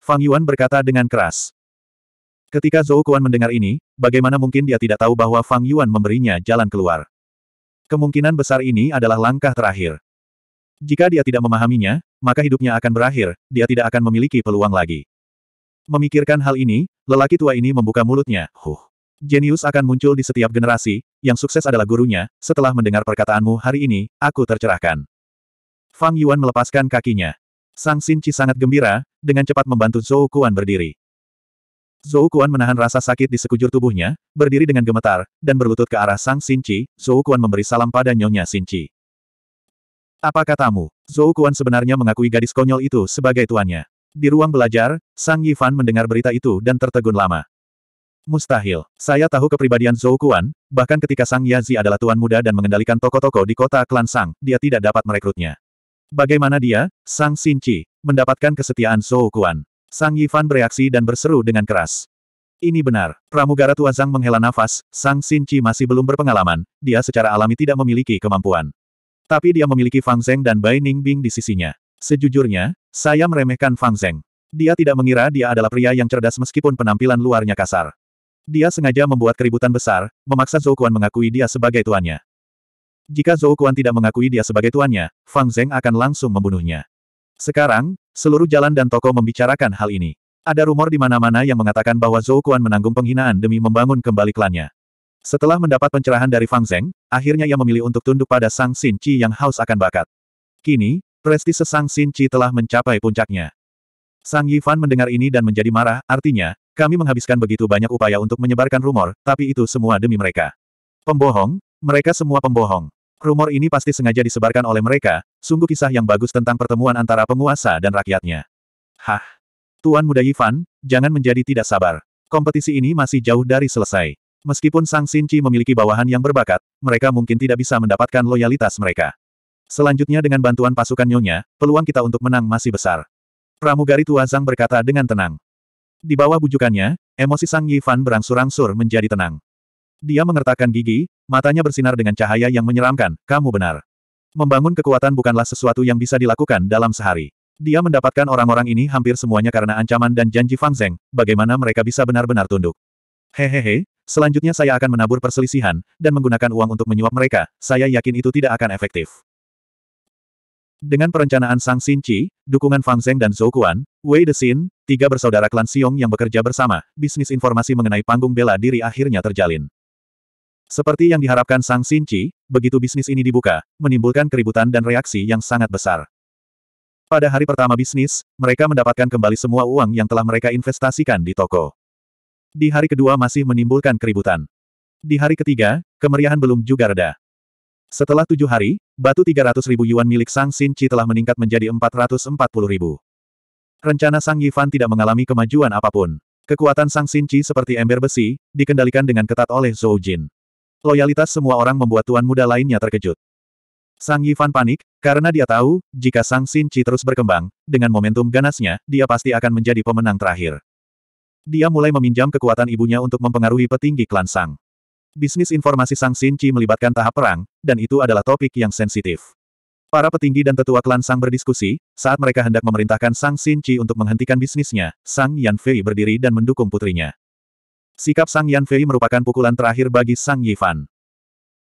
Fang Yuan berkata dengan keras. Ketika Zhou Kuan mendengar ini, bagaimana mungkin dia tidak tahu bahwa Fang Yuan memberinya jalan keluar. Kemungkinan besar ini adalah langkah terakhir. Jika dia tidak memahaminya, maka hidupnya akan berakhir, dia tidak akan memiliki peluang lagi. Memikirkan hal ini, lelaki tua ini membuka mulutnya, huh. Jenius akan muncul di setiap generasi, yang sukses adalah gurunya, setelah mendengar perkataanmu hari ini, aku tercerahkan. Fang Yuan melepaskan kakinya. Sang Sinci sangat gembira, dengan cepat membantu Zhou Kuan berdiri. Zhou Kuan menahan rasa sakit di sekujur tubuhnya, berdiri dengan gemetar, dan berlutut ke arah Sang Sinci, Zhou Kuan memberi salam pada Nyonya Sinci. Apa katamu? Zhou Kuan sebenarnya mengakui gadis konyol itu sebagai tuannya. Di ruang belajar, Sang Yifan mendengar berita itu dan tertegun lama. Mustahil. Saya tahu kepribadian Zhou Kuan, bahkan ketika Sang Yazi adalah tuan muda dan mengendalikan toko-toko di kota klan Sang, dia tidak dapat merekrutnya. Bagaimana dia, Sang Sinci, mendapatkan kesetiaan Zhou Kuan? Sang Yifan bereaksi dan berseru dengan keras. Ini benar, pramugara tua Zhang menghela nafas, Sang Sinci masih belum berpengalaman, dia secara alami tidak memiliki kemampuan. Tapi dia memiliki Fang Zheng dan Bai Ningbing di sisinya. Sejujurnya, saya meremehkan Fang Zheng. Dia tidak mengira dia adalah pria yang cerdas meskipun penampilan luarnya kasar. Dia sengaja membuat keributan besar, memaksa Zhou Kuan mengakui dia sebagai tuannya. Jika Zhou Kuan tidak mengakui dia sebagai tuannya, Fang Zeng akan langsung membunuhnya. Sekarang, seluruh jalan dan toko membicarakan hal ini. Ada rumor di mana-mana yang mengatakan bahwa Zhou Kuan menanggung penghinaan demi membangun kembali klannya. Setelah mendapat pencerahan dari Fang Zeng, akhirnya ia memilih untuk tunduk pada Sang Xin Qi yang haus akan bakat. Kini, prestise Sang Xin Qi telah mencapai puncaknya. Sang Yifan mendengar ini dan menjadi marah, artinya, kami menghabiskan begitu banyak upaya untuk menyebarkan rumor, tapi itu semua demi mereka. Pembohong, mereka semua pembohong. Rumor ini pasti sengaja disebarkan oleh mereka, sungguh kisah yang bagus tentang pertemuan antara penguasa dan rakyatnya. Hah? Tuan muda Yifan, jangan menjadi tidak sabar. Kompetisi ini masih jauh dari selesai. Meskipun Sang Sinci memiliki bawahan yang berbakat, mereka mungkin tidak bisa mendapatkan loyalitas mereka. Selanjutnya dengan bantuan pasukan Nyonya, peluang kita untuk menang masih besar. Pramugari tua Zhang berkata dengan tenang. Di bawah bujukannya, emosi Sang Yifan berangsur-angsur menjadi tenang. Dia mengertakkan gigi, matanya bersinar dengan cahaya yang menyeramkan, kamu benar. Membangun kekuatan bukanlah sesuatu yang bisa dilakukan dalam sehari. Dia mendapatkan orang-orang ini hampir semuanya karena ancaman dan janji Fang Zeng, bagaimana mereka bisa benar-benar tunduk. Hehehe, selanjutnya saya akan menabur perselisihan, dan menggunakan uang untuk menyuap mereka, saya yakin itu tidak akan efektif. Dengan perencanaan Sang Xin Qi, dukungan Fang Zeng dan Zhou Kuan, Wei Xin, tiga bersaudara klan Xiong yang bekerja bersama, bisnis informasi mengenai panggung bela diri akhirnya terjalin. Seperti yang diharapkan Sang Sinci, begitu bisnis ini dibuka, menimbulkan keributan dan reaksi yang sangat besar. Pada hari pertama bisnis, mereka mendapatkan kembali semua uang yang telah mereka investasikan di toko. Di hari kedua masih menimbulkan keributan. Di hari ketiga, kemeriahan belum juga reda. Setelah tujuh hari, batu 300 ribu yuan milik Sang Sinci telah meningkat menjadi 440 ribu. Rencana Sang Yifan tidak mengalami kemajuan apapun. Kekuatan Sang Sinci seperti ember besi, dikendalikan dengan ketat oleh Zhou Jin. Loyalitas semua orang membuat tuan muda lainnya terkejut. Sang Yifan panik, karena dia tahu, jika Sang Xin Qi terus berkembang, dengan momentum ganasnya, dia pasti akan menjadi pemenang terakhir. Dia mulai meminjam kekuatan ibunya untuk mempengaruhi petinggi klan Sang. Bisnis informasi Sang Xin Qi melibatkan tahap perang, dan itu adalah topik yang sensitif. Para petinggi dan tetua klan Sang berdiskusi, saat mereka hendak memerintahkan Sang Xin Qi untuk menghentikan bisnisnya, Sang Yan Fei berdiri dan mendukung putrinya. Sikap Sang Yan Fei merupakan pukulan terakhir bagi Sang Yifan.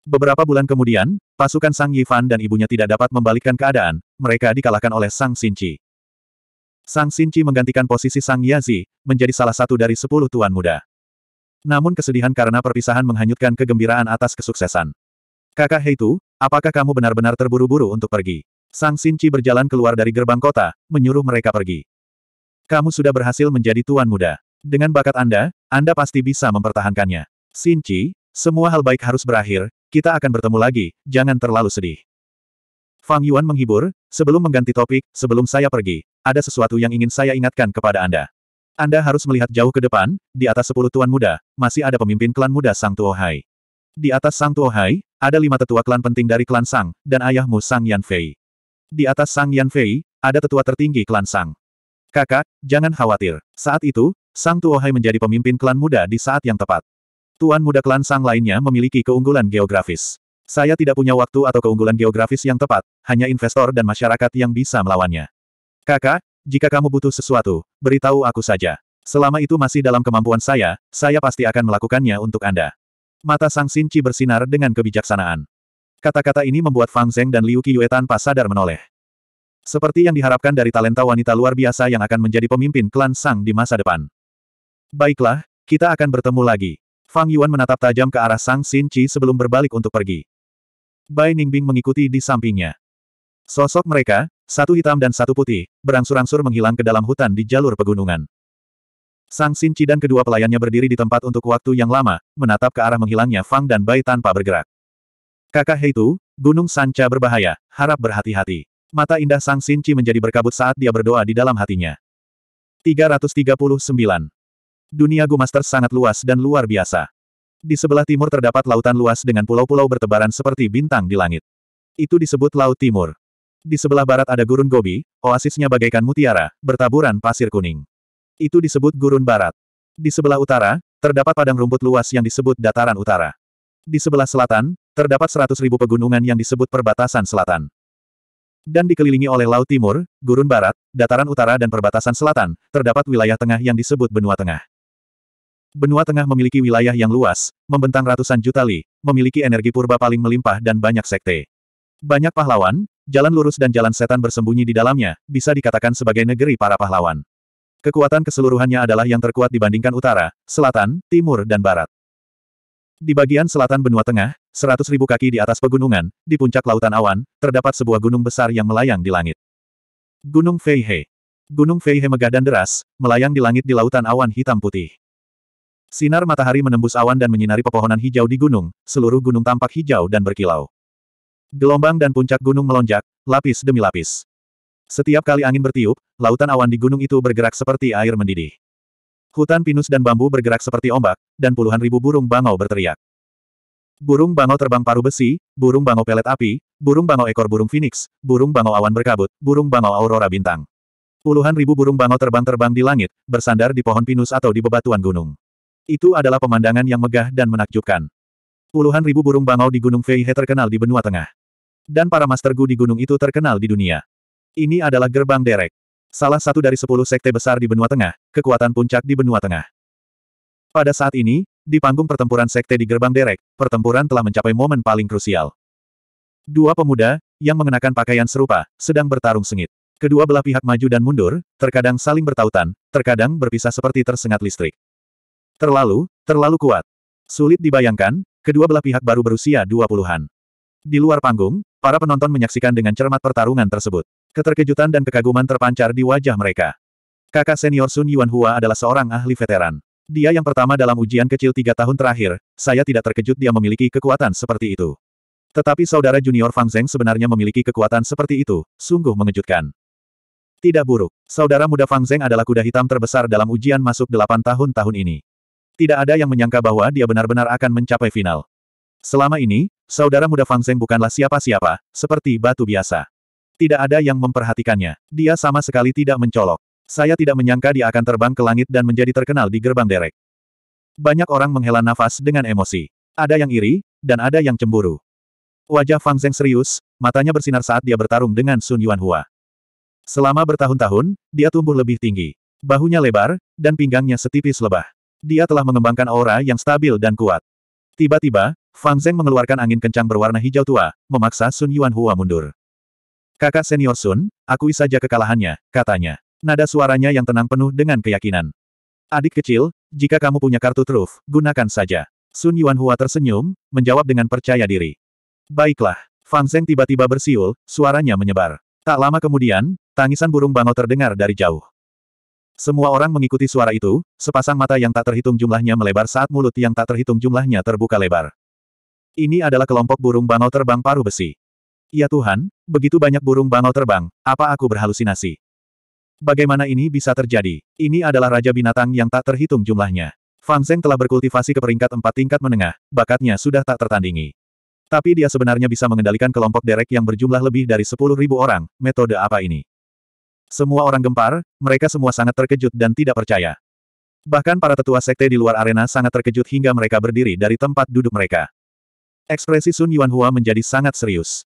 Beberapa bulan kemudian, pasukan Sang Yifan dan ibunya tidak dapat membalikkan keadaan, mereka dikalahkan oleh Sang Xinqi. Sang Xinqi menggantikan posisi Sang Yazi, menjadi salah satu dari sepuluh tuan muda. Namun kesedihan karena perpisahan menghanyutkan kegembiraan atas kesuksesan. Kakak Heitu, apakah kamu benar-benar terburu-buru untuk pergi? Sang Xinqi berjalan keluar dari gerbang kota, menyuruh mereka pergi. Kamu sudah berhasil menjadi tuan muda. Dengan bakat Anda, Anda pasti bisa mempertahankannya. Sinci, semua hal baik harus berakhir, kita akan bertemu lagi, jangan terlalu sedih. Fang Yuan menghibur, sebelum mengganti topik, sebelum saya pergi, ada sesuatu yang ingin saya ingatkan kepada Anda. Anda harus melihat jauh ke depan, di atas sepuluh tuan muda, masih ada pemimpin klan muda Sang Tuohai. Di atas Sang Tuohai, ada lima tetua klan penting dari klan Sang, dan ayahmu Sang Yanfei. Di atas Sang Yanfei, ada tetua tertinggi klan Sang. Kakak, jangan khawatir. Saat itu, Sang Tuohai menjadi pemimpin klan muda di saat yang tepat. Tuan muda klan Sang lainnya memiliki keunggulan geografis. Saya tidak punya waktu atau keunggulan geografis yang tepat, hanya investor dan masyarakat yang bisa melawannya. Kakak, jika kamu butuh sesuatu, beritahu aku saja. Selama itu masih dalam kemampuan saya, saya pasti akan melakukannya untuk Anda. Mata Sang Sinci bersinar dengan kebijaksanaan. Kata-kata ini membuat Fang Zeng dan Liu Qiyue tanpa sadar menoleh. Seperti yang diharapkan dari talenta wanita luar biasa yang akan menjadi pemimpin klan Sang di masa depan. Baiklah, kita akan bertemu lagi. Fang Yuan menatap tajam ke arah Sang Xin Qi sebelum berbalik untuk pergi. Bai Ningbing mengikuti di sampingnya. Sosok mereka, satu hitam dan satu putih, berangsur-angsur menghilang ke dalam hutan di jalur pegunungan. Sang Xin Qi dan kedua pelayannya berdiri di tempat untuk waktu yang lama, menatap ke arah menghilangnya Fang dan Bai tanpa bergerak. Kakak Heitu, Gunung Sanca berbahaya, harap berhati-hati. Mata indah Sang Xin Qi menjadi berkabut saat dia berdoa di dalam hatinya. 339. Dunia Gu Master sangat luas dan luar biasa. Di sebelah timur terdapat lautan luas dengan pulau-pulau bertebaran seperti bintang di langit. Itu disebut Laut Timur. Di sebelah barat ada Gurun Gobi, oasisnya bagaikan mutiara, bertaburan pasir kuning. Itu disebut Gurun Barat. Di sebelah utara, terdapat padang rumput luas yang disebut Dataran Utara. Di sebelah selatan, terdapat seratus ribu pegunungan yang disebut Perbatasan Selatan. Dan dikelilingi oleh Laut Timur, Gurun Barat, Dataran Utara dan Perbatasan Selatan, terdapat wilayah tengah yang disebut Benua Tengah. Benua Tengah memiliki wilayah yang luas, membentang ratusan juta li, memiliki energi purba paling melimpah dan banyak sekte. Banyak pahlawan, jalan lurus dan jalan setan bersembunyi di dalamnya, bisa dikatakan sebagai negeri para pahlawan. Kekuatan keseluruhannya adalah yang terkuat dibandingkan utara, selatan, timur dan barat. Di bagian selatan benua tengah, 100.000 kaki di atas pegunungan, di puncak lautan awan, terdapat sebuah gunung besar yang melayang di langit. Gunung Feihe. Gunung Feihe megah dan deras, melayang di langit di lautan awan hitam putih. Sinar matahari menembus awan dan menyinari pepohonan hijau di gunung, seluruh gunung tampak hijau dan berkilau. Gelombang dan puncak gunung melonjak, lapis demi lapis. Setiap kali angin bertiup, lautan awan di gunung itu bergerak seperti air mendidih. Hutan pinus dan bambu bergerak seperti ombak, dan puluhan ribu burung bangau berteriak. Burung bangau terbang paru besi, burung bangau pelet api, burung bangau ekor burung phoenix, burung bangau awan berkabut, burung bangau aurora bintang. Puluhan ribu burung bangau terbang-terbang di langit, bersandar di pohon pinus atau di bebatuan gunung. Itu adalah pemandangan yang megah dan menakjubkan. Puluhan ribu burung bangau di Gunung Feihe terkenal di benua tengah. Dan para master gu di gunung itu terkenal di dunia. Ini adalah gerbang derek. Salah satu dari sepuluh sekte besar di benua tengah, kekuatan puncak di benua tengah. Pada saat ini, di panggung pertempuran sekte di gerbang derek, pertempuran telah mencapai momen paling krusial. Dua pemuda, yang mengenakan pakaian serupa, sedang bertarung sengit. Kedua belah pihak maju dan mundur, terkadang saling bertautan, terkadang berpisah seperti tersengat listrik. Terlalu, terlalu kuat. Sulit dibayangkan, kedua belah pihak baru berusia dua puluhan. Di luar panggung, para penonton menyaksikan dengan cermat pertarungan tersebut. Keterkejutan dan kekaguman terpancar di wajah mereka. Kakak senior Sun Yuan Hua adalah seorang ahli veteran. Dia yang pertama dalam ujian kecil tiga tahun terakhir, saya tidak terkejut dia memiliki kekuatan seperti itu. Tetapi saudara junior Fang Zeng sebenarnya memiliki kekuatan seperti itu, sungguh mengejutkan. Tidak buruk, saudara muda Fang Zeng adalah kuda hitam terbesar dalam ujian masuk delapan tahun tahun ini. Tidak ada yang menyangka bahwa dia benar-benar akan mencapai final. Selama ini, saudara muda Fang Zeng bukanlah siapa-siapa, seperti batu biasa. Tidak ada yang memperhatikannya. Dia sama sekali tidak mencolok. Saya tidak menyangka dia akan terbang ke langit dan menjadi terkenal di gerbang derek. Banyak orang menghela nafas dengan emosi. Ada yang iri, dan ada yang cemburu. Wajah Fang Zeng serius, matanya bersinar saat dia bertarung dengan Sun Yuan Hua. Selama bertahun-tahun, dia tumbuh lebih tinggi. Bahunya lebar, dan pinggangnya setipis lebah. Dia telah mengembangkan aura yang stabil dan kuat. Tiba-tiba, Fang Zeng mengeluarkan angin kencang berwarna hijau tua, memaksa Sun Yuan Hua mundur. Kakak senior Sun, akui saja kekalahannya, katanya. Nada suaranya yang tenang penuh dengan keyakinan. Adik kecil, jika kamu punya kartu truf, gunakan saja. Sun Yuan Hua tersenyum, menjawab dengan percaya diri. Baiklah. Fang Zeng tiba-tiba bersiul, suaranya menyebar. Tak lama kemudian, tangisan burung bangau terdengar dari jauh. Semua orang mengikuti suara itu, sepasang mata yang tak terhitung jumlahnya melebar saat mulut yang tak terhitung jumlahnya terbuka lebar. Ini adalah kelompok burung bangau terbang paruh besi. Ya Tuhan, begitu banyak burung bangau terbang, apa aku berhalusinasi? Bagaimana ini bisa terjadi? Ini adalah raja binatang yang tak terhitung jumlahnya. Fang Zeng telah berkultivasi ke peringkat empat tingkat menengah, bakatnya sudah tak tertandingi. Tapi dia sebenarnya bisa mengendalikan kelompok derek yang berjumlah lebih dari sepuluh ribu orang, metode apa ini? Semua orang gempar, mereka semua sangat terkejut dan tidak percaya. Bahkan para tetua sekte di luar arena sangat terkejut hingga mereka berdiri dari tempat duduk mereka. Ekspresi Sun Yuan Hua menjadi sangat serius.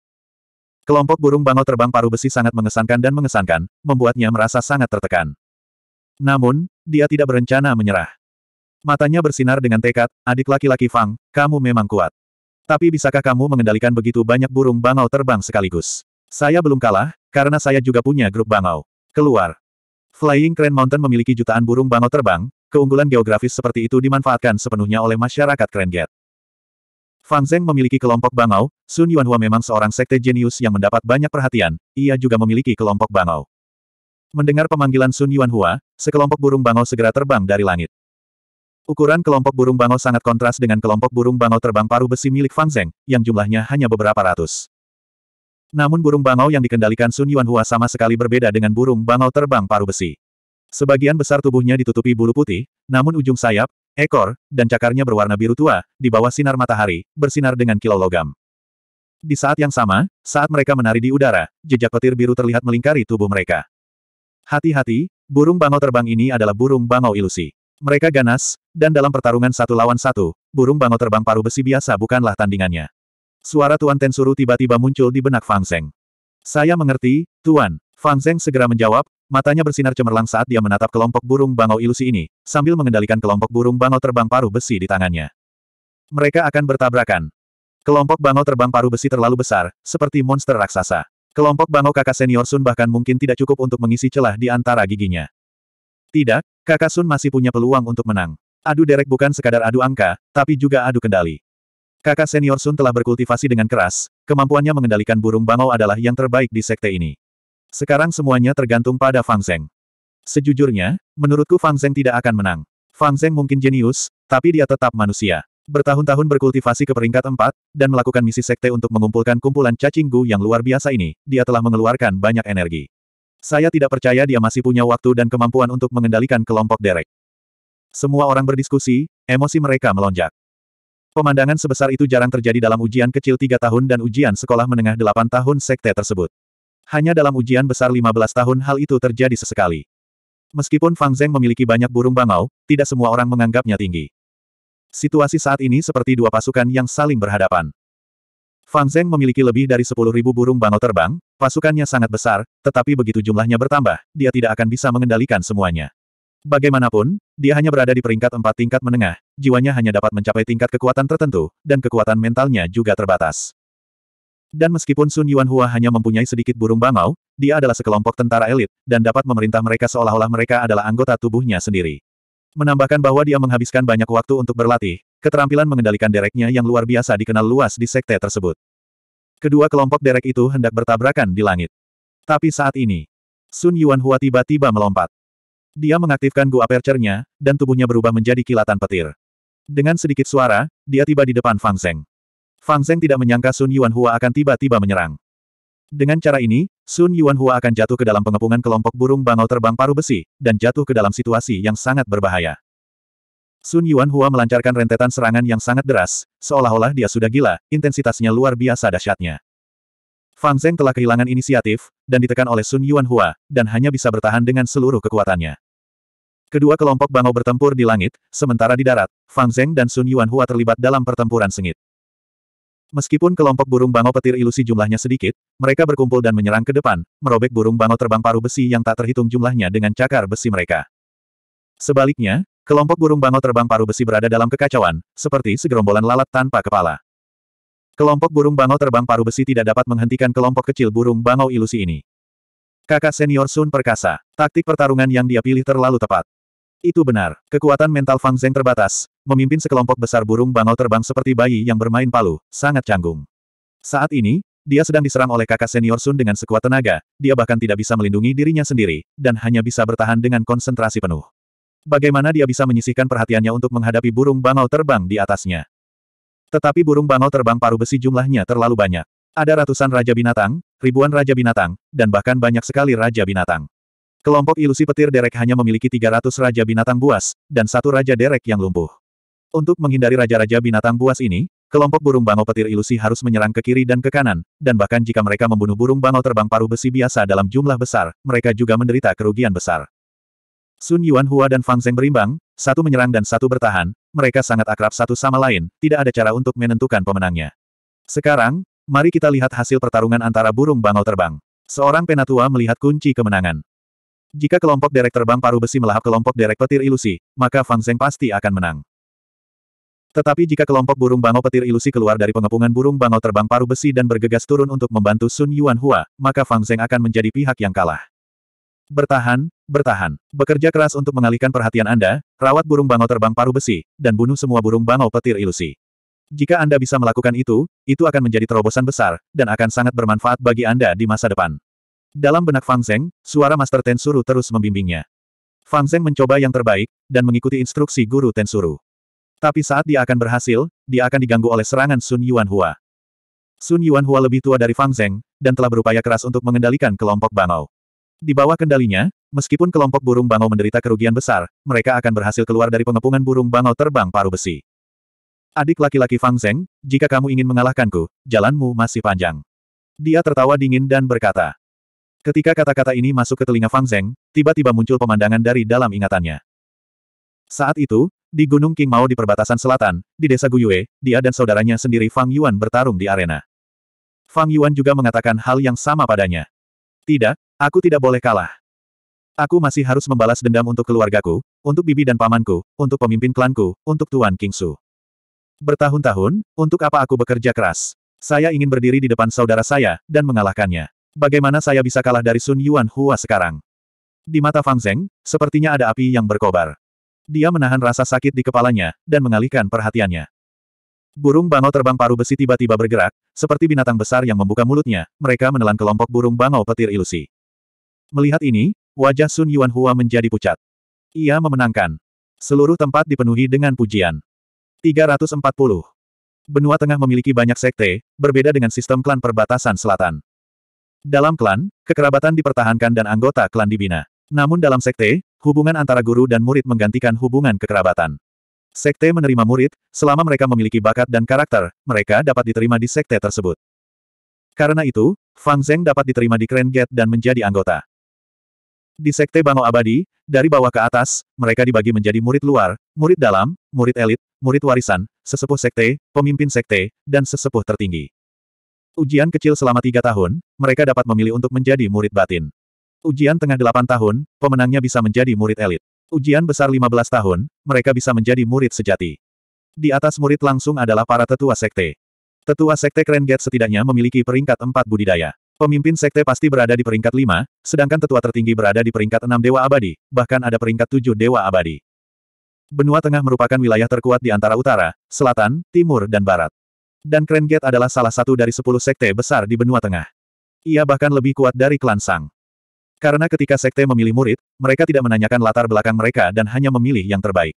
Kelompok burung bangau terbang paruh besi sangat mengesankan dan mengesankan, membuatnya merasa sangat tertekan. Namun, dia tidak berencana menyerah. Matanya bersinar dengan tekad, adik laki-laki Fang, kamu memang kuat. Tapi bisakah kamu mengendalikan begitu banyak burung bangau terbang sekaligus? Saya belum kalah, karena saya juga punya grup bangau. Keluar. Flying Crane Mountain memiliki jutaan burung bangau terbang, keunggulan geografis seperti itu dimanfaatkan sepenuhnya oleh masyarakat Crane Gate. Fang Zheng memiliki kelompok bangau, Sun Yuanhua memang seorang sekte jenius yang mendapat banyak perhatian, ia juga memiliki kelompok bangau. Mendengar pemanggilan Sun Yuanhua, sekelompok burung bangau segera terbang dari langit. Ukuran kelompok burung bangau sangat kontras dengan kelompok burung bangau terbang paruh besi milik Fang Zheng, yang jumlahnya hanya beberapa ratus. Namun burung bangau yang dikendalikan Sun Yuanhua sama sekali berbeda dengan burung bangau terbang paruh besi. Sebagian besar tubuhnya ditutupi bulu putih, namun ujung sayap, ekor, dan cakarnya berwarna biru tua, di bawah sinar matahari, bersinar dengan kilau logam. Di saat yang sama, saat mereka menari di udara, jejak petir biru terlihat melingkari tubuh mereka. Hati-hati, burung bangau terbang ini adalah burung bangau ilusi. Mereka ganas, dan dalam pertarungan satu lawan satu, burung bangau terbang paruh besi biasa bukanlah tandingannya. Suara Tuan Tensuru tiba-tiba muncul di benak Fang Zeng. Saya mengerti, Tuan. Fang Zeng segera menjawab, matanya bersinar cemerlang saat dia menatap kelompok burung bangau ilusi ini, sambil mengendalikan kelompok burung bangau terbang paruh besi di tangannya. Mereka akan bertabrakan. Kelompok bangau terbang paruh besi terlalu besar, seperti monster raksasa. Kelompok bangau kakak senior Sun bahkan mungkin tidak cukup untuk mengisi celah di antara giginya. Tidak, kakak Sun masih punya peluang untuk menang. Adu derek bukan sekadar adu angka, tapi juga adu kendali. Kakak senior Sun telah berkultivasi dengan keras, kemampuannya mengendalikan burung bangau adalah yang terbaik di sekte ini. Sekarang semuanya tergantung pada Fang Zeng. Sejujurnya, menurutku Fang Zeng tidak akan menang. Fang Zeng mungkin jenius, tapi dia tetap manusia. Bertahun-tahun berkultivasi ke peringkat 4, dan melakukan misi sekte untuk mengumpulkan kumpulan cacing gu yang luar biasa ini, dia telah mengeluarkan banyak energi. Saya tidak percaya dia masih punya waktu dan kemampuan untuk mengendalikan kelompok derek. Semua orang berdiskusi, emosi mereka melonjak. Pemandangan sebesar itu jarang terjadi dalam ujian kecil tiga tahun dan ujian sekolah menengah delapan tahun sekte tersebut. Hanya dalam ujian besar lima belas tahun hal itu terjadi sesekali. Meskipun Fang Zeng memiliki banyak burung bangau, tidak semua orang menganggapnya tinggi. Situasi saat ini seperti dua pasukan yang saling berhadapan. Fang Zeng memiliki lebih dari sepuluh ribu burung bangau terbang, pasukannya sangat besar, tetapi begitu jumlahnya bertambah, dia tidak akan bisa mengendalikan semuanya. Bagaimanapun, dia hanya berada di peringkat empat tingkat menengah, jiwanya hanya dapat mencapai tingkat kekuatan tertentu, dan kekuatan mentalnya juga terbatas. Dan meskipun Sun Yuan Hua hanya mempunyai sedikit burung bangau, dia adalah sekelompok tentara elit, dan dapat memerintah mereka seolah-olah mereka adalah anggota tubuhnya sendiri. Menambahkan bahwa dia menghabiskan banyak waktu untuk berlatih, keterampilan mengendalikan dereknya yang luar biasa dikenal luas di sekte tersebut. Kedua kelompok derek itu hendak bertabrakan di langit. Tapi saat ini, Sun Yuan Hua tiba-tiba melompat. Dia mengaktifkan gua percernya, dan tubuhnya berubah menjadi kilatan petir. Dengan sedikit suara, dia tiba di depan Fang Zeng. Fang Zeng tidak menyangka Sun Yuan Hua akan tiba-tiba menyerang. Dengan cara ini, Sun Yuan Hua akan jatuh ke dalam pengepungan kelompok burung bangau terbang paru besi, dan jatuh ke dalam situasi yang sangat berbahaya. Sun Yuan Hua melancarkan rentetan serangan yang sangat deras, seolah-olah dia sudah gila, intensitasnya luar biasa dahsyatnya. Fang Zheng telah kehilangan inisiatif, dan ditekan oleh Sun Yuan Hua, dan hanya bisa bertahan dengan seluruh kekuatannya. Kedua kelompok bangau bertempur di langit, sementara di darat, Fang Zheng dan Sun Yuan Hua terlibat dalam pertempuran sengit. Meskipun kelompok burung bangau petir ilusi jumlahnya sedikit, mereka berkumpul dan menyerang ke depan, merobek burung bangau terbang paru besi yang tak terhitung jumlahnya dengan cakar besi mereka. Sebaliknya, kelompok burung bangau terbang paru besi berada dalam kekacauan, seperti segerombolan lalat tanpa kepala. Kelompok burung bangau terbang paruh besi tidak dapat menghentikan kelompok kecil burung bangau ilusi ini. Kakak senior Sun perkasa. Taktik pertarungan yang dia pilih terlalu tepat. Itu benar. Kekuatan mental Fang Zeng terbatas. Memimpin sekelompok besar burung bangau terbang seperti bayi yang bermain palu, sangat canggung. Saat ini, dia sedang diserang oleh kakak senior Sun dengan sekuat tenaga, dia bahkan tidak bisa melindungi dirinya sendiri, dan hanya bisa bertahan dengan konsentrasi penuh. Bagaimana dia bisa menyisihkan perhatiannya untuk menghadapi burung bangau terbang di atasnya? Tetapi burung bangau terbang paruh besi jumlahnya terlalu banyak. Ada ratusan raja binatang, ribuan raja binatang, dan bahkan banyak sekali raja binatang. Kelompok ilusi petir derek hanya memiliki 300 raja binatang buas, dan satu raja derek yang lumpuh. Untuk menghindari raja-raja binatang buas ini, kelompok burung bangau petir ilusi harus menyerang ke kiri dan ke kanan, dan bahkan jika mereka membunuh burung bangau terbang paruh besi biasa dalam jumlah besar, mereka juga menderita kerugian besar. Sun Yuan Hua dan Fang Zeng berimbang, satu menyerang dan satu bertahan, mereka sangat akrab satu sama lain, tidak ada cara untuk menentukan pemenangnya. Sekarang, mari kita lihat hasil pertarungan antara burung bangau terbang. Seorang penatua melihat kunci kemenangan. Jika kelompok derek terbang paru besi melahap kelompok derek petir ilusi, maka Fang Zeng pasti akan menang. Tetapi jika kelompok burung bangau petir ilusi keluar dari pengepungan burung bangau terbang paru besi dan bergegas turun untuk membantu Sun Yuan Hua, maka Fang Zeng akan menjadi pihak yang kalah. Bertahan, Bertahan. Bekerja keras untuk mengalihkan perhatian Anda, rawat burung bangau terbang paruh besi, dan bunuh semua burung bangau petir ilusi. Jika Anda bisa melakukan itu, itu akan menjadi terobosan besar, dan akan sangat bermanfaat bagi Anda di masa depan. Dalam benak Fang Zeng, suara Master Tensuru terus membimbingnya. Fang Zeng mencoba yang terbaik, dan mengikuti instruksi guru Tensuru. Tapi saat dia akan berhasil, dia akan diganggu oleh serangan Sun Yuan Hua. Sun Yuan Hua lebih tua dari Fang Zeng, dan telah berupaya keras untuk mengendalikan kelompok Bangau. Di bawah kendalinya, Meskipun kelompok burung bangau menderita kerugian besar, mereka akan berhasil keluar dari pengepungan burung bangau terbang paru besi. Adik laki-laki Fang Zeng, jika kamu ingin mengalahkanku, jalanmu masih panjang. Dia tertawa dingin dan berkata. Ketika kata-kata ini masuk ke telinga Fang Zeng, tiba-tiba muncul pemandangan dari dalam ingatannya. Saat itu, di Gunung King Mao di perbatasan selatan, di desa Guyue, dia dan saudaranya sendiri Fang Yuan bertarung di arena. Fang Yuan juga mengatakan hal yang sama padanya. Tidak, aku tidak boleh kalah. Aku masih harus membalas dendam untuk keluargaku, untuk bibi dan pamanku, untuk pemimpin klanku, untuk Tuan Kingsu. Bertahun-tahun, untuk apa aku bekerja keras? Saya ingin berdiri di depan saudara saya, dan mengalahkannya. Bagaimana saya bisa kalah dari Sun Yuan Hua sekarang? Di mata Fang Zeng, sepertinya ada api yang berkobar. Dia menahan rasa sakit di kepalanya, dan mengalihkan perhatiannya. Burung bangau terbang paru besi tiba-tiba bergerak, seperti binatang besar yang membuka mulutnya, mereka menelan kelompok burung bangau petir ilusi. Melihat ini, Wajah Sun Yuan Hua menjadi pucat. Ia memenangkan. Seluruh tempat dipenuhi dengan pujian. 340. Benua Tengah memiliki banyak sekte, berbeda dengan sistem klan perbatasan selatan. Dalam klan, kekerabatan dipertahankan dan anggota klan dibina. Namun dalam sekte, hubungan antara guru dan murid menggantikan hubungan kekerabatan. Sekte menerima murid, selama mereka memiliki bakat dan karakter, mereka dapat diterima di sekte tersebut. Karena itu, Fang Zeng dapat diterima di Grand Gate dan menjadi anggota. Di Sekte Bango Abadi, dari bawah ke atas, mereka dibagi menjadi murid luar, murid dalam, murid elit, murid warisan, sesepuh sekte, pemimpin sekte, dan sesepuh tertinggi. Ujian kecil selama tiga tahun, mereka dapat memilih untuk menjadi murid batin. Ujian tengah delapan tahun, pemenangnya bisa menjadi murid elit. Ujian besar lima belas tahun, mereka bisa menjadi murid sejati. Di atas murid langsung adalah para tetua sekte. Tetua sekte Krenget setidaknya memiliki peringkat empat budidaya. Pemimpin sekte pasti berada di peringkat lima, sedangkan tetua tertinggi berada di peringkat enam dewa abadi, bahkan ada peringkat tujuh dewa abadi. Benua Tengah merupakan wilayah terkuat di antara utara, selatan, timur dan barat. Dan Kren adalah salah satu dari sepuluh sekte besar di Benua Tengah. Ia bahkan lebih kuat dari klan Sang. Karena ketika sekte memilih murid, mereka tidak menanyakan latar belakang mereka dan hanya memilih yang terbaik.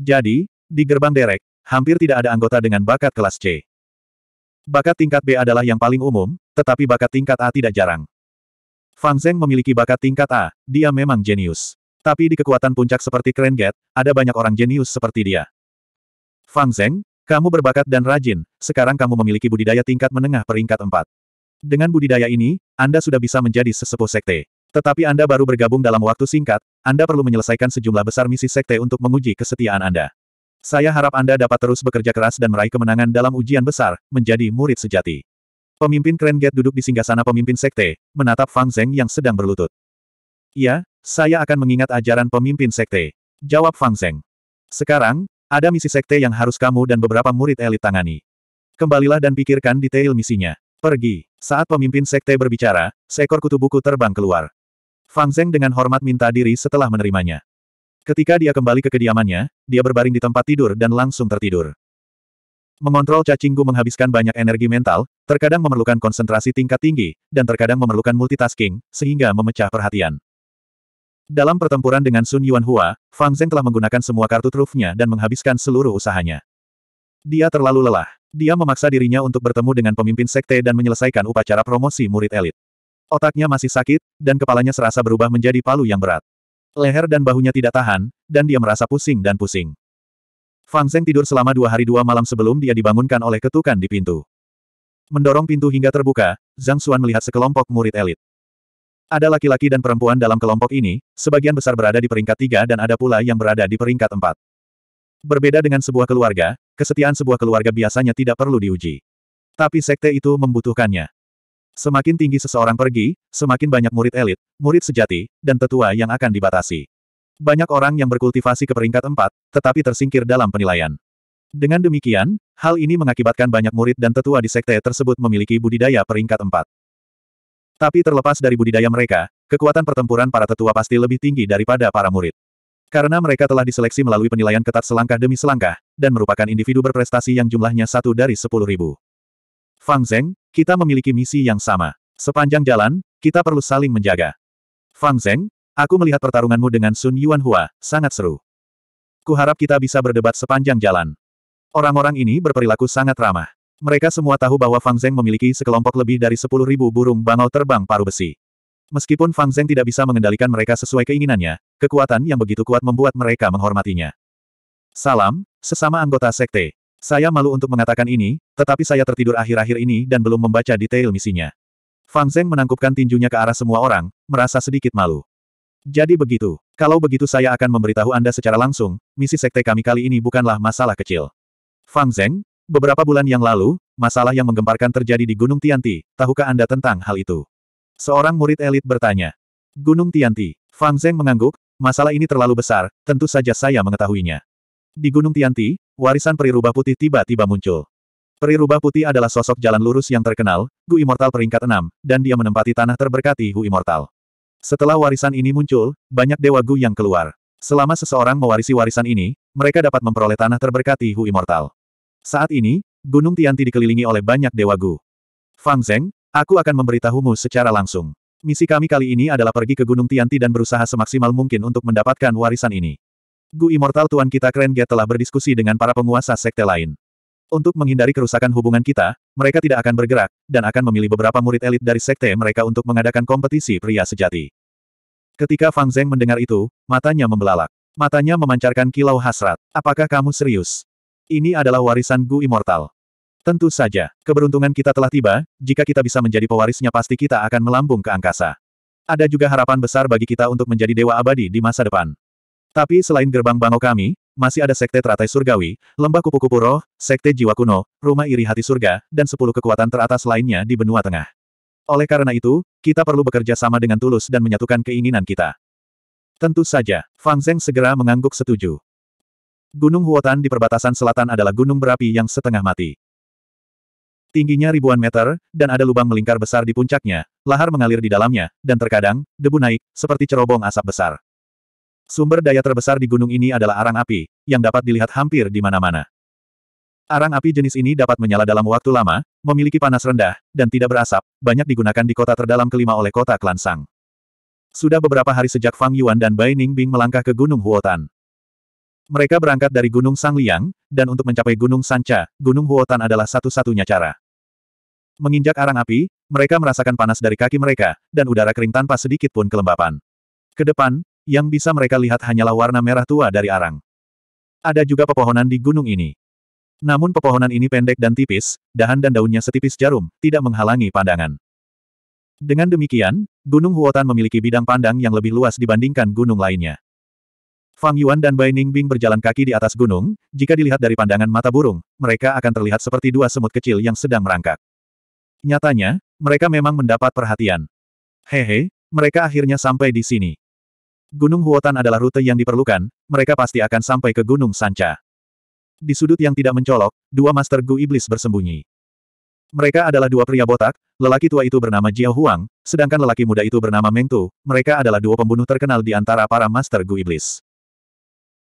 Jadi, di gerbang derek, hampir tidak ada anggota dengan bakat kelas C. Bakat tingkat B adalah yang paling umum, tetapi bakat tingkat A tidak jarang. Fang Zeng memiliki bakat tingkat A, dia memang jenius. Tapi di kekuatan puncak seperti Krenget, ada banyak orang jenius seperti dia. Fang Zeng, kamu berbakat dan rajin, sekarang kamu memiliki budidaya tingkat menengah peringkat 4. Dengan budidaya ini, Anda sudah bisa menjadi sesepuh sekte. Tetapi Anda baru bergabung dalam waktu singkat, Anda perlu menyelesaikan sejumlah besar misi sekte untuk menguji kesetiaan Anda. Saya harap Anda dapat terus bekerja keras dan meraih kemenangan dalam ujian besar, menjadi murid sejati. Pemimpin Kren Gate duduk di singgasana pemimpin sekte, menatap Fang Zeng yang sedang berlutut. Iya, saya akan mengingat ajaran pemimpin sekte. Jawab Fang Zeng. Sekarang, ada misi sekte yang harus kamu dan beberapa murid elit tangani. Kembalilah dan pikirkan detail misinya. Pergi. Saat pemimpin sekte berbicara, seekor kutu buku terbang keluar. Fang Zeng dengan hormat minta diri setelah menerimanya. Ketika dia kembali ke kediamannya, dia berbaring di tempat tidur dan langsung tertidur. Mengontrol cacinggu menghabiskan banyak energi mental, terkadang memerlukan konsentrasi tingkat tinggi, dan terkadang memerlukan multitasking, sehingga memecah perhatian. Dalam pertempuran dengan Sun Yuan Hua, Fang Zeng telah menggunakan semua kartu trufnya dan menghabiskan seluruh usahanya. Dia terlalu lelah. Dia memaksa dirinya untuk bertemu dengan pemimpin sekte dan menyelesaikan upacara promosi murid elit. Otaknya masih sakit, dan kepalanya serasa berubah menjadi palu yang berat. Leher dan bahunya tidak tahan, dan dia merasa pusing dan pusing. Fang Zeng tidur selama dua hari dua malam sebelum dia dibangunkan oleh ketukan di pintu. Mendorong pintu hingga terbuka, Zhang Xuan melihat sekelompok murid elit. Ada laki-laki dan perempuan dalam kelompok ini, sebagian besar berada di peringkat tiga dan ada pula yang berada di peringkat empat. Berbeda dengan sebuah keluarga, kesetiaan sebuah keluarga biasanya tidak perlu diuji. Tapi sekte itu membutuhkannya. Semakin tinggi seseorang pergi, semakin banyak murid elit, murid sejati, dan tetua yang akan dibatasi. Banyak orang yang berkultivasi ke peringkat empat, tetapi tersingkir dalam penilaian. Dengan demikian, hal ini mengakibatkan banyak murid dan tetua di sekte tersebut memiliki budidaya peringkat empat. Tapi terlepas dari budidaya mereka, kekuatan pertempuran para tetua pasti lebih tinggi daripada para murid. Karena mereka telah diseleksi melalui penilaian ketat selangkah demi selangkah, dan merupakan individu berprestasi yang jumlahnya satu dari sepuluh ribu. Fang Zeng, kita memiliki misi yang sama. Sepanjang jalan, kita perlu saling menjaga. Fang Zeng, aku melihat pertarunganmu dengan Sun Yuan Hua, sangat seru. Kuharap kita bisa berdebat sepanjang jalan. Orang-orang ini berperilaku sangat ramah. Mereka semua tahu bahwa Fang Zeng memiliki sekelompok lebih dari 10.000 burung bangau terbang paruh besi. Meskipun Fang Zeng tidak bisa mengendalikan mereka sesuai keinginannya, kekuatan yang begitu kuat membuat mereka menghormatinya. Salam, sesama anggota sekte. Saya malu untuk mengatakan ini, tetapi saya tertidur akhir-akhir ini dan belum membaca detail misinya. Fang Zeng menangkupkan tinjunya ke arah semua orang, merasa sedikit malu. Jadi begitu, kalau begitu saya akan memberitahu Anda secara langsung, misi sekte kami kali ini bukanlah masalah kecil. Fang Zeng, beberapa bulan yang lalu, masalah yang menggemparkan terjadi di Gunung Tianti, tahukah Anda tentang hal itu? Seorang murid elit bertanya. Gunung Tianti, Fang Zeng mengangguk, masalah ini terlalu besar, tentu saja saya mengetahuinya. Di Gunung Tianti, warisan peri rubah putih tiba-tiba muncul. Peri rubah putih adalah sosok jalan lurus yang terkenal, Gu Immortal peringkat 6, dan dia menempati tanah terberkati Hu Immortal. Setelah warisan ini muncul, banyak dewa Gu yang keluar. Selama seseorang mewarisi warisan ini, mereka dapat memperoleh tanah terberkati Hu Immortal. Saat ini, Gunung Tianti dikelilingi oleh banyak dewa Gu. Fang Zeng, aku akan memberitahumu secara langsung. Misi kami kali ini adalah pergi ke Gunung Tianti dan berusaha semaksimal mungkin untuk mendapatkan warisan ini. Gu Immortal Tuan kita Keren Get telah berdiskusi dengan para penguasa sekte lain. Untuk menghindari kerusakan hubungan kita, mereka tidak akan bergerak, dan akan memilih beberapa murid elit dari sekte mereka untuk mengadakan kompetisi pria sejati. Ketika Fang Zeng mendengar itu, matanya membelalak. Matanya memancarkan kilau hasrat. Apakah kamu serius? Ini adalah warisan Gu Immortal. Tentu saja, keberuntungan kita telah tiba, jika kita bisa menjadi pewarisnya pasti kita akan melambung ke angkasa. Ada juga harapan besar bagi kita untuk menjadi dewa abadi di masa depan. Tapi selain gerbang bangau kami, masih ada Sekte Teratai Surgawi, Lembah Kupu-Kupu Roh, Sekte Jiwa Kuno, Rumah Iri Hati Surga, dan sepuluh kekuatan teratas lainnya di benua tengah. Oleh karena itu, kita perlu bekerja sama dengan tulus dan menyatukan keinginan kita. Tentu saja, Fang Zeng segera mengangguk setuju. Gunung Huotan di perbatasan selatan adalah gunung berapi yang setengah mati. Tingginya ribuan meter, dan ada lubang melingkar besar di puncaknya, lahar mengalir di dalamnya, dan terkadang, debu naik, seperti cerobong asap besar. Sumber daya terbesar di gunung ini adalah arang api, yang dapat dilihat hampir di mana-mana. Arang api jenis ini dapat menyala dalam waktu lama, memiliki panas rendah, dan tidak berasap, banyak digunakan di kota terdalam kelima oleh kota Klansang. Sudah beberapa hari sejak Fang Yuan dan Bai Ningbing melangkah ke Gunung Huotan. Mereka berangkat dari Gunung Sang Liang, dan untuk mencapai Gunung Sanca, Gunung Huotan adalah satu-satunya cara. Menginjak arang api, mereka merasakan panas dari kaki mereka, dan udara kering tanpa sedikit pun kelembapan. Kedepan, yang bisa mereka lihat hanyalah warna merah tua dari arang. Ada juga pepohonan di gunung ini. Namun pepohonan ini pendek dan tipis, dahan dan daunnya setipis jarum, tidak menghalangi pandangan. Dengan demikian, Gunung Huotan memiliki bidang pandang yang lebih luas dibandingkan gunung lainnya. Fang Yuan dan Bai Ningbing berjalan kaki di atas gunung, jika dilihat dari pandangan mata burung, mereka akan terlihat seperti dua semut kecil yang sedang merangkak. Nyatanya, mereka memang mendapat perhatian. Hehe, mereka akhirnya sampai di sini. Gunung Huotan adalah rute yang diperlukan, mereka pasti akan sampai ke Gunung Sanca. Di sudut yang tidak mencolok, dua Master Gu Iblis bersembunyi. Mereka adalah dua pria botak, lelaki tua itu bernama Jiao Huang, sedangkan lelaki muda itu bernama Meng Tu, mereka adalah dua pembunuh terkenal di antara para Master Gu Iblis.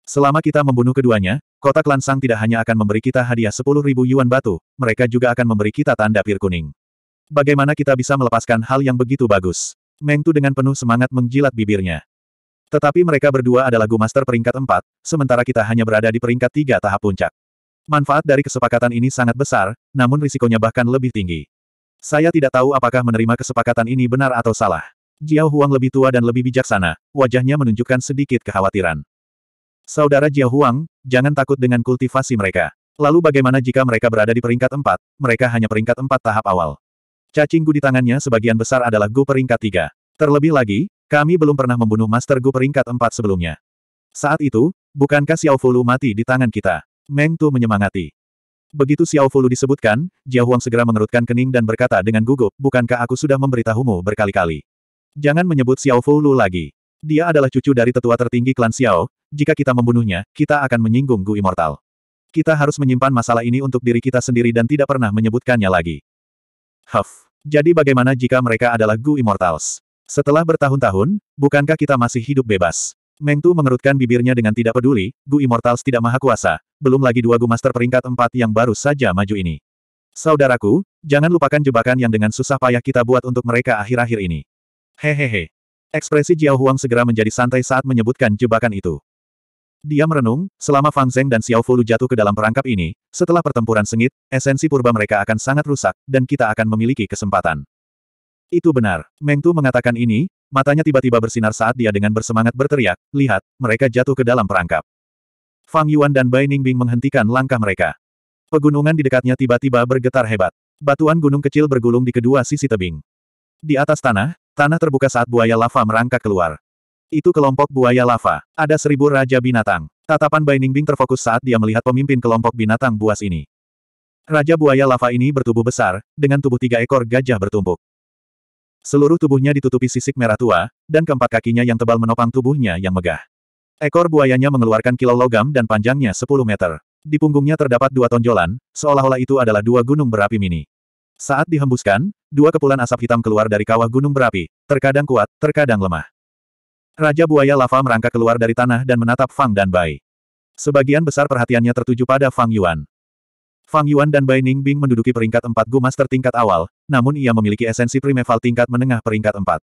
Selama kita membunuh keduanya, kotak lansang tidak hanya akan memberi kita hadiah sepuluh ribu yuan batu, mereka juga akan memberi kita tanda pir kuning. Bagaimana kita bisa melepaskan hal yang begitu bagus? Meng Tu dengan penuh semangat menjilat bibirnya. Tetapi mereka berdua adalah Gu Master peringkat empat, sementara kita hanya berada di peringkat tiga tahap puncak. Manfaat dari kesepakatan ini sangat besar, namun risikonya bahkan lebih tinggi. Saya tidak tahu apakah menerima kesepakatan ini benar atau salah. Jiao Huang lebih tua dan lebih bijaksana, wajahnya menunjukkan sedikit kekhawatiran. Saudara Jiao Huang, jangan takut dengan kultivasi mereka. Lalu bagaimana jika mereka berada di peringkat empat? mereka hanya peringkat empat tahap awal. Cacing gu di tangannya sebagian besar adalah gu peringkat tiga. Terlebih lagi, kami belum pernah membunuh Master Gu peringkat empat sebelumnya. Saat itu, bukankah Xiao Fulu mati di tangan kita? Meng Tu menyemangati. Begitu Xiao Fulu disebutkan, Jia Huang segera mengerutkan kening dan berkata dengan gugup, bukankah aku sudah memberitahumu berkali-kali? Jangan menyebut Xiao Fulu lagi. Dia adalah cucu dari tetua tertinggi klan Xiao, jika kita membunuhnya, kita akan menyinggung Gu Immortal. Kita harus menyimpan masalah ini untuk diri kita sendiri dan tidak pernah menyebutkannya lagi. Huff. Jadi bagaimana jika mereka adalah Gu Immortals? Setelah bertahun-tahun, bukankah kita masih hidup bebas? Mengtu mengerutkan bibirnya dengan tidak peduli, Gu Immortals tidak maha kuasa, belum lagi dua Gu Master peringkat empat yang baru saja maju ini. Saudaraku, jangan lupakan jebakan yang dengan susah payah kita buat untuk mereka akhir-akhir ini. Hehehe. Ekspresi Jiao Huang segera menjadi santai saat menyebutkan jebakan itu. Dia merenung, selama Fang Zheng dan Xiao Fulu jatuh ke dalam perangkap ini, setelah pertempuran sengit, esensi purba mereka akan sangat rusak, dan kita akan memiliki kesempatan. Itu benar. mengtu mengatakan ini, matanya tiba-tiba bersinar saat dia dengan bersemangat berteriak, lihat, mereka jatuh ke dalam perangkap. Fang Yuan dan Bai Ningbing menghentikan langkah mereka. Pegunungan di dekatnya tiba-tiba bergetar hebat. Batuan gunung kecil bergulung di kedua sisi tebing. Di atas tanah, tanah terbuka saat buaya lava merangkak keluar. Itu kelompok buaya lava. Ada seribu raja binatang. Tatapan Bai Ningbing terfokus saat dia melihat pemimpin kelompok binatang buas ini. Raja buaya lava ini bertubuh besar, dengan tubuh tiga ekor gajah bertumpuk. Seluruh tubuhnya ditutupi sisik merah tua, dan keempat kakinya yang tebal menopang tubuhnya yang megah. Ekor buayanya mengeluarkan kilau logam dan panjangnya 10 meter. Di punggungnya terdapat dua tonjolan, seolah-olah itu adalah dua gunung berapi mini. Saat dihembuskan, dua kepulan asap hitam keluar dari kawah gunung berapi, terkadang kuat, terkadang lemah. Raja buaya lava merangkak keluar dari tanah dan menatap Fang dan Bai. Sebagian besar perhatiannya tertuju pada Fang Yuan. Fang Yuan dan Bai Ningbing menduduki peringkat empat Gu Master tingkat awal, namun ia memiliki esensi primeval tingkat menengah peringkat empat.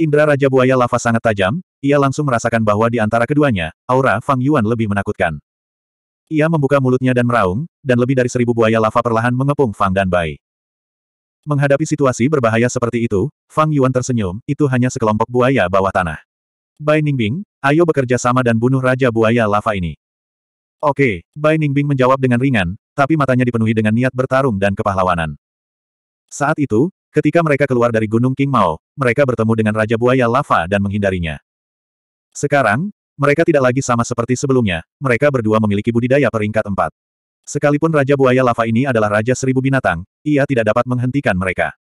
Indra Raja Buaya Lava sangat tajam, ia langsung merasakan bahwa di antara keduanya, aura Fang Yuan lebih menakutkan. Ia membuka mulutnya dan meraung, dan lebih dari seribu buaya lava perlahan mengepung Fang dan Bai. Menghadapi situasi berbahaya seperti itu, Fang Yuan tersenyum, itu hanya sekelompok buaya bawah tanah. Bai Ningbing, ayo bekerja sama dan bunuh Raja Buaya Lava ini. Oke, Bai Ningbing menjawab dengan ringan, tapi matanya dipenuhi dengan niat bertarung dan kepahlawanan. Saat itu, ketika mereka keluar dari Gunung King Mao, mereka bertemu dengan Raja Buaya Lava dan menghindarinya. Sekarang, mereka tidak lagi sama seperti sebelumnya, mereka berdua memiliki budidaya peringkat empat. Sekalipun Raja Buaya Lava ini adalah Raja Seribu Binatang, ia tidak dapat menghentikan mereka.